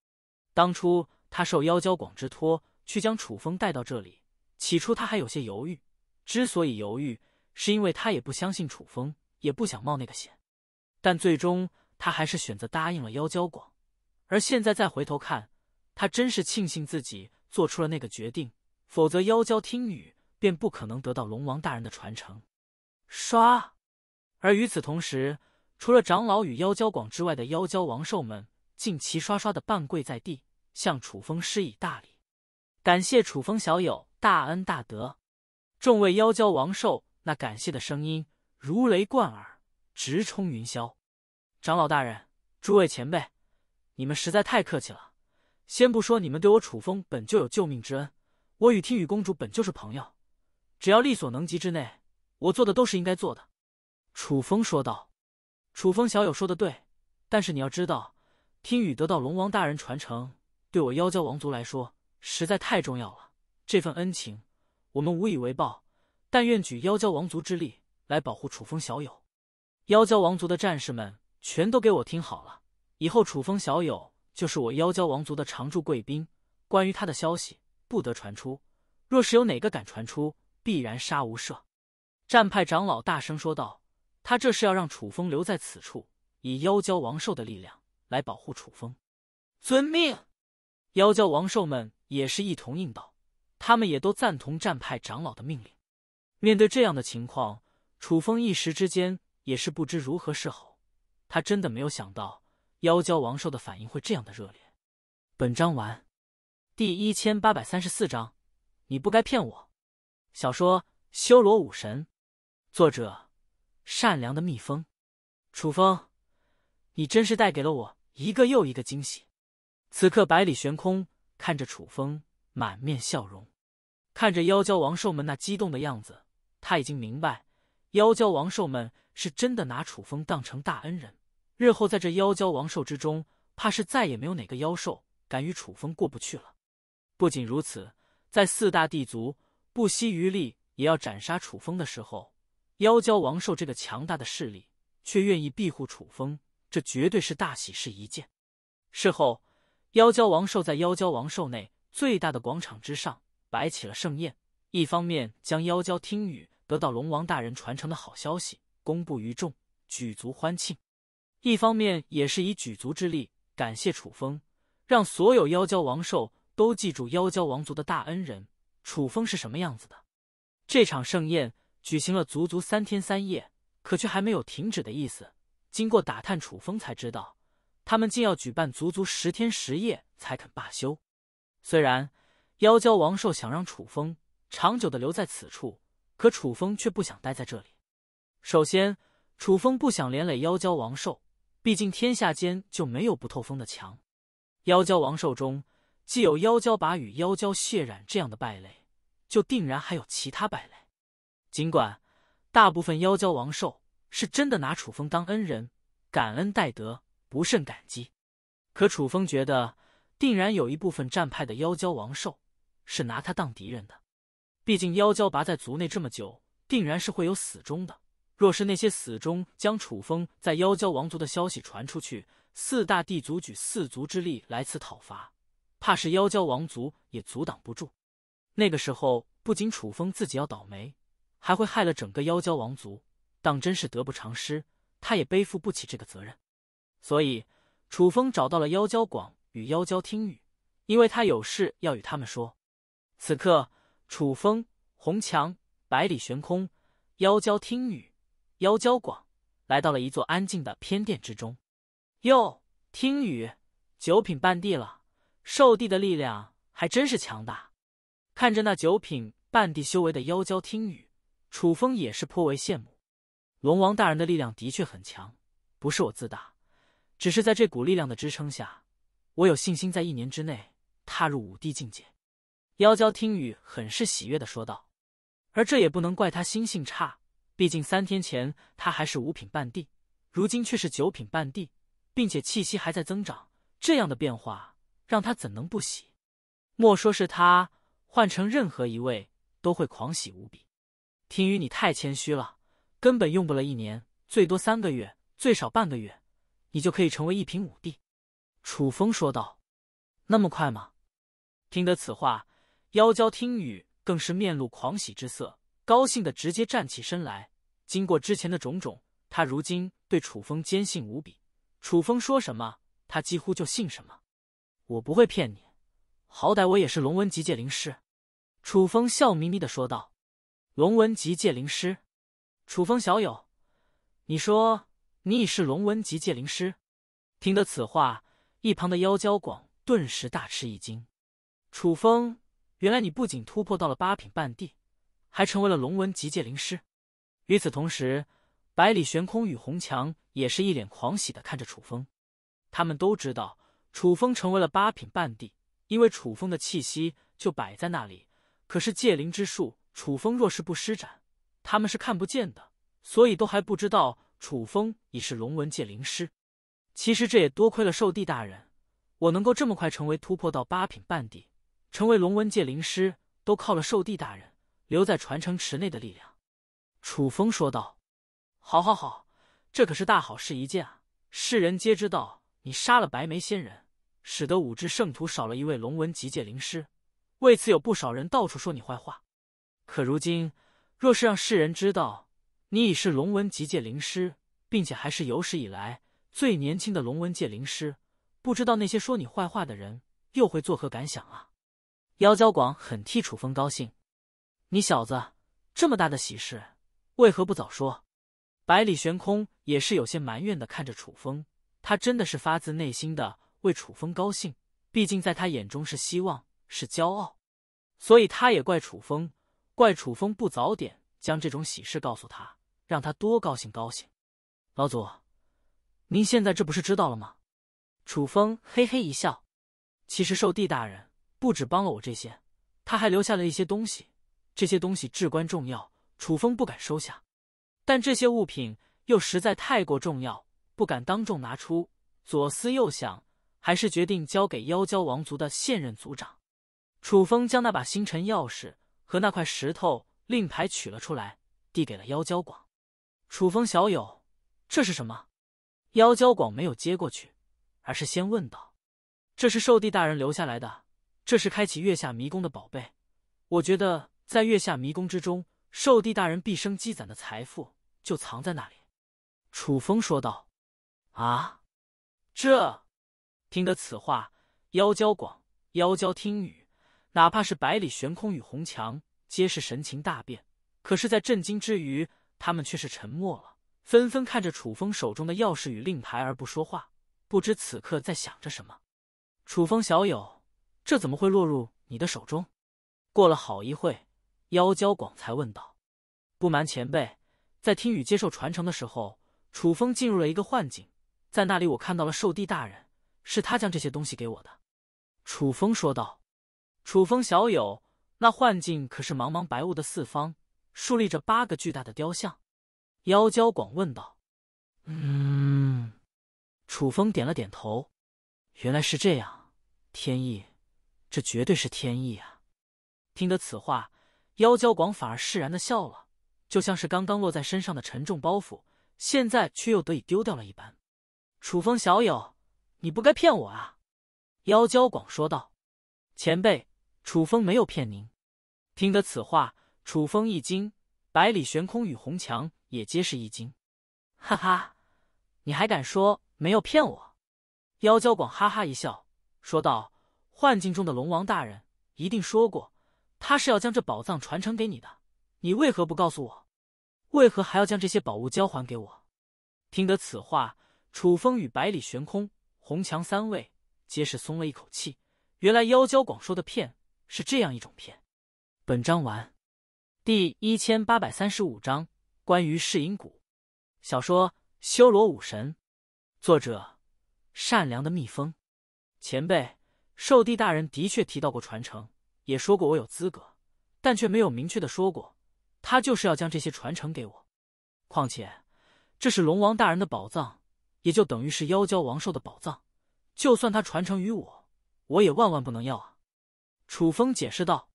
当初他受妖娇广之托去将楚风带到这里，起初他还有些犹豫，之所以犹豫，是因为他也不相信楚风，也不想冒那个险。但最终他还是选择答应了妖娇广，而现在再回头看，他真是庆幸自己做出了那个决定，否则妖娇听雨。便不可能得到龙王大人的传承。刷。而与此同时，除了长老与妖蛟广之外的妖蛟王兽们，竟齐刷刷的半跪在地，向楚风施以大礼，感谢楚风小友大恩大德。众位妖蛟王兽那感谢的声音如雷贯耳，直冲云霄。长老大人，诸位前辈，你们实在太客气了。先不说你们对我楚风本就有救命之恩，我与听雨公主本就是朋友。只要力所能及之内，我做的都是应该做的。”楚风说道。“楚风小友说的对，但是你要知道，听雨得到龙王大人传承，对我妖蛟王族来说实在太重要了。这份恩情，我们无以为报，但愿举妖蛟王族之力来保护楚风小友。妖蛟王族的战士们，全都给我听好了，以后楚风小友就是我妖蛟王族的常驻贵宾，关于他的消息不得传出，若是有哪个敢传出，必然杀无赦！战派长老大声说道：“他这是要让楚风留在此处，以妖蛟王兽的力量来保护楚风。”遵命！妖蛟王兽们也是一同应道，他们也都赞同战派长老的命令。面对这样的情况，楚风一时之间也是不知如何是好。他真的没有想到妖蛟王兽的反应会这样的热烈。本章完。第一千八百三十四章，你不该骗我。小说《修罗武神》，作者：善良的蜜蜂。楚风，你真是带给了我一个又一个惊喜。此刻，百里悬空看着楚风，满面笑容，看着妖蛟王兽们那激动的样子，他已经明白，妖蛟王兽们是真的拿楚风当成大恩人。日后在这妖蛟王兽之中，怕是再也没有哪个妖兽敢与楚风过不去了。不仅如此，在四大帝族。不惜余力也要斩杀楚风的时候，妖蛟王兽这个强大的势力却愿意庇护楚风，这绝对是大喜事一件。事后，妖蛟王兽在妖蛟王兽内最大的广场之上摆起了盛宴，一方面将妖蛟听雨得到龙王大人传承的好消息公布于众，举足欢庆；一方面也是以举族之力感谢楚风，让所有妖蛟王兽都记住妖蛟王族的大恩人。楚风是什么样子的？这场盛宴举行了足足三天三夜，可却还没有停止的意思。经过打探，楚风才知道，他们竟要举办足足十天十夜才肯罢休。虽然妖蛟王兽想让楚风长久的留在此处，可楚风却不想待在这里。首先，楚风不想连累妖蛟王兽，毕竟天下间就没有不透风的墙。妖蛟王兽中。既有妖蛟拔与妖蛟血染这样的败类，就定然还有其他败类。尽管大部分妖蛟王兽是真的拿楚风当恩人，感恩戴德，不甚感激，可楚风觉得定然有一部分战派的妖蛟王兽是拿他当敌人的。毕竟妖蛟拔在族内这么久，定然是会有死忠的。若是那些死忠将楚风在妖蛟王族的消息传出去，四大帝族举四族之力来此讨伐。怕是妖蛟王族也阻挡不住，那个时候不仅楚风自己要倒霉，还会害了整个妖蛟王族，当真是得不偿失。他也背负不起这个责任，所以楚风找到了妖蛟广与妖蛟听雨，因为他有事要与他们说。此刻，楚风、红墙、百里悬空、妖蛟听雨、妖蛟广来到了一座安静的偏殿之中。哟，听雨九品半地了。兽帝的力量还真是强大，看着那九品半地修为的妖蛟听雨，楚风也是颇为羡慕。龙王大人的力量的确很强，不是我自大，只是在这股力量的支撑下，我有信心在一年之内踏入五帝境界。妖娇听雨很是喜悦的说道，而这也不能怪他心性差，毕竟三天前他还是五品半地，如今却是九品半地，并且气息还在增长，这样的变化。让他怎能不喜？莫说是他，换成任何一位都会狂喜无比。听雨，你太谦虚了，根本用不了一年，最多三个月，最少半个月，你就可以成为一品武帝。”楚风说道。“那么快吗？”听得此话，妖娇听雨更是面露狂喜之色，高兴的直接站起身来。经过之前的种种，他如今对楚风坚信无比，楚风说什么，他几乎就信什么。我不会骗你，好歹我也是龙纹级界灵师。”楚风笑眯眯的说道。“龙纹级界灵师，楚风小友，你说你已是龙纹级界灵师？”听得此话，一旁的妖娇广顿时大吃一惊。“楚风，原来你不仅突破到了八品半地，还成为了龙纹级界灵师。”与此同时，百里玄空与红墙也是一脸狂喜的看着楚风，他们都知道。楚风成为了八品半帝，因为楚风的气息就摆在那里。可是借灵之术，楚风若是不施展，他们是看不见的，所以都还不知道楚风已是龙纹界灵师。其实这也多亏了兽帝大人，我能够这么快成为突破到八品半帝，成为龙纹界灵师，都靠了兽帝大人留在传承池内的力量。”楚风说道，“好，好，好，这可是大好事一件啊！世人皆知道。”你杀了白眉仙人，使得五只圣徒少了一位龙纹极界灵师，为此有不少人到处说你坏话。可如今，若是让世人知道你已是龙纹极界灵师，并且还是有史以来最年轻的龙纹界灵师，不知道那些说你坏话的人又会作何感想啊？妖娇广很替楚风高兴，你小子这么大的喜事，为何不早说？百里悬空也是有些埋怨的看着楚风。他真的是发自内心的为楚风高兴，毕竟在他眼中是希望，是骄傲，所以他也怪楚风，怪楚风不早点将这种喜事告诉他，让他多高兴高兴。老祖，您现在这不是知道了吗？楚风嘿嘿一笑，其实受帝大人不止帮了我这些，他还留下了一些东西，这些东西至关重要，楚风不敢收下，但这些物品又实在太过重要。不敢当众拿出，左思右想，还是决定交给妖蛟王族的现任族长。楚风将那把星辰钥匙和那块石头令牌取了出来，递给了妖蛟广。楚风小友，这是什么？妖蛟广没有接过去，而是先问道：“这是兽帝大人留下来的，这是开启月下迷宫的宝贝。我觉得，在月下迷宫之中，兽帝大人毕生积攒的财富就藏在那里。”楚风说道。啊！这听得此话，妖娇广、妖娇听雨，哪怕是百里悬空与红墙，皆是神情大变。可是，在震惊之余，他们却是沉默了，纷纷看着楚风手中的钥匙与令牌而不说话，不知此刻在想着什么。楚风小友，这怎么会落入你的手中？过了好一会，妖娇广才问道：“不瞒前辈，在听雨接受传承的时候，楚风进入了一个幻境。”在那里，我看到了兽帝大人，是他将这些东西给我的。”楚风说道。“楚风小友，那幻境可是茫茫白雾的四方，竖立着八个巨大的雕像。”妖娇广问道。“嗯。”楚风点了点头。“原来是这样，天意，这绝对是天意啊！”听得此话，妖娇广反而释然的笑了，就像是刚刚落在身上的沉重包袱，现在却又得以丢掉了一般。楚风小友，你不该骗我啊！”妖蛟广说道。“前辈，楚风没有骗您。”听得此话，楚风一惊，百里悬空与红墙也皆是一惊。“哈哈，你还敢说没有骗我？”妖蛟广哈哈一笑说道：“幻境中的龙王大人一定说过，他是要将这宝藏传承给你的，你为何不告诉我？为何还要将这些宝物交还给我？”听得此话。楚风与百里悬空、红墙三位皆是松了一口气。原来妖娇广说的骗是这样一种骗。本章完，第一千八百三十五章关于噬银谷。小说《修罗武神》，作者：善良的蜜蜂。前辈，兽帝大人的确提到过传承，也说过我有资格，但却没有明确的说过，他就是要将这些传承给我。况且，这是龙王大人的宝藏。也就等于是妖蛟王兽的宝藏，就算他传承于我，我也万万不能要啊！楚风解释道：“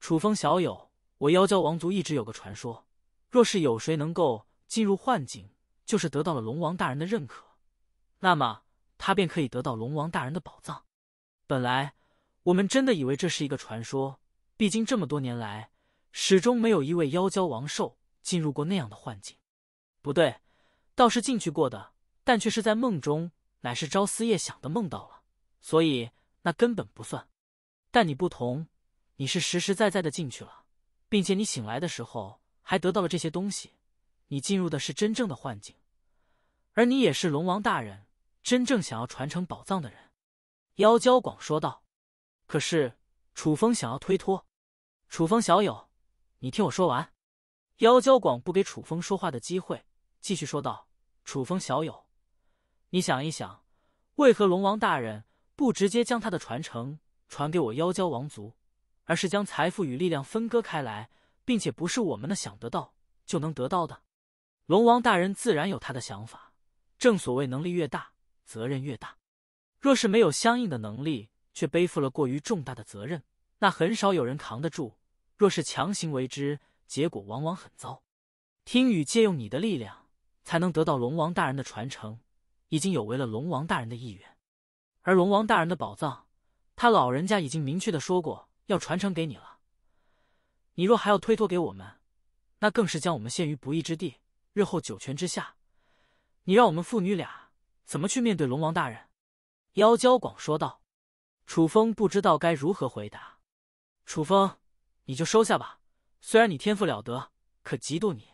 楚风小友，我妖蛟王族一直有个传说，若是有谁能够进入幻境，就是得到了龙王大人的认可，那么他便可以得到龙王大人的宝藏。本来我们真的以为这是一个传说，毕竟这么多年来，始终没有一位妖蛟王兽进入过那样的幻境。不对，倒是进去过的。”但却是在梦中，乃是朝思夜想的梦到了，所以那根本不算。但你不同，你是实实在在的进去了，并且你醒来的时候还得到了这些东西。你进入的是真正的幻境，而你也是龙王大人真正想要传承宝藏的人。”妖娇广说道。可是楚风想要推脱。楚风小友，你听我说完。”妖娇广不给楚风说话的机会，继续说道：“楚风小友。”你想一想，为何龙王大人不直接将他的传承传给我妖蛟王族，而是将财富与力量分割开来，并且不是我们的想得到就能得到的？龙王大人自然有他的想法。正所谓能力越大，责任越大。若是没有相应的能力，却背负了过于重大的责任，那很少有人扛得住。若是强行为之，结果往往很糟。听雨借用你的力量，才能得到龙王大人的传承。已经有违了龙王大人的意愿，而龙王大人的宝藏，他老人家已经明确的说过要传承给你了。你若还要推脱给我们，那更是将我们陷于不义之地。日后九泉之下，你让我们父女俩怎么去面对龙王大人？妖娇广说道。楚风不知道该如何回答。楚风，你就收下吧。虽然你天赋了得，可嫉妒你、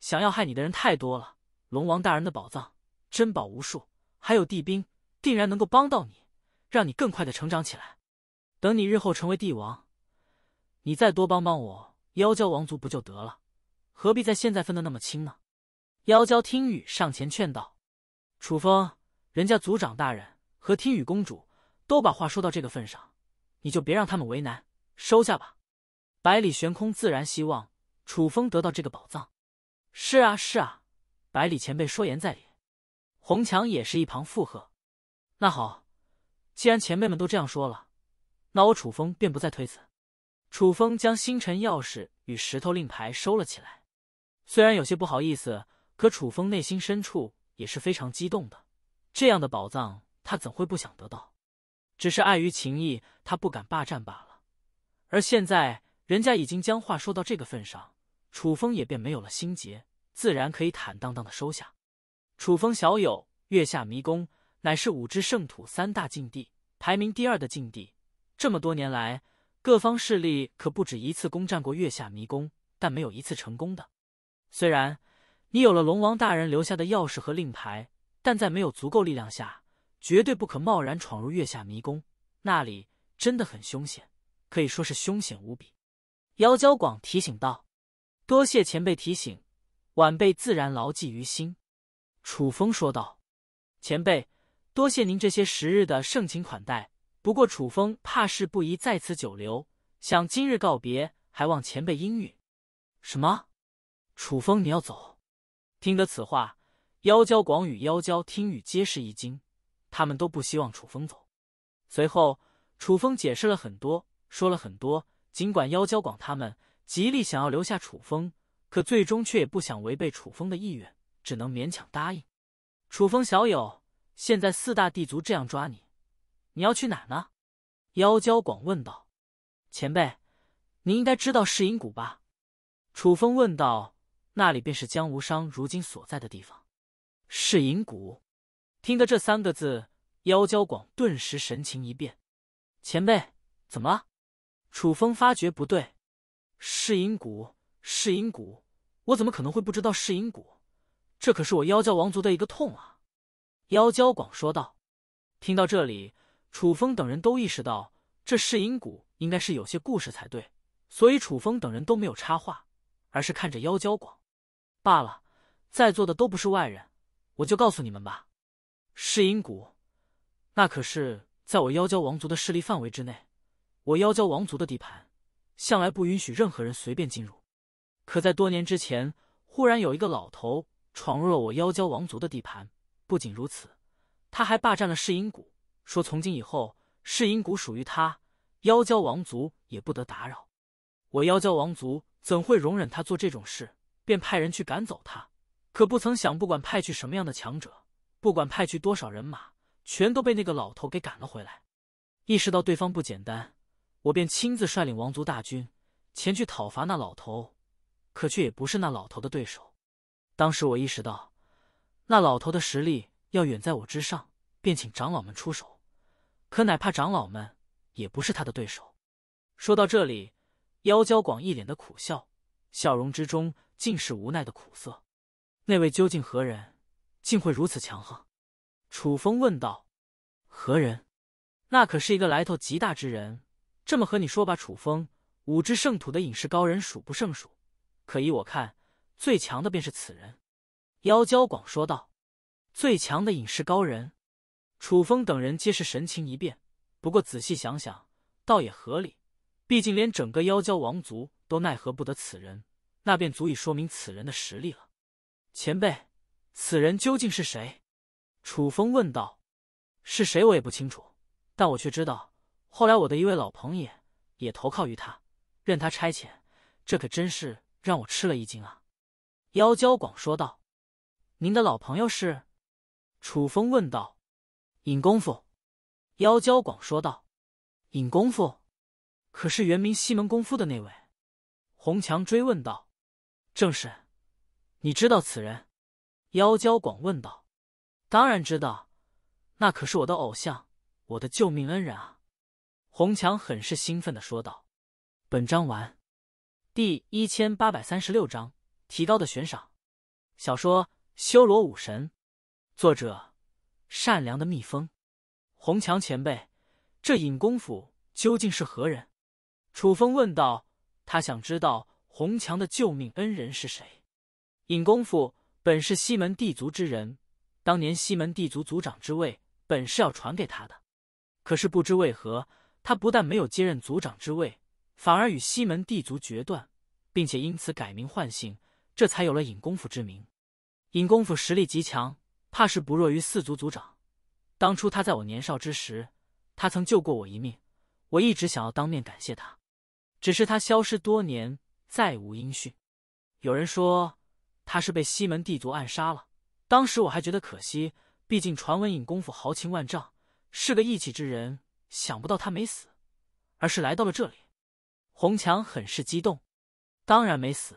想要害你的人太多了。龙王大人的宝藏。珍宝无数，还有帝兵，定然能够帮到你，让你更快的成长起来。等你日后成为帝王，你再多帮帮我妖蛟王族不就得了？何必在现在分得那么清呢？妖蛟听雨上前劝道：“楚风，人家族长大人和听雨公主都把话说到这个份上，你就别让他们为难，收下吧。”百里悬空自然希望楚风得到这个宝藏。是啊，是啊，百里前辈说言在理。红墙也是一旁附和：“那好，既然前辈们都这样说了，那我楚风便不再推辞。”楚风将星辰钥匙与石头令牌收了起来。虽然有些不好意思，可楚风内心深处也是非常激动的。这样的宝藏，他怎会不想得到？只是碍于情谊，他不敢霸占罢了。而现在人家已经将话说到这个份上，楚风也便没有了心结，自然可以坦荡荡的收下。楚风小友，月下迷宫乃是五之圣土三大禁地排名第二的禁地。这么多年来，各方势力可不止一次攻占过月下迷宫，但没有一次成功的。虽然你有了龙王大人留下的钥匙和令牌，但在没有足够力量下，绝对不可贸然闯入月下迷宫。那里真的很凶险，可以说是凶险无比。姚娇广提醒道：“多谢前辈提醒，晚辈自然牢记于心。”楚风说道：“前辈，多谢您这些时日的盛情款待。不过楚风怕是不宜在此久留，想今日告别，还望前辈应允。”“什么？楚风你要走？”听得此话，妖娇广与妖娇听雨皆是一惊，他们都不希望楚风走。随后，楚风解释了很多，说了很多。尽管妖娇广他们极力想要留下楚风，可最终却也不想违背楚风的意愿。只能勉强答应，楚风小友，现在四大帝族这样抓你，你要去哪呢？妖娇广问道。前辈，您应该知道噬银谷吧？楚风问道。那里便是江无伤如今所在的地方。噬银谷，听得这三个字，妖娇广顿时神情一变。前辈，怎么了？楚风发觉不对。噬银谷，噬银谷，我怎么可能会不知道噬银谷？这可是我妖蛟王族的一个痛啊！”妖蛟广说道。听到这里，楚风等人都意识到，这噬银谷应该是有些故事才对，所以楚风等人都没有插话，而是看着妖蛟广。罢了，在座的都不是外人，我就告诉你们吧。噬银谷，那可是在我妖蛟王族的势力范围之内，我妖蛟王族的地盘，向来不允许任何人随便进入。可在多年之前，忽然有一个老头。闯入了我妖蛟王族的地盘，不仅如此，他还霸占了噬阴谷，说从今以后噬阴谷属于他，妖蛟王族也不得打扰。我妖蛟王族怎会容忍他做这种事？便派人去赶走他，可不曾想，不管派去什么样的强者，不管派去多少人马，全都被那个老头给赶了回来。意识到对方不简单，我便亲自率领王族大军前去讨伐那老头，可却也不是那老头的对手。当时我意识到，那老头的实力要远在我之上，便请长老们出手，可哪怕长老们也不是他的对手。说到这里，妖娇广一脸的苦笑，笑容之中尽是无奈的苦涩。那位究竟何人，竟会如此强横？楚风问道。何人？那可是一个来头极大之人。这么和你说吧，楚风，五之圣土的隐士高人数不胜数，可依我看。最强的便是此人，妖蛟广说道：“最强的隐士高人。”楚风等人皆是神情一变。不过仔细想想，倒也合理。毕竟连整个妖蛟王族都奈何不得此人，那便足以说明此人的实力了。前辈，此人究竟是谁？”楚风问道。“是谁我也不清楚，但我却知道，后来我的一位老朋友也投靠于他，任他差遣。这可真是让我吃了一惊啊！”妖娇广说道：“您的老朋友是？”楚风问道。“尹功夫。”妖娇广说道。“尹功夫，可是原名西门功夫的那位？”红墙追问道。“正是。”你知道此人？妖娇广问道。“当然知道，那可是我的偶像，我的救命恩人啊！”红墙很是兴奋的说道。“本章完，第一千八百三十六章。”提高的悬赏，小说《修罗武神》，作者：善良的蜜蜂。红墙前辈，这尹功夫究竟是何人？楚风问道。他想知道红墙的救命恩人是谁。尹功夫本是西门地族之人，当年西门地族族长之位本是要传给他的，可是不知为何，他不但没有接任族长之位，反而与西门帝族决断，并且因此改名换姓。这才有了尹功夫之名。尹功夫实力极强，怕是不弱于四族族长。当初他在我年少之时，他曾救过我一命，我一直想要当面感谢他，只是他消失多年，再无音讯。有人说他是被西门帝族暗杀了，当时我还觉得可惜，毕竟传闻尹功夫豪情万丈，是个义气之人。想不到他没死，而是来到了这里。红强很是激动，当然没死。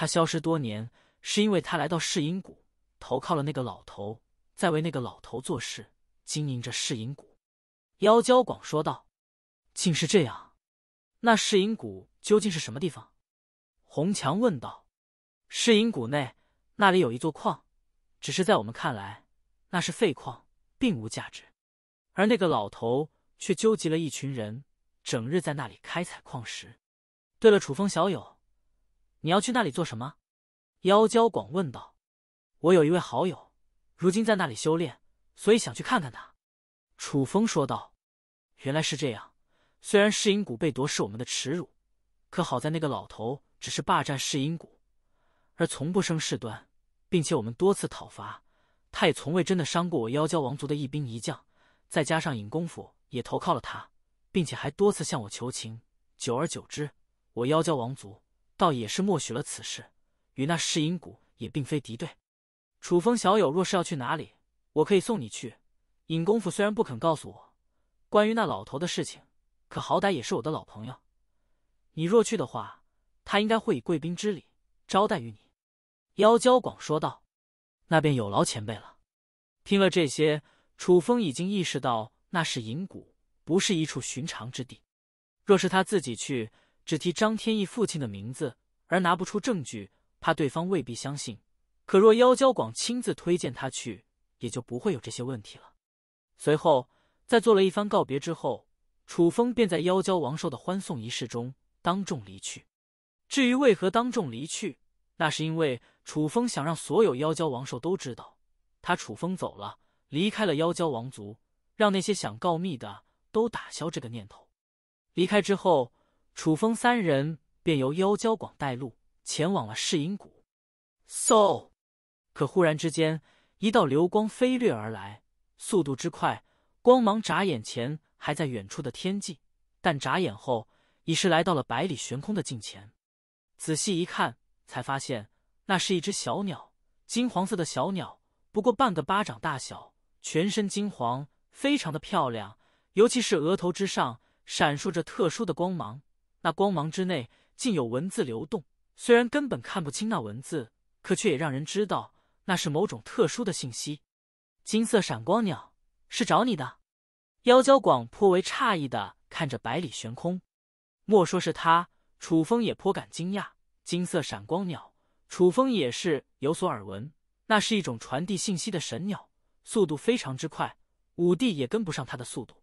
他消失多年，是因为他来到噬银谷，投靠了那个老头，在为那个老头做事，经营着噬银谷。妖娇广说道：“竟是这样，那噬银谷究竟是什么地方？”红墙问道：“噬银谷内那里有一座矿，只是在我们看来，那是废矿，并无价值。而那个老头却纠集了一群人，整日在那里开采矿石。对了，楚风小友。”你要去那里做什么？妖娇广问道。我有一位好友，如今在那里修炼，所以想去看看他。楚风说道。原来是这样。虽然噬阴谷被夺是我们的耻辱，可好在那个老头只是霸占噬阴谷，而从不生事端，并且我们多次讨伐，他也从未真的伤过我妖娇王族的一兵一将。再加上尹功夫也投靠了他，并且还多次向我求情，久而久之，我妖娇王族。倒也是默许了此事，与那噬银谷也并非敌对。楚风小友若是要去哪里，我可以送你去。尹功夫虽然不肯告诉我关于那老头的事情，可好歹也是我的老朋友。你若去的话，他应该会以贵宾之礼招待于你。”妖娇广说道。“那便有劳前辈了。”听了这些，楚风已经意识到那是银谷，不是一处寻常之地。若是他自己去，只提张天翼父亲的名字，而拿不出证据，怕对方未必相信。可若妖娇广亲自推荐他去，也就不会有这些问题了。随后，在做了一番告别之后，楚风便在妖娇王兽的欢送仪式中当众离去。至于为何当众离去，那是因为楚风想让所有妖娇王兽都知道，他楚风走了，离开了妖娇王族，让那些想告密的都打消这个念头。离开之后。楚风三人便由妖娇广带路，前往了噬银谷。嗖！可忽然之间，一道流光飞掠而来，速度之快，光芒眨眼前还在远处的天际，但眨眼后已是来到了百里悬空的近前。仔细一看，才发现那是一只小鸟，金黄色的小鸟，不过半个巴掌大小，全身金黄，非常的漂亮，尤其是额头之上闪烁着特殊的光芒。那光芒之内竟有文字流动，虽然根本看不清那文字，可却也让人知道那是某种特殊的信息。金色闪光鸟是找你的，妖娇广颇为诧异的看着百里悬空。莫说是他，楚风也颇感惊讶。金色闪光鸟，楚风也是有所耳闻，那是一种传递信息的神鸟，速度非常之快，五帝也跟不上它的速度。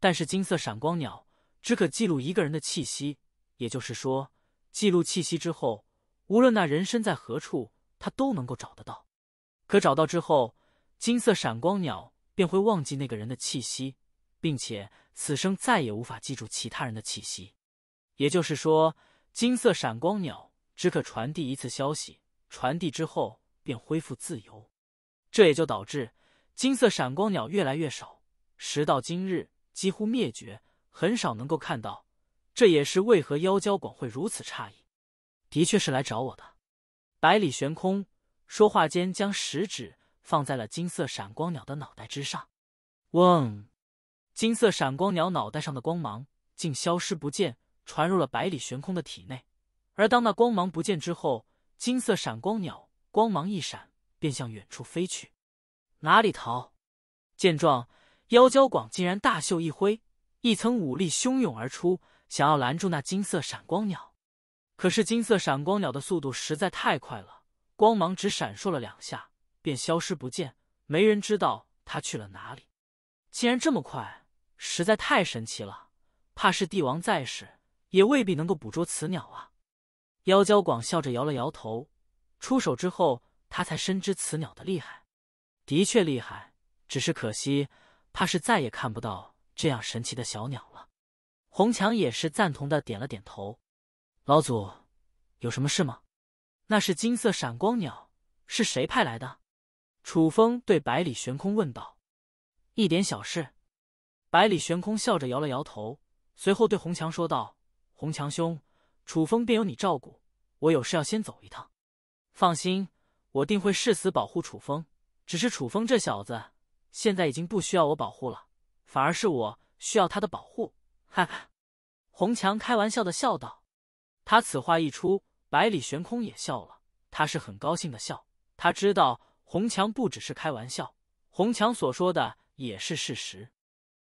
但是金色闪光鸟。只可记录一个人的气息，也就是说，记录气息之后，无论那人身在何处，他都能够找得到。可找到之后，金色闪光鸟便会忘记那个人的气息，并且此生再也无法记住其他人的气息。也就是说，金色闪光鸟只可传递一次消息，传递之后便恢复自由。这也就导致金色闪光鸟越来越少，时到今日几乎灭绝。很少能够看到，这也是为何妖娇广会如此诧异。的确是来找我的，百里悬空说话间，将食指放在了金色闪光鸟的脑袋之上。嗡，金色闪光鸟脑袋上的光芒竟消失不见，传入了百里悬空的体内。而当那光芒不见之后，金色闪光鸟光芒一闪，便向远处飞去。哪里逃？见状，妖娇广竟然大袖一挥。一层武力汹涌而出，想要拦住那金色闪光鸟，可是金色闪光鸟的速度实在太快了，光芒只闪烁了两下便消失不见，没人知道它去了哪里。竟然这么快，实在太神奇了，怕是帝王在世也未必能够捕捉此鸟啊！妖娇广笑着摇了摇头，出手之后他才深知此鸟的厉害，的确厉害，只是可惜，怕是再也看不到。这样神奇的小鸟了，红墙也是赞同的，点了点头。老祖，有什么事吗？那是金色闪光鸟，是谁派来的？楚风对百里悬空问道。一点小事。百里悬空笑着摇了摇头，随后对红墙说道：“红墙兄，楚风便由你照顾，我有事要先走一趟。放心，我定会誓死保护楚风。只是楚风这小子，现在已经不需要我保护了。”反而是我需要他的保护，哈哈，红强开玩笑的笑道。他此话一出，百里悬空也笑了，他是很高兴的笑。他知道红强不只是开玩笑，红强所说的也是事实。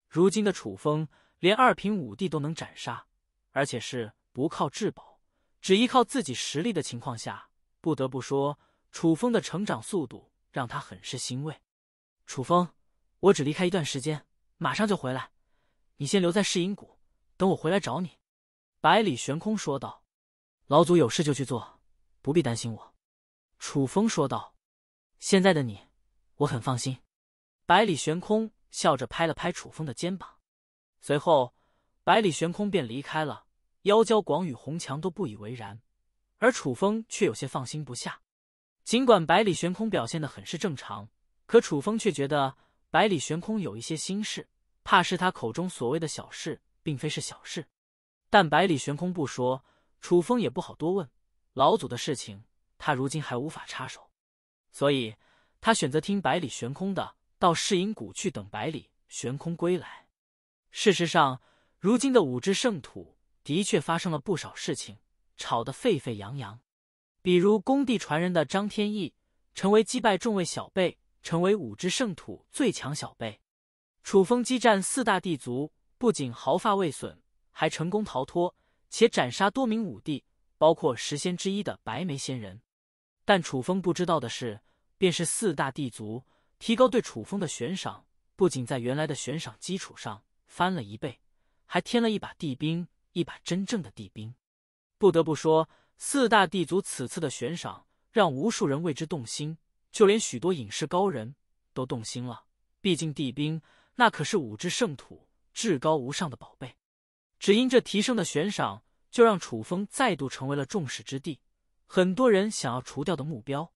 如今的楚风，连二品五帝都能斩杀，而且是不靠至宝，只依靠自己实力的情况下，不得不说，楚风的成长速度让他很是欣慰。楚风，我只离开一段时间。马上就回来，你先留在试银谷，等我回来找你。”百里悬空说道。“老祖有事就去做，不必担心我。”楚风说道。“现在的你，我很放心。”百里悬空笑着拍了拍楚风的肩膀，随后，百里悬空便离开了。妖娇广宇、红墙都不以为然，而楚风却有些放心不下。尽管百里悬空表现的很是正常，可楚风却觉得。百里悬空有一些心事，怕是他口中所谓的小事，并非是小事。但百里悬空不说，楚风也不好多问。老祖的事情，他如今还无法插手，所以他选择听百里悬空的，到世隐谷去等百里悬空归来。事实上，如今的五只圣土的确发生了不少事情，吵得沸沸扬扬。比如，工地传人的张天翼成为击败众位小辈。成为五只圣土最强小辈，楚风激战四大帝族，不仅毫发未损，还成功逃脱，且斩杀多名武帝，包括十仙之一的白眉仙人。但楚风不知道的是，便是四大帝族提高对楚风的悬赏，不仅在原来的悬赏基础上翻了一倍，还添了一把帝兵，一把真正的帝兵。不得不说，四大帝族此次的悬赏，让无数人为之动心。就连许多隐士高人都动心了，毕竟帝兵那可是五之圣土至高无上的宝贝。只因这提升的悬赏，就让楚风再度成为了众矢之的，很多人想要除掉的目标。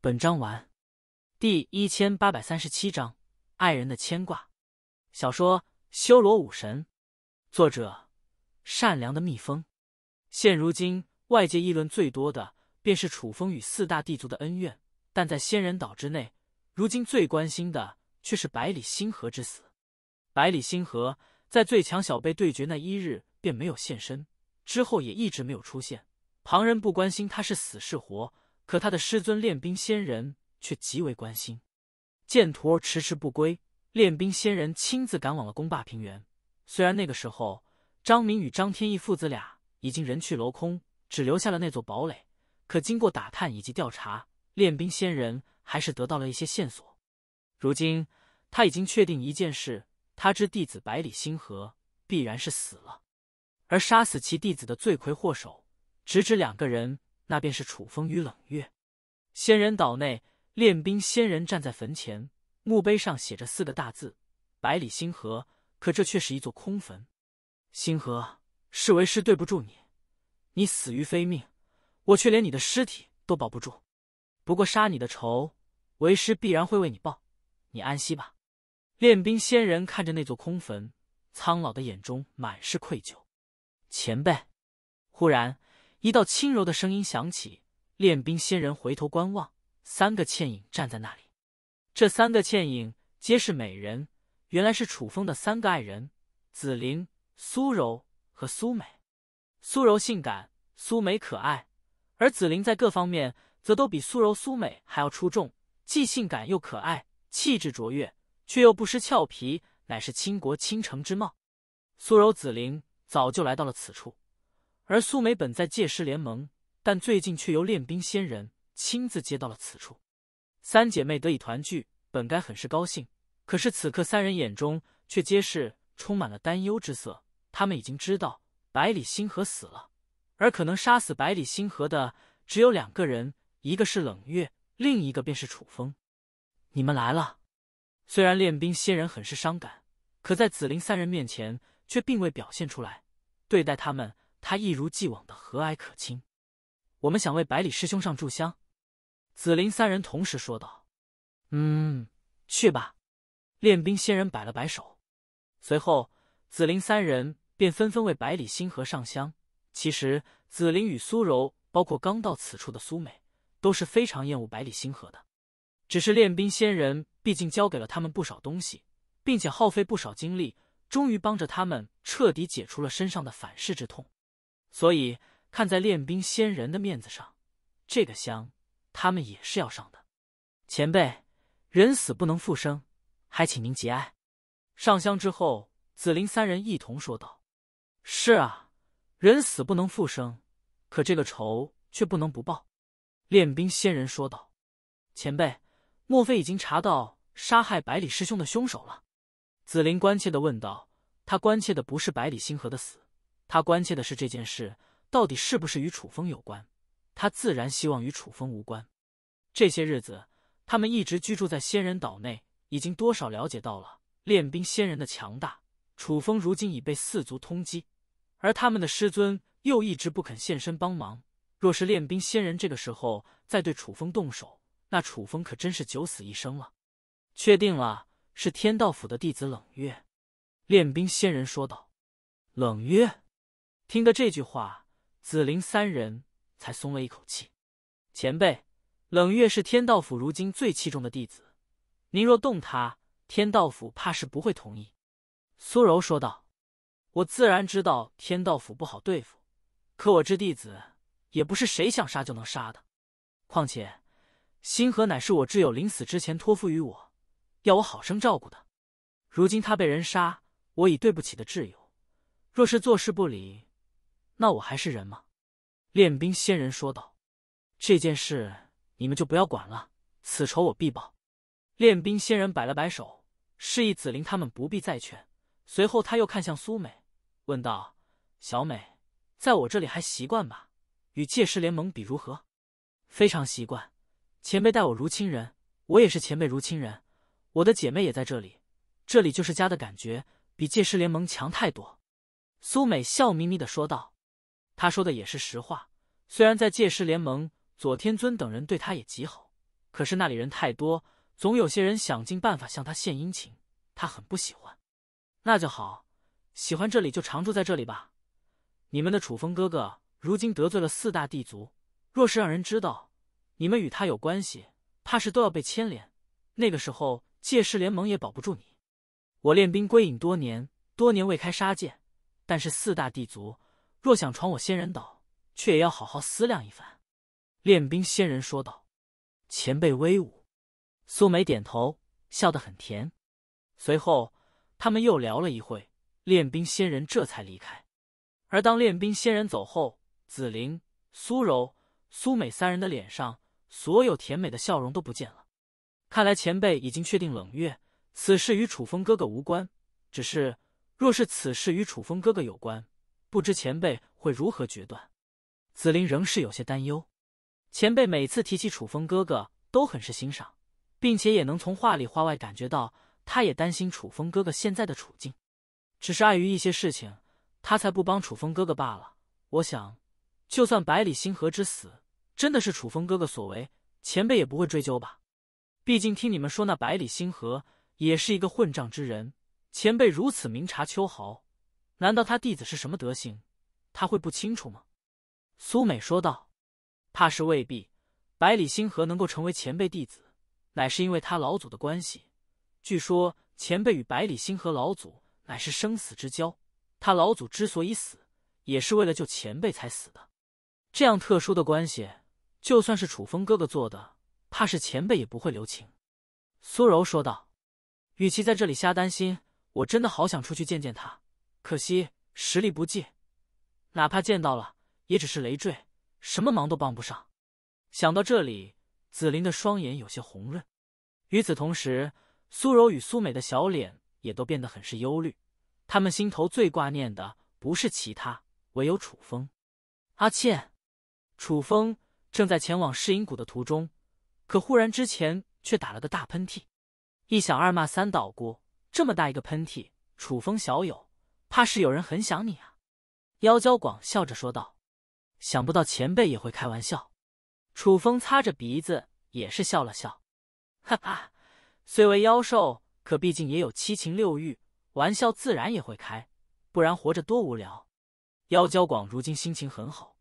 本章完。第一千八百三十七章：爱人的牵挂。小说《修罗武神》，作者：善良的蜜蜂。现如今，外界议论最多的，便是楚风与四大帝族的恩怨。但在仙人岛之内，如今最关心的却是百里星河之死。百里星河在最强小辈对决那一日便没有现身，之后也一直没有出现。旁人不关心他是死是活，可他的师尊练兵仙人却极为关心。剑徒迟迟不归，练兵仙人亲自赶往了公霸平原。虽然那个时候张明与张天翼父子俩已经人去楼空，只留下了那座堡垒，可经过打探以及调查。练兵仙人还是得到了一些线索，如今他已经确定一件事：他之弟子百里星河必然是死了，而杀死其弟子的罪魁祸首，直指两个人，那便是楚风与冷月。仙人岛内，练兵仙人站在坟前，墓碑上写着四个大字：百里星河。可这却是一座空坟。星河，是为师对不住你，你死于非命，我却连你的尸体都保不住。不过杀你的仇，为师必然会为你报。你安息吧。练兵仙人看着那座空坟，苍老的眼中满是愧疚。前辈，忽然一道轻柔的声音响起。练兵仙人回头观望，三个倩影站在那里。这三个倩影皆是美人，原来是楚风的三个爱人：紫菱、苏柔和苏美。苏柔性感，苏美可爱，而紫菱在各方面。则都比苏柔、苏美还要出众，既性感又可爱，气质卓越，却又不失俏皮，乃是倾国倾城之貌。苏柔、紫菱早就来到了此处，而苏美本在界师联盟，但最近却由练兵仙人亲自接到了此处。三姐妹得以团聚，本该很是高兴，可是此刻三人眼中却皆是充满了担忧之色。他们已经知道百里星河死了，而可能杀死百里星河的只有两个人。一个是冷月，另一个便是楚风。你们来了。虽然练兵仙人很是伤感，可在紫菱三人面前却并未表现出来。对待他们，他一如既往的和蔼可亲。我们想为百里师兄上炷香。紫菱三人同时说道：“嗯，去吧。”练兵仙人摆了摆手，随后紫菱三人便纷纷为百里星河上香。其实，紫菱与苏柔，包括刚到此处的苏美。都是非常厌恶百里星河的，只是练兵仙人毕竟教给了他们不少东西，并且耗费不少精力，终于帮着他们彻底解除了身上的反噬之痛，所以看在练兵仙人的面子上，这个香他们也是要上的。前辈，人死不能复生，还请您节哀。上香之后，紫菱三人一同说道：“是啊，人死不能复生，可这个仇却不能不报。”练兵仙人说道：“前辈，莫非已经查到杀害百里师兄的凶手了？”紫菱关切的问道。他关切的不是百里星河的死，他关切的是这件事到底是不是与楚风有关。他自然希望与楚风无关。这些日子，他们一直居住在仙人岛内，已经多少了解到了练兵仙人的强大。楚风如今已被四族通缉，而他们的师尊又一直不肯现身帮忙。若是练兵仙人这个时候再对楚风动手，那楚风可真是九死一生了。确定了，是天道府的弟子冷月。练兵仙人说道：“冷月。”听得这句话，紫菱三人才松了一口气。前辈，冷月是天道府如今最器重的弟子，您若动他，天道府怕是不会同意。”苏柔说道：“我自然知道天道府不好对付，可我这弟子……”也不是谁想杀就能杀的，况且星河乃是我挚友临死之前托付于我，要我好生照顾的。如今他被人杀，我已对不起的挚友，若是坐视不理，那我还是人吗？练兵仙人说道：“这件事你们就不要管了，此仇我必报。”练兵仙人摆了摆手，示意紫菱他们不必再劝。随后他又看向苏美，问道：“小美，在我这里还习惯吧？”与界师联盟比如何？非常习惯，前辈待我如亲人，我也是前辈如亲人。我的姐妹也在这里，这里就是家的感觉，比界师联盟强太多。苏美笑眯眯的说道：“她说的也是实话。虽然在界师联盟，左天尊等人对她也极好，可是那里人太多，总有些人想尽办法向她献殷勤，她很不喜欢。那就好，喜欢这里就常住在这里吧。你们的楚风哥哥。”如今得罪了四大帝族，若是让人知道你们与他有关系，怕是都要被牵连。那个时候，界师联盟也保不住你。我练兵归隐多年，多年未开杀戒，但是四大帝族若想闯我仙人岛，却也要好好思量一番。”练兵仙人说道。“前辈威武。”苏梅点头，笑得很甜。随后，他们又聊了一会，练兵仙人这才离开。而当练兵仙人走后，紫菱、苏柔、苏美三人的脸上，所有甜美的笑容都不见了。看来前辈已经确定冷月此事与楚风哥哥无关。只是，若是此事与楚风哥哥有关，不知前辈会如何决断？紫菱仍是有些担忧。前辈每次提起楚风哥哥，都很是欣赏，并且也能从话里话外感觉到，他也担心楚风哥哥现在的处境。只是碍于一些事情，他才不帮楚风哥哥罢了。我想。就算百里星河之死真的是楚风哥哥所为，前辈也不会追究吧？毕竟听你们说那百里星河也是一个混账之人，前辈如此明察秋毫，难道他弟子是什么德行，他会不清楚吗？苏美说道：“怕是未必。百里星河能够成为前辈弟子，乃是因为他老祖的关系。据说前辈与百里星河老祖乃是生死之交，他老祖之所以死，也是为了救前辈才死的。”这样特殊的关系，就算是楚风哥哥做的，怕是前辈也不会留情。”苏柔说道，“与其在这里瞎担心，我真的好想出去见见他，可惜实力不济，哪怕见到了，也只是累赘，什么忙都帮不上。”想到这里，紫菱的双眼有些红润。与此同时，苏柔与苏美的小脸也都变得很是忧虑。他们心头最挂念的不是其他，唯有楚风。阿倩。楚风正在前往噬阴谷的途中，可忽然之前却打了个大喷嚏，一想二骂三捣鼓，这么大一个喷嚏，楚风小友，怕是有人很想你啊！妖娇广笑着说道：“想不到前辈也会开玩笑。”楚风擦着鼻子也是笑了笑：“哈哈，虽为妖兽，可毕竟也有七情六欲，玩笑自然也会开，不然活着多无聊。”妖娇广如今心情很好。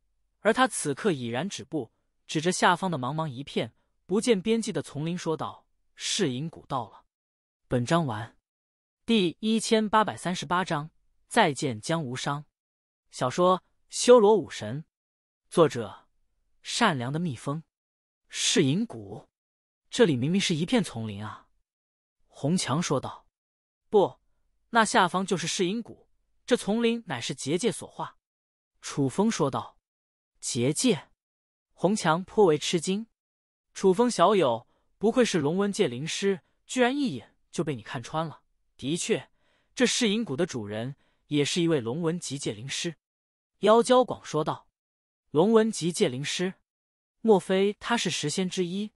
而他此刻已然止步，指着下方的茫茫一片、不见边际的丛林说道：“噬影谷到了。”本章完。第一千八百三十八章再见江无伤。小说《修罗武神》，作者：善良的蜜蜂。噬影谷？这里明明是一片丛林啊！”红墙说道。“不，那下方就是噬影谷，这丛林乃是结界所化。”楚风说道。结界，红墙颇为吃惊。楚风小友不愧是龙纹界灵师，居然一眼就被你看穿了。的确，这噬影谷的主人也是一位龙纹级界灵师。妖娇广说道：“龙纹级界灵师，莫非他是十仙之一？”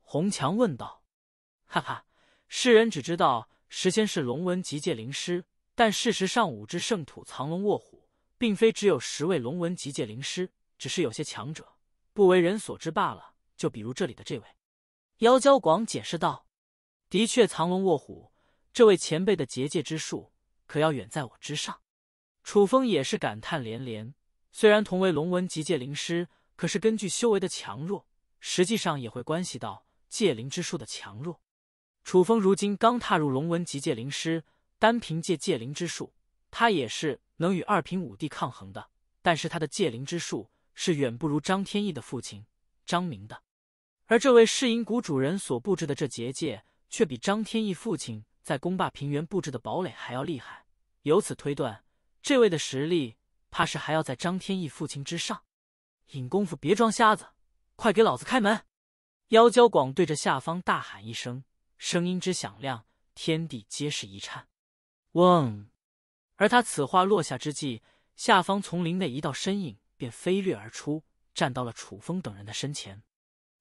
红墙问道。“哈哈，世人只知道十仙是龙纹级界灵师，但事实上，五之圣土藏龙卧虎，并非只有十位龙纹级界灵师。”只是有些强者不为人所知罢了，就比如这里的这位，妖蛟广解释道：“的确藏龙卧虎，这位前辈的结界之术可要远在我之上。”楚风也是感叹连连。虽然同为龙纹极界灵师，可是根据修为的强弱，实际上也会关系到界灵之术的强弱。楚风如今刚踏入龙纹极界灵师，单凭借界灵之术，他也是能与二品武帝抗衡的。但是他的界灵之术。是远不如张天翼的父亲张明的，而这位世隐谷主人所布置的这结界，却比张天翼父亲在攻霸平原布置的堡垒还要厉害。由此推断，这位的实力，怕是还要在张天翼父亲之上。尹功夫，别装瞎子，快给老子开门！妖蛟广对着下方大喊一声，声音之响亮，天地皆是一颤。嗡！而他此话落下之际，下方丛林内一道身影。便飞掠而出，站到了楚风等人的身前。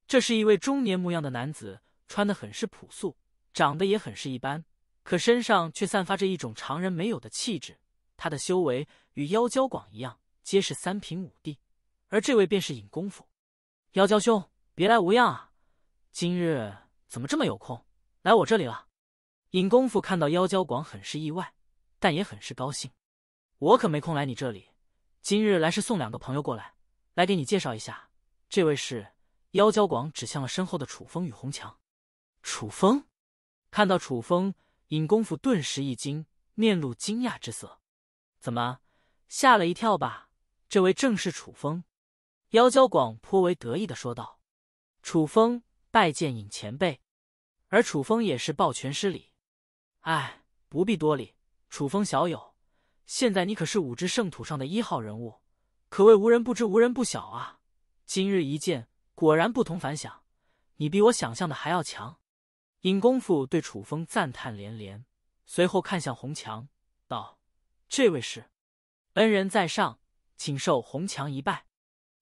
这是一位中年模样的男子，穿的很是朴素，长得也很是一般，可身上却散发着一种常人没有的气质。他的修为与妖娇广一样，皆是三品五帝，而这位便是尹功夫。妖娇兄，别来无恙啊！今日怎么这么有空来我这里了？尹功夫看到妖娇广，很是意外，但也很是高兴。我可没空来你这里。今日来是送两个朋友过来，来给你介绍一下，这位是妖娇广，指向了身后的楚风与红墙。楚风看到楚风，尹功夫顿时一惊，面露惊讶之色，怎么吓了一跳吧？这位正是楚风，妖娇广颇为得意的说道。楚风拜见尹前辈，而楚风也是抱拳施礼。哎，不必多礼，楚风小友。现在你可是五只圣土上的一号人物，可谓无人不知，无人不晓啊！今日一见，果然不同凡响，你比我想象的还要强。尹功夫对楚风赞叹连连，随后看向红墙，道：“这位是恩人在上，请受红墙一拜。”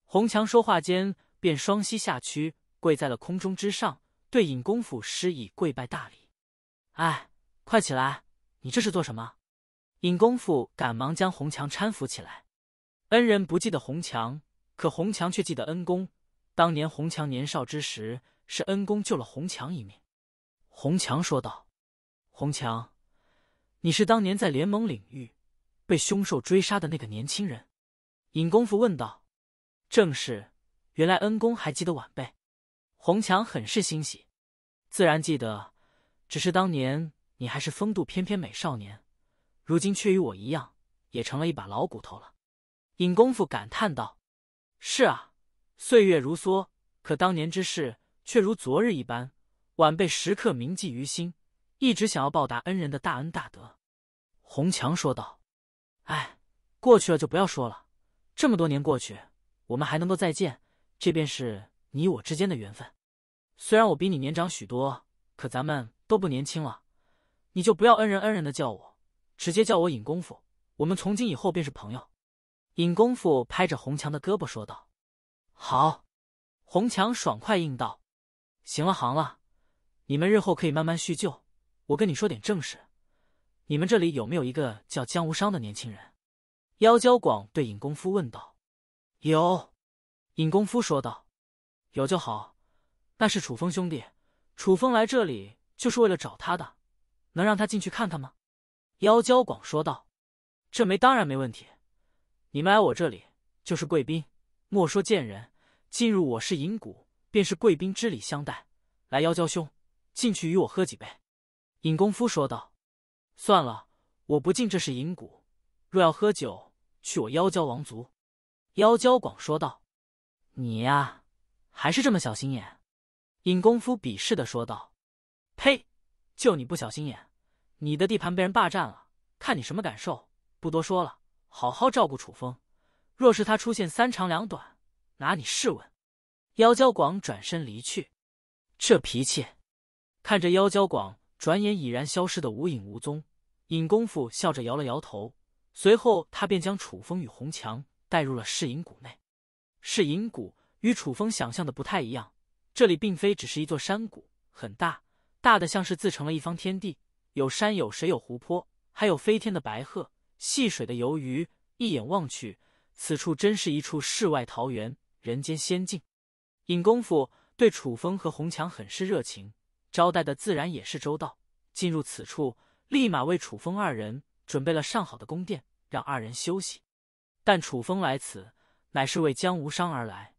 红墙说话间便双膝下屈，跪在了空中之上，对尹功夫施以跪拜大礼。哎，快起来！你这是做什么？尹功夫赶忙将红强搀扶起来。恩人不记得红强，可红强却记得恩公。当年红强年少之时，是恩公救了红强一命。红强说道：“红强，你是当年在联盟领域被凶兽追杀的那个年轻人？”尹功夫问道：“正是。原来恩公还记得晚辈。”红强很是欣喜：“自然记得，只是当年你还是风度翩翩美少年。”如今却与我一样，也成了一把老骨头了。”尹功夫感叹道，“是啊，岁月如梭，可当年之事却如昨日一般，晚辈时刻铭记于心，一直想要报答恩人的大恩大德。”洪强说道，“哎，过去了就不要说了，这么多年过去，我们还能够再见，这便是你我之间的缘分。虽然我比你年长许多，可咱们都不年轻了，你就不要‘恩人恩人’的叫我。”直接叫我尹功夫，我们从今以后便是朋友。”尹功夫拍着红强的胳膊说道，“好。”红强爽快应道，“行了，行了，你们日后可以慢慢叙旧。我跟你说点正事，你们这里有没有一个叫江无伤的年轻人？”妖娇广对尹功夫问道，“有。”尹功夫说道，“有就好，那是楚风兄弟。楚风来这里就是为了找他的，能让他进去看看吗？”妖娇广说道：“这枚当然没问题，你们来我这里就是贵宾，莫说贱人，进入我是银谷便是贵宾之礼相待。来，妖娇兄，进去与我喝几杯。”尹功夫说道：“算了，我不进这是银谷，若要喝酒，去我妖娇王族。”妖娇广说道：“你呀，还是这么小心眼。”尹功夫鄙视的说道：“呸，就你不小心眼。”你的地盘被人霸占了，看你什么感受！不多说了，好好照顾楚风。若是他出现三长两短，拿你试问。妖娇广转身离去，这脾气。看着妖娇广转眼已然消失的无影无踪，尹功夫笑着摇了摇头。随后他便将楚风与红墙带入了噬隐谷内。噬隐谷与楚风想象的不太一样，这里并非只是一座山谷，很大，大的像是自成了一方天地。有山有水有湖泊，还有飞天的白鹤、戏水的游鱼，一眼望去，此处真是一处世外桃源、人间仙境。尹功夫对楚风和洪强很是热情，招待的自然也是周到。进入此处，立马为楚风二人准备了上好的宫殿，让二人休息。但楚风来此乃是为江无伤而来，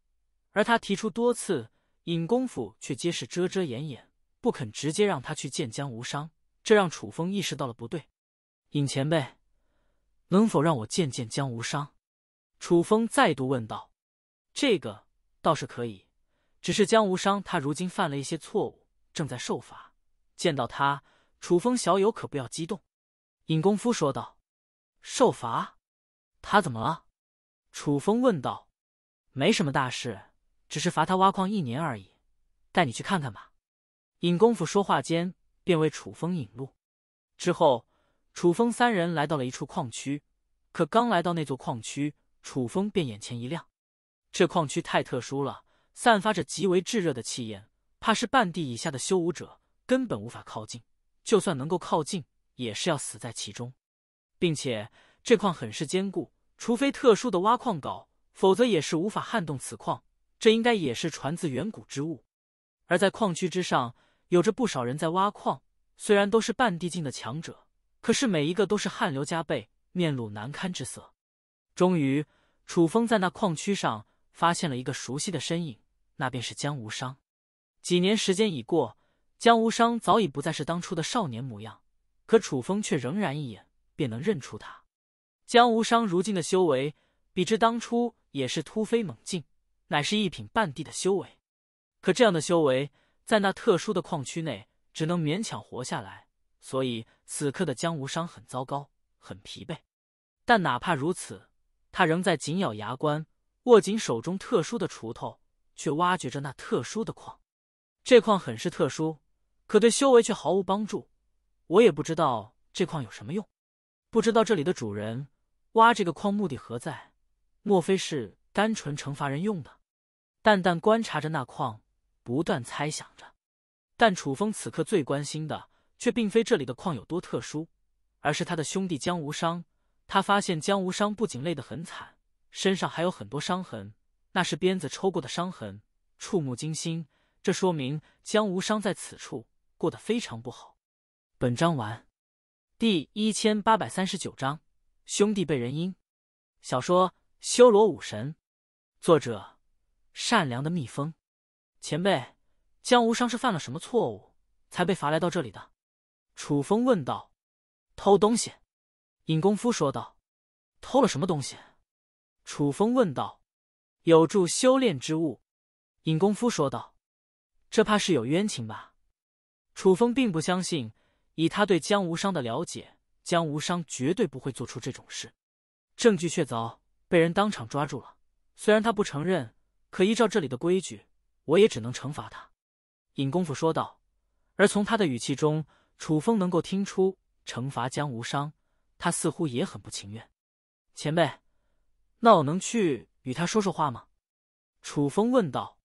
而他提出多次，尹功夫却皆是遮遮掩掩，不肯直接让他去见江无伤。这让楚风意识到了不对，尹前辈，能否让我见见江无伤？楚风再度问道。这个倒是可以，只是江无伤他如今犯了一些错误，正在受罚。见到他，楚风小友可不要激动。”尹功夫说道。“受罚？他怎么了？”楚风问道。“没什么大事，只是罚他挖矿一年而已。带你去看看吧。”尹功夫说话间。便为楚风引路，之后，楚风三人来到了一处矿区。可刚来到那座矿区，楚风便眼前一亮，这矿区太特殊了，散发着极为炙热的气焰，怕是半地以下的修武者根本无法靠近，就算能够靠近，也是要死在其中。并且这矿很是坚固，除非特殊的挖矿镐，否则也是无法撼动此矿。这应该也是传自远古之物。而在矿区之上。有着不少人在挖矿，虽然都是半地境的强者，可是每一个都是汗流浃背，面露难堪之色。终于，楚风在那矿区上发现了一个熟悉的身影，那便是江无伤。几年时间已过，江无伤早已不再是当初的少年模样，可楚风却仍然一眼便能认出他。江无伤如今的修为比之当初也是突飞猛进，乃是一品半地的修为，可这样的修为。在那特殊的矿区内，只能勉强活下来，所以此刻的江无伤很糟糕，很疲惫。但哪怕如此，他仍在紧咬牙关，握紧手中特殊的锄头，却挖掘着那特殊的矿。这矿很是特殊，可对修为却毫无帮助。我也不知道这矿有什么用，不知道这里的主人挖这个矿目的何在？莫非是单纯惩罚人用的？淡淡观察着那矿。不断猜想着，但楚风此刻最关心的却并非这里的矿有多特殊，而是他的兄弟江无伤。他发现江无伤不仅累得很惨，身上还有很多伤痕，那是鞭子抽过的伤痕，触目惊心。这说明江无伤在此处过得非常不好。本章完。第一千八百三十九章兄弟被人阴。小说《修罗武神》，作者：善良的蜜蜂。前辈，江无伤是犯了什么错误才被罚来到这里的？楚风问道。偷东西，尹功夫说道。偷了什么东西？楚风问道。有助修炼之物，尹功夫说道。这怕是有冤情吧？楚风并不相信，以他对江无伤的了解，江无伤绝对不会做出这种事。证据确凿，被人当场抓住了。虽然他不承认，可依照这里的规矩。我也只能惩罚他。”尹功夫说道。而从他的语气中，楚风能够听出，惩罚江无伤，他似乎也很不情愿。前辈，那我能去与他说说话吗？”楚风问道。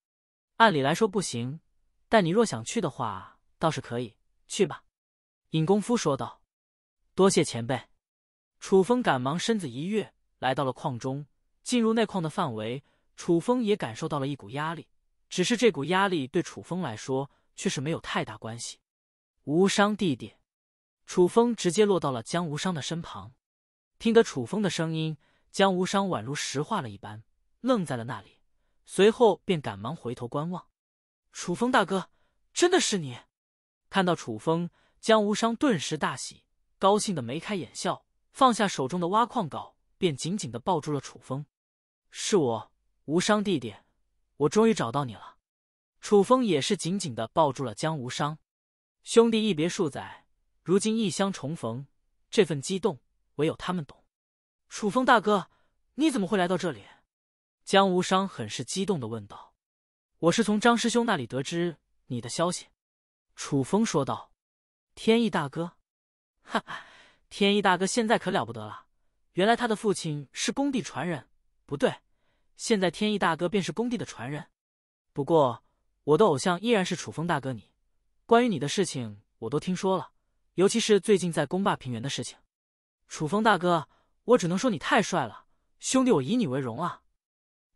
按理来说不行，但你若想去的话，倒是可以去吧。”尹功夫说道。多谢前辈。”楚风赶忙身子一跃，来到了矿中。进入那矿的范围，楚风也感受到了一股压力。只是这股压力对楚风来说却是没有太大关系。无伤弟弟，楚风直接落到了江无伤的身旁。听得楚风的声音，江无伤宛如石化了一般，愣在了那里，随后便赶忙回头观望。楚风大哥，真的是你！看到楚风，江无伤顿时大喜，高兴的眉开眼笑，放下手中的挖矿镐，便紧紧的抱住了楚风。是我，无伤弟弟。我终于找到你了，楚风也是紧紧的抱住了江无伤。兄弟一别数载，如今异乡重逢，这份激动唯有他们懂。楚风大哥，你怎么会来到这里？江无伤很是激动的问道。我是从张师兄那里得知你的消息，楚风说道。天意大哥，哈哈，天意大哥现在可了不得了。原来他的父亲是工地传人，不对。现在天意大哥便是工地的传人，不过我的偶像依然是楚风大哥你。关于你的事情我都听说了，尤其是最近在公霸平原的事情。楚风大哥，我只能说你太帅了，兄弟我以你为荣啊！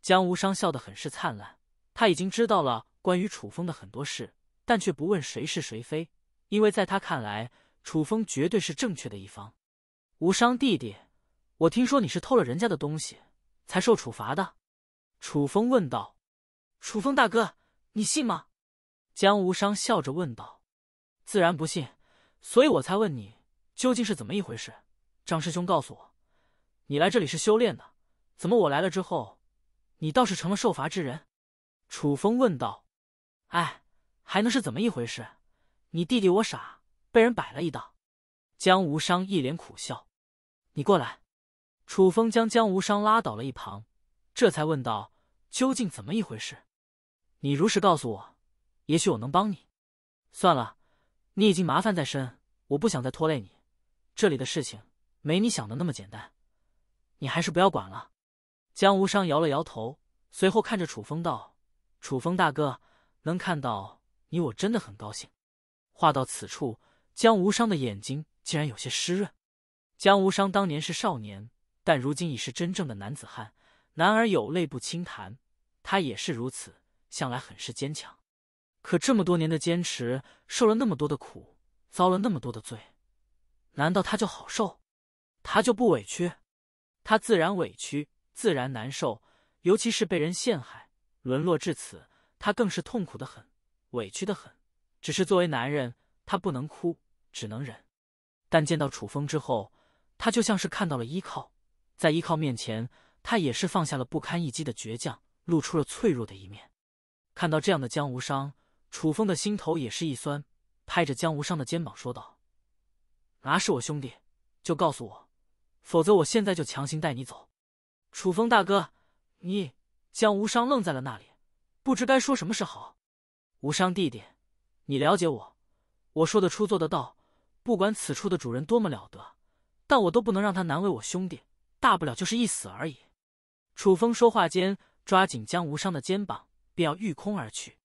江无伤笑得很是灿烂，他已经知道了关于楚风的很多事，但却不问谁是谁非，因为在他看来，楚风绝对是正确的一方。无伤弟弟，我听说你是偷了人家的东西才受处罚的。楚风问道：“楚风大哥，你信吗？”江无伤笑着问道：“自然不信，所以我才问你，究竟是怎么一回事？”张师兄告诉我，你来这里是修炼的，怎么我来了之后，你倒是成了受罚之人？”楚风问道：“哎，还能是怎么一回事？你弟弟我傻，被人摆了一道。”江无伤一脸苦笑：“你过来。”楚风将江无伤拉倒了一旁。这才问道：“究竟怎么一回事？你如实告诉我，也许我能帮你。算了，你已经麻烦在身，我不想再拖累你。这里的事情没你想的那么简单，你还是不要管了。”江无伤摇了摇头，随后看着楚风道：“楚风大哥，能看到你，我真的很高兴。”话到此处，江无伤的眼睛竟然有些湿润。江无伤当年是少年，但如今已是真正的男子汉。男儿有泪不轻弹，他也是如此，向来很是坚强。可这么多年的坚持，受了那么多的苦，遭了那么多的罪，难道他就好受？他就不委屈？他自然委屈，自然难受。尤其是被人陷害，沦落至此，他更是痛苦的很，委屈的很。只是作为男人，他不能哭，只能忍。但见到楚风之后，他就像是看到了依靠，在依靠面前。他也是放下了不堪一击的倔强，露出了脆弱的一面。看到这样的江无伤，楚风的心头也是一酸，拍着江无伤的肩膀说道：“哪是我兄弟，就告诉我，否则我现在就强行带你走。”楚风大哥，你江无伤愣在了那里，不知该说什么是好。无伤弟弟，你了解我，我说得出，做得到。不管此处的主人多么了得，但我都不能让他难为我兄弟，大不了就是一死而已。楚风说话间，抓紧江无伤的肩膀，便要御空而去。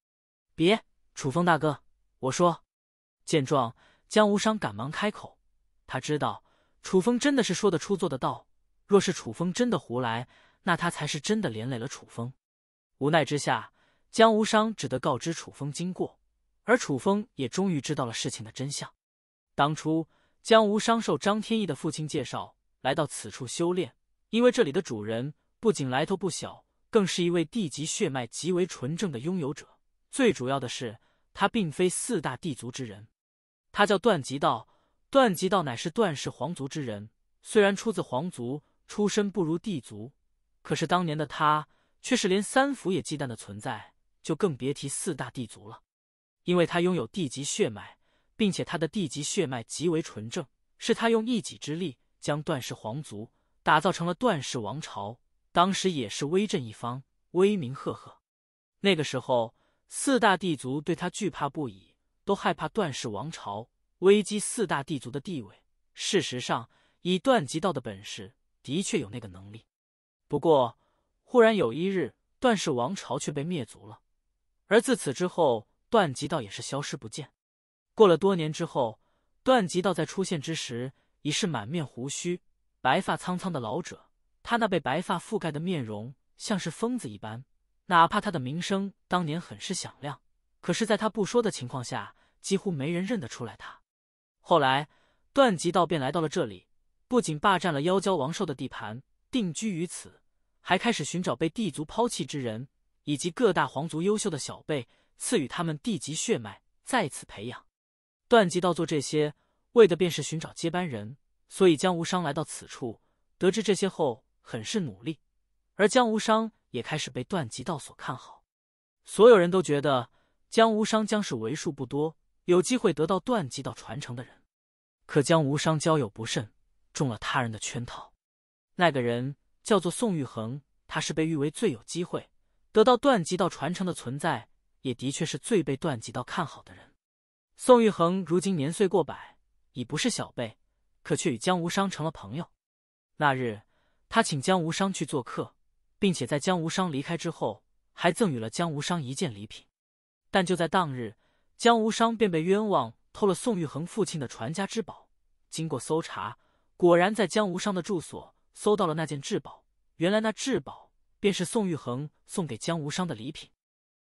别，楚风大哥，我说。见状，江无伤赶忙开口，他知道楚风真的是说得出做得到。若是楚风真的胡来，那他才是真的连累了楚风。无奈之下，江无伤只得告知楚风经过，而楚风也终于知道了事情的真相。当初，江无伤受张天翼的父亲介绍来到此处修炼，因为这里的主人。不仅来头不小，更是一位地级血脉极为纯正的拥有者。最主要的是，他并非四大帝族之人。他叫段吉道，段吉道乃是段氏皇族之人。虽然出自皇族，出身不如帝族，可是当年的他却是连三府也忌惮的存在，就更别提四大帝族了。因为他拥有地级血脉，并且他的地级血脉极为纯正，是他用一己之力将段氏皇族打造成了段氏王朝。当时也是威震一方，威名赫赫。那个时候，四大帝族对他惧怕不已，都害怕段氏王朝危机四大帝族的地位。事实上，以段吉道的本事，的确有那个能力。不过，忽然有一日，段氏王朝却被灭族了，而自此之后，段吉道也是消失不见。过了多年之后，段吉道在出现之时，已是满面胡须、白发苍苍的老者。他那被白发覆盖的面容，像是疯子一般。哪怕他的名声当年很是响亮，可是在他不说的情况下，几乎没人认得出来他。后来，段吉道便来到了这里，不仅霸占了妖蛟王兽的地盘，定居于此，还开始寻找被帝族抛弃之人以及各大皇族优秀的小辈，赐予他们帝级血脉，再次培养。段吉道做这些，为的便是寻找接班人。所以，江无伤来到此处，得知这些后。很是努力，而江无伤也开始被段吉道所看好。所有人都觉得江无伤将是为数不多有机会得到段吉道传承的人。可江无伤交友不慎，中了他人的圈套。那个人叫做宋玉恒，他是被誉为最有机会得到段吉道传承的存在，也的确是最被段吉道看好的人。宋玉恒如今年岁过百，已不是小辈，可却与江无伤成了朋友。那日。他请江无伤去做客，并且在江无伤离开之后，还赠予了江无伤一件礼品。但就在当日，江无伤便被冤枉偷了宋玉恒父亲的传家之宝。经过搜查，果然在江无伤的住所搜到了那件至宝。原来那至宝便是宋玉恒送给江无伤的礼品。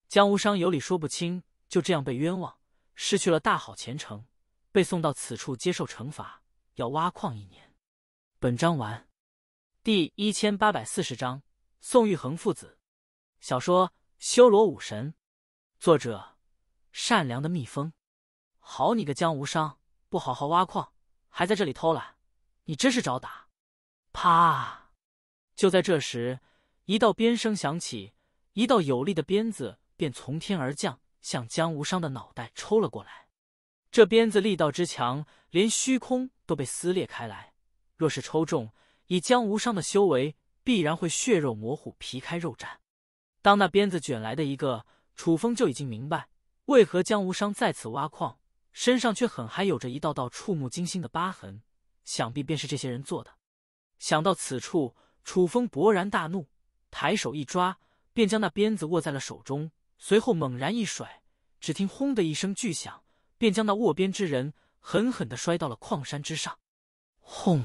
江无伤有理说不清，就这样被冤枉，失去了大好前程，被送到此处接受惩罚，要挖矿一年。本章完。第一千八百四十章宋玉恒父子。小说《修罗武神》，作者：善良的蜜蜂。好你个江无伤，不好好挖矿，还在这里偷懒，你真是找打！啪！就在这时，一道鞭声响起，一道有力的鞭子便从天而降，向江无伤的脑袋抽了过来。这鞭子力道之强，连虚空都被撕裂开来。若是抽中……以江无伤的修为，必然会血肉模糊、皮开肉绽。当那鞭子卷来的一个，楚风就已经明白为何江无伤在此挖矿，身上却很还有着一道道触目惊心的疤痕，想必便是这些人做的。想到此处，楚风勃然大怒，抬手一抓，便将那鞭子握在了手中，随后猛然一甩，只听“轰”的一声巨响，便将那握鞭之人狠狠地摔到了矿山之上。轰！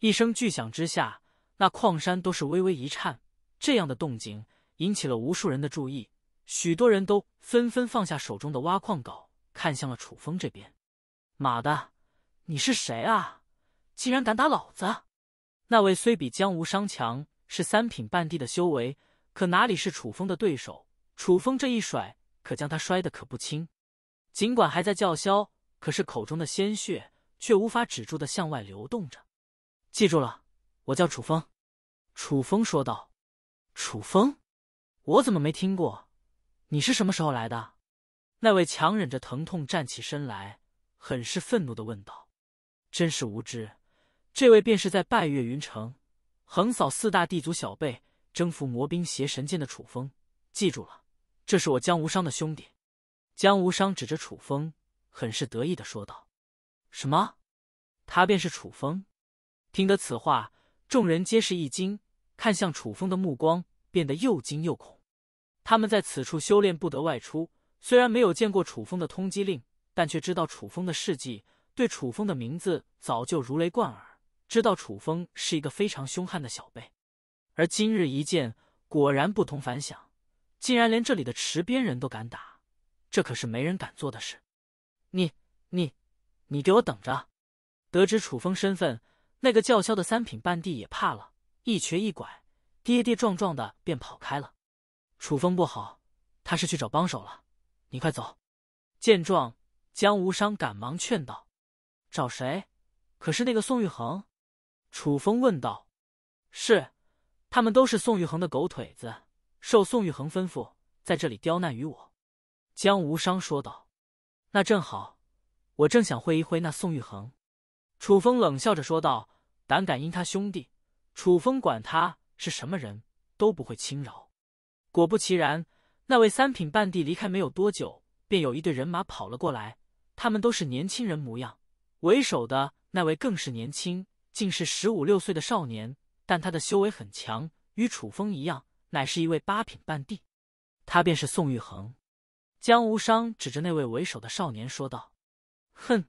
一声巨响之下，那矿山都是微微一颤。这样的动静引起了无数人的注意，许多人都纷纷放下手中的挖矿镐，看向了楚风这边。妈的，你是谁啊？竟然敢打老子！那位虽比江无伤强，是三品半地的修为，可哪里是楚风的对手？楚风这一甩，可将他摔得可不轻。尽管还在叫嚣，可是口中的鲜血却无法止住的向外流动着。记住了，我叫楚风。”楚风说道。“楚风，我怎么没听过？你是什么时候来的？”那位强忍着疼痛站起身来，很是愤怒的问道。“真是无知！这位便是在拜月云城横扫四大帝族小辈，征服魔兵邪神剑的楚风。记住了，这是我江无伤的兄弟。”江无伤指着楚风，很是得意的说道。“什么？他便是楚风？”听得此话，众人皆是一惊，看向楚风的目光变得又惊又恐。他们在此处修炼不得外出，虽然没有见过楚风的通缉令，但却知道楚风的事迹，对楚风的名字早就如雷贯耳，知道楚风是一个非常凶悍的小辈。而今日一见，果然不同凡响，竟然连这里的池边人都敢打，这可是没人敢做的事。你、你、你给我等着！得知楚风身份。那个叫嚣的三品半地也怕了，一瘸一拐、跌跌撞撞的便跑开了。楚风不好，他是去找帮手了，你快走！见状，江无伤赶忙劝道：“找谁？可是那个宋玉恒？”楚风问道。“是，他们都是宋玉恒的狗腿子，受宋玉恒吩咐，在这里刁难于我。”江无伤说道。“那正好，我正想会一会那宋玉恒。”楚风冷笑着说道：“胆敢阴他兄弟，楚风管他是什么人都不会轻饶。”果不其然，那位三品半帝离开没有多久，便有一队人马跑了过来。他们都是年轻人模样，为首的那位更是年轻，竟是十五六岁的少年，但他的修为很强，与楚风一样，乃是一位八品半帝。他便是宋玉恒。江无伤指着那位为首的少年说道：“哼，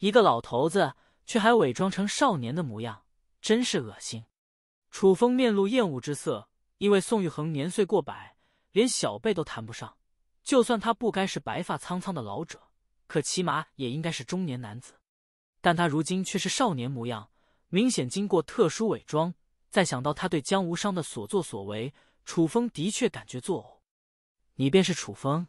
一个老头子。”却还伪装成少年的模样，真是恶心！楚风面露厌恶之色，因为宋玉恒年岁过百，连小辈都谈不上。就算他不该是白发苍苍的老者，可起码也应该是中年男子。但他如今却是少年模样，明显经过特殊伪装。再想到他对江无伤的所作所为，楚风的确感觉作呕。你便是楚风？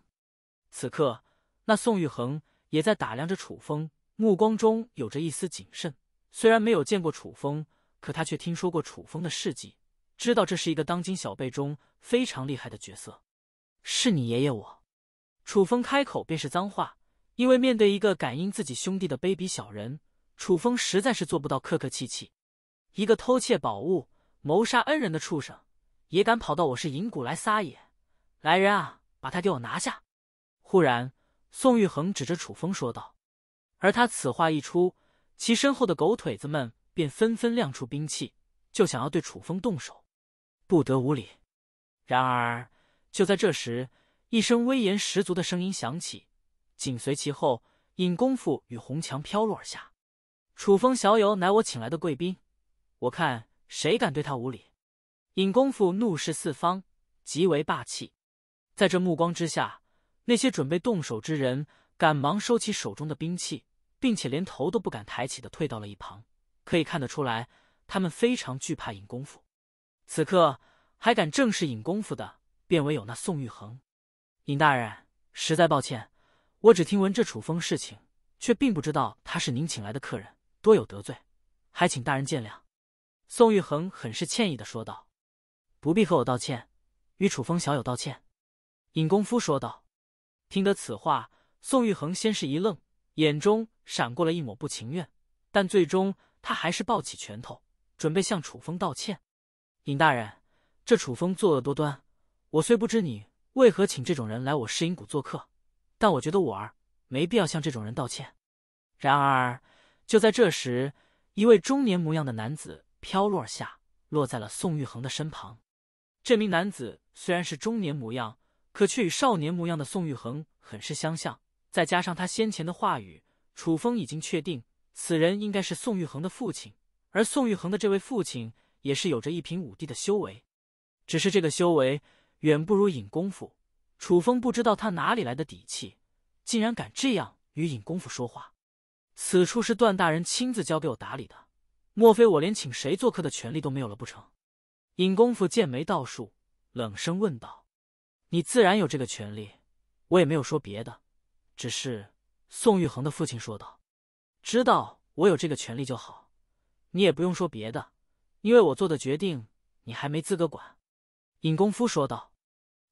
此刻，那宋玉恒也在打量着楚风。目光中有着一丝谨慎，虽然没有见过楚风，可他却听说过楚风的事迹，知道这是一个当今小辈中非常厉害的角色。是你爷爷我，楚风开口便是脏话，因为面对一个感应自己兄弟的卑鄙小人，楚风实在是做不到客客气气。一个偷窃宝物、谋杀恩人的畜生，也敢跑到我是银谷来撒野！来人啊，把他给我拿下！忽然，宋玉恒指着楚风说道。而他此话一出，其身后的狗腿子们便纷纷亮出兵器，就想要对楚风动手，不得无礼。然而，就在这时，一声威严十足的声音响起，紧随其后，尹功夫与红墙飘落而下。楚风小友乃我请来的贵宾，我看谁敢对他无礼！尹功夫怒视四方，极为霸气。在这目光之下，那些准备动手之人赶忙收起手中的兵器。并且连头都不敢抬起的退到了一旁，可以看得出来，他们非常惧怕尹功夫。此刻还敢正视尹功夫的，便唯有那宋玉恒。尹大人，实在抱歉，我只听闻这楚风事情，却并不知道他是您请来的客人，多有得罪，还请大人见谅。”宋玉恒很是歉意的说道。“不必和我道歉，与楚风小友道歉。”尹功夫说道。听得此话，宋玉恒先是一愣，眼中。闪过了一抹不情愿，但最终他还是抱起拳头，准备向楚风道歉。尹大人，这楚风作恶多端，我虽不知你为何请这种人来我世隐谷做客，但我觉得我儿没必要向这种人道歉。然而，就在这时，一位中年模样的男子飘落下，落在了宋玉恒的身旁。这名男子虽然是中年模样，可却与少年模样的宋玉恒很是相像，再加上他先前的话语。楚风已经确定，此人应该是宋玉衡的父亲，而宋玉衡的这位父亲也是有着一品武帝的修为，只是这个修为远不如尹功夫。楚风不知道他哪里来的底气，竟然敢这样与尹功夫说话。此处是段大人亲自交给我打理的，莫非我连请谁做客的权利都没有了不成？尹功夫剑眉倒竖，冷声问道：“你自然有这个权利，我也没有说别的，只是……”宋玉恒的父亲说道：“知道我有这个权利就好，你也不用说别的，因为我做的决定你还没资格管。”尹功夫说道。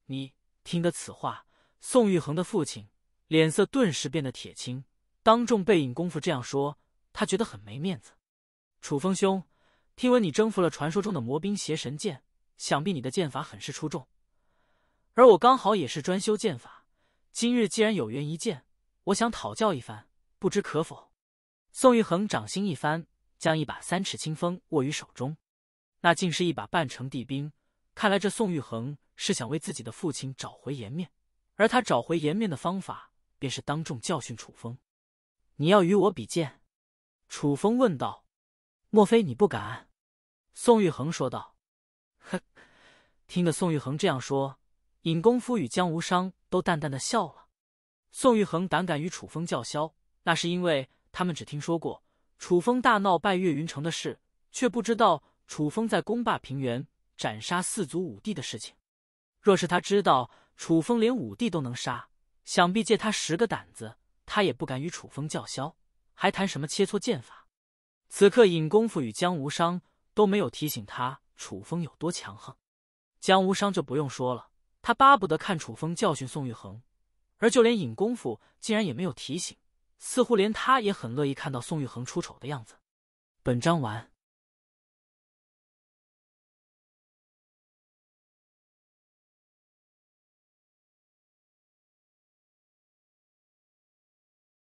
你听得此话，宋玉恒的父亲脸色顿时变得铁青。当众被尹功夫这样说，他觉得很没面子。楚风兄，听闻你征服了传说中的魔兵邪神剑，想必你的剑法很是出众。而我刚好也是专修剑法，今日既然有缘一见。我想讨教一番，不知可否？宋玉衡掌心一翻，将一把三尺清风握于手中，那竟是一把半成地兵。看来这宋玉衡是想为自己的父亲找回颜面，而他找回颜面的方法，便是当众教训楚风。你要与我比剑？楚风问道。莫非你不敢？宋玉衡说道。呵，听得宋玉衡这样说，尹公夫与江无伤都淡淡的笑了。宋玉恒胆敢与楚风叫嚣，那是因为他们只听说过楚风大闹拜月云城的事，却不知道楚风在攻霸平原斩杀四族五帝的事情。若是他知道楚风连五帝都能杀，想必借他十个胆子，他也不敢与楚风叫嚣，还谈什么切磋剑法？此刻尹功夫与江无伤都没有提醒他楚风有多强横，江无伤就不用说了，他巴不得看楚风教训宋玉恒。而就连尹功夫竟然也没有提醒，似乎连他也很乐意看到宋玉恒出丑的样子。本章完。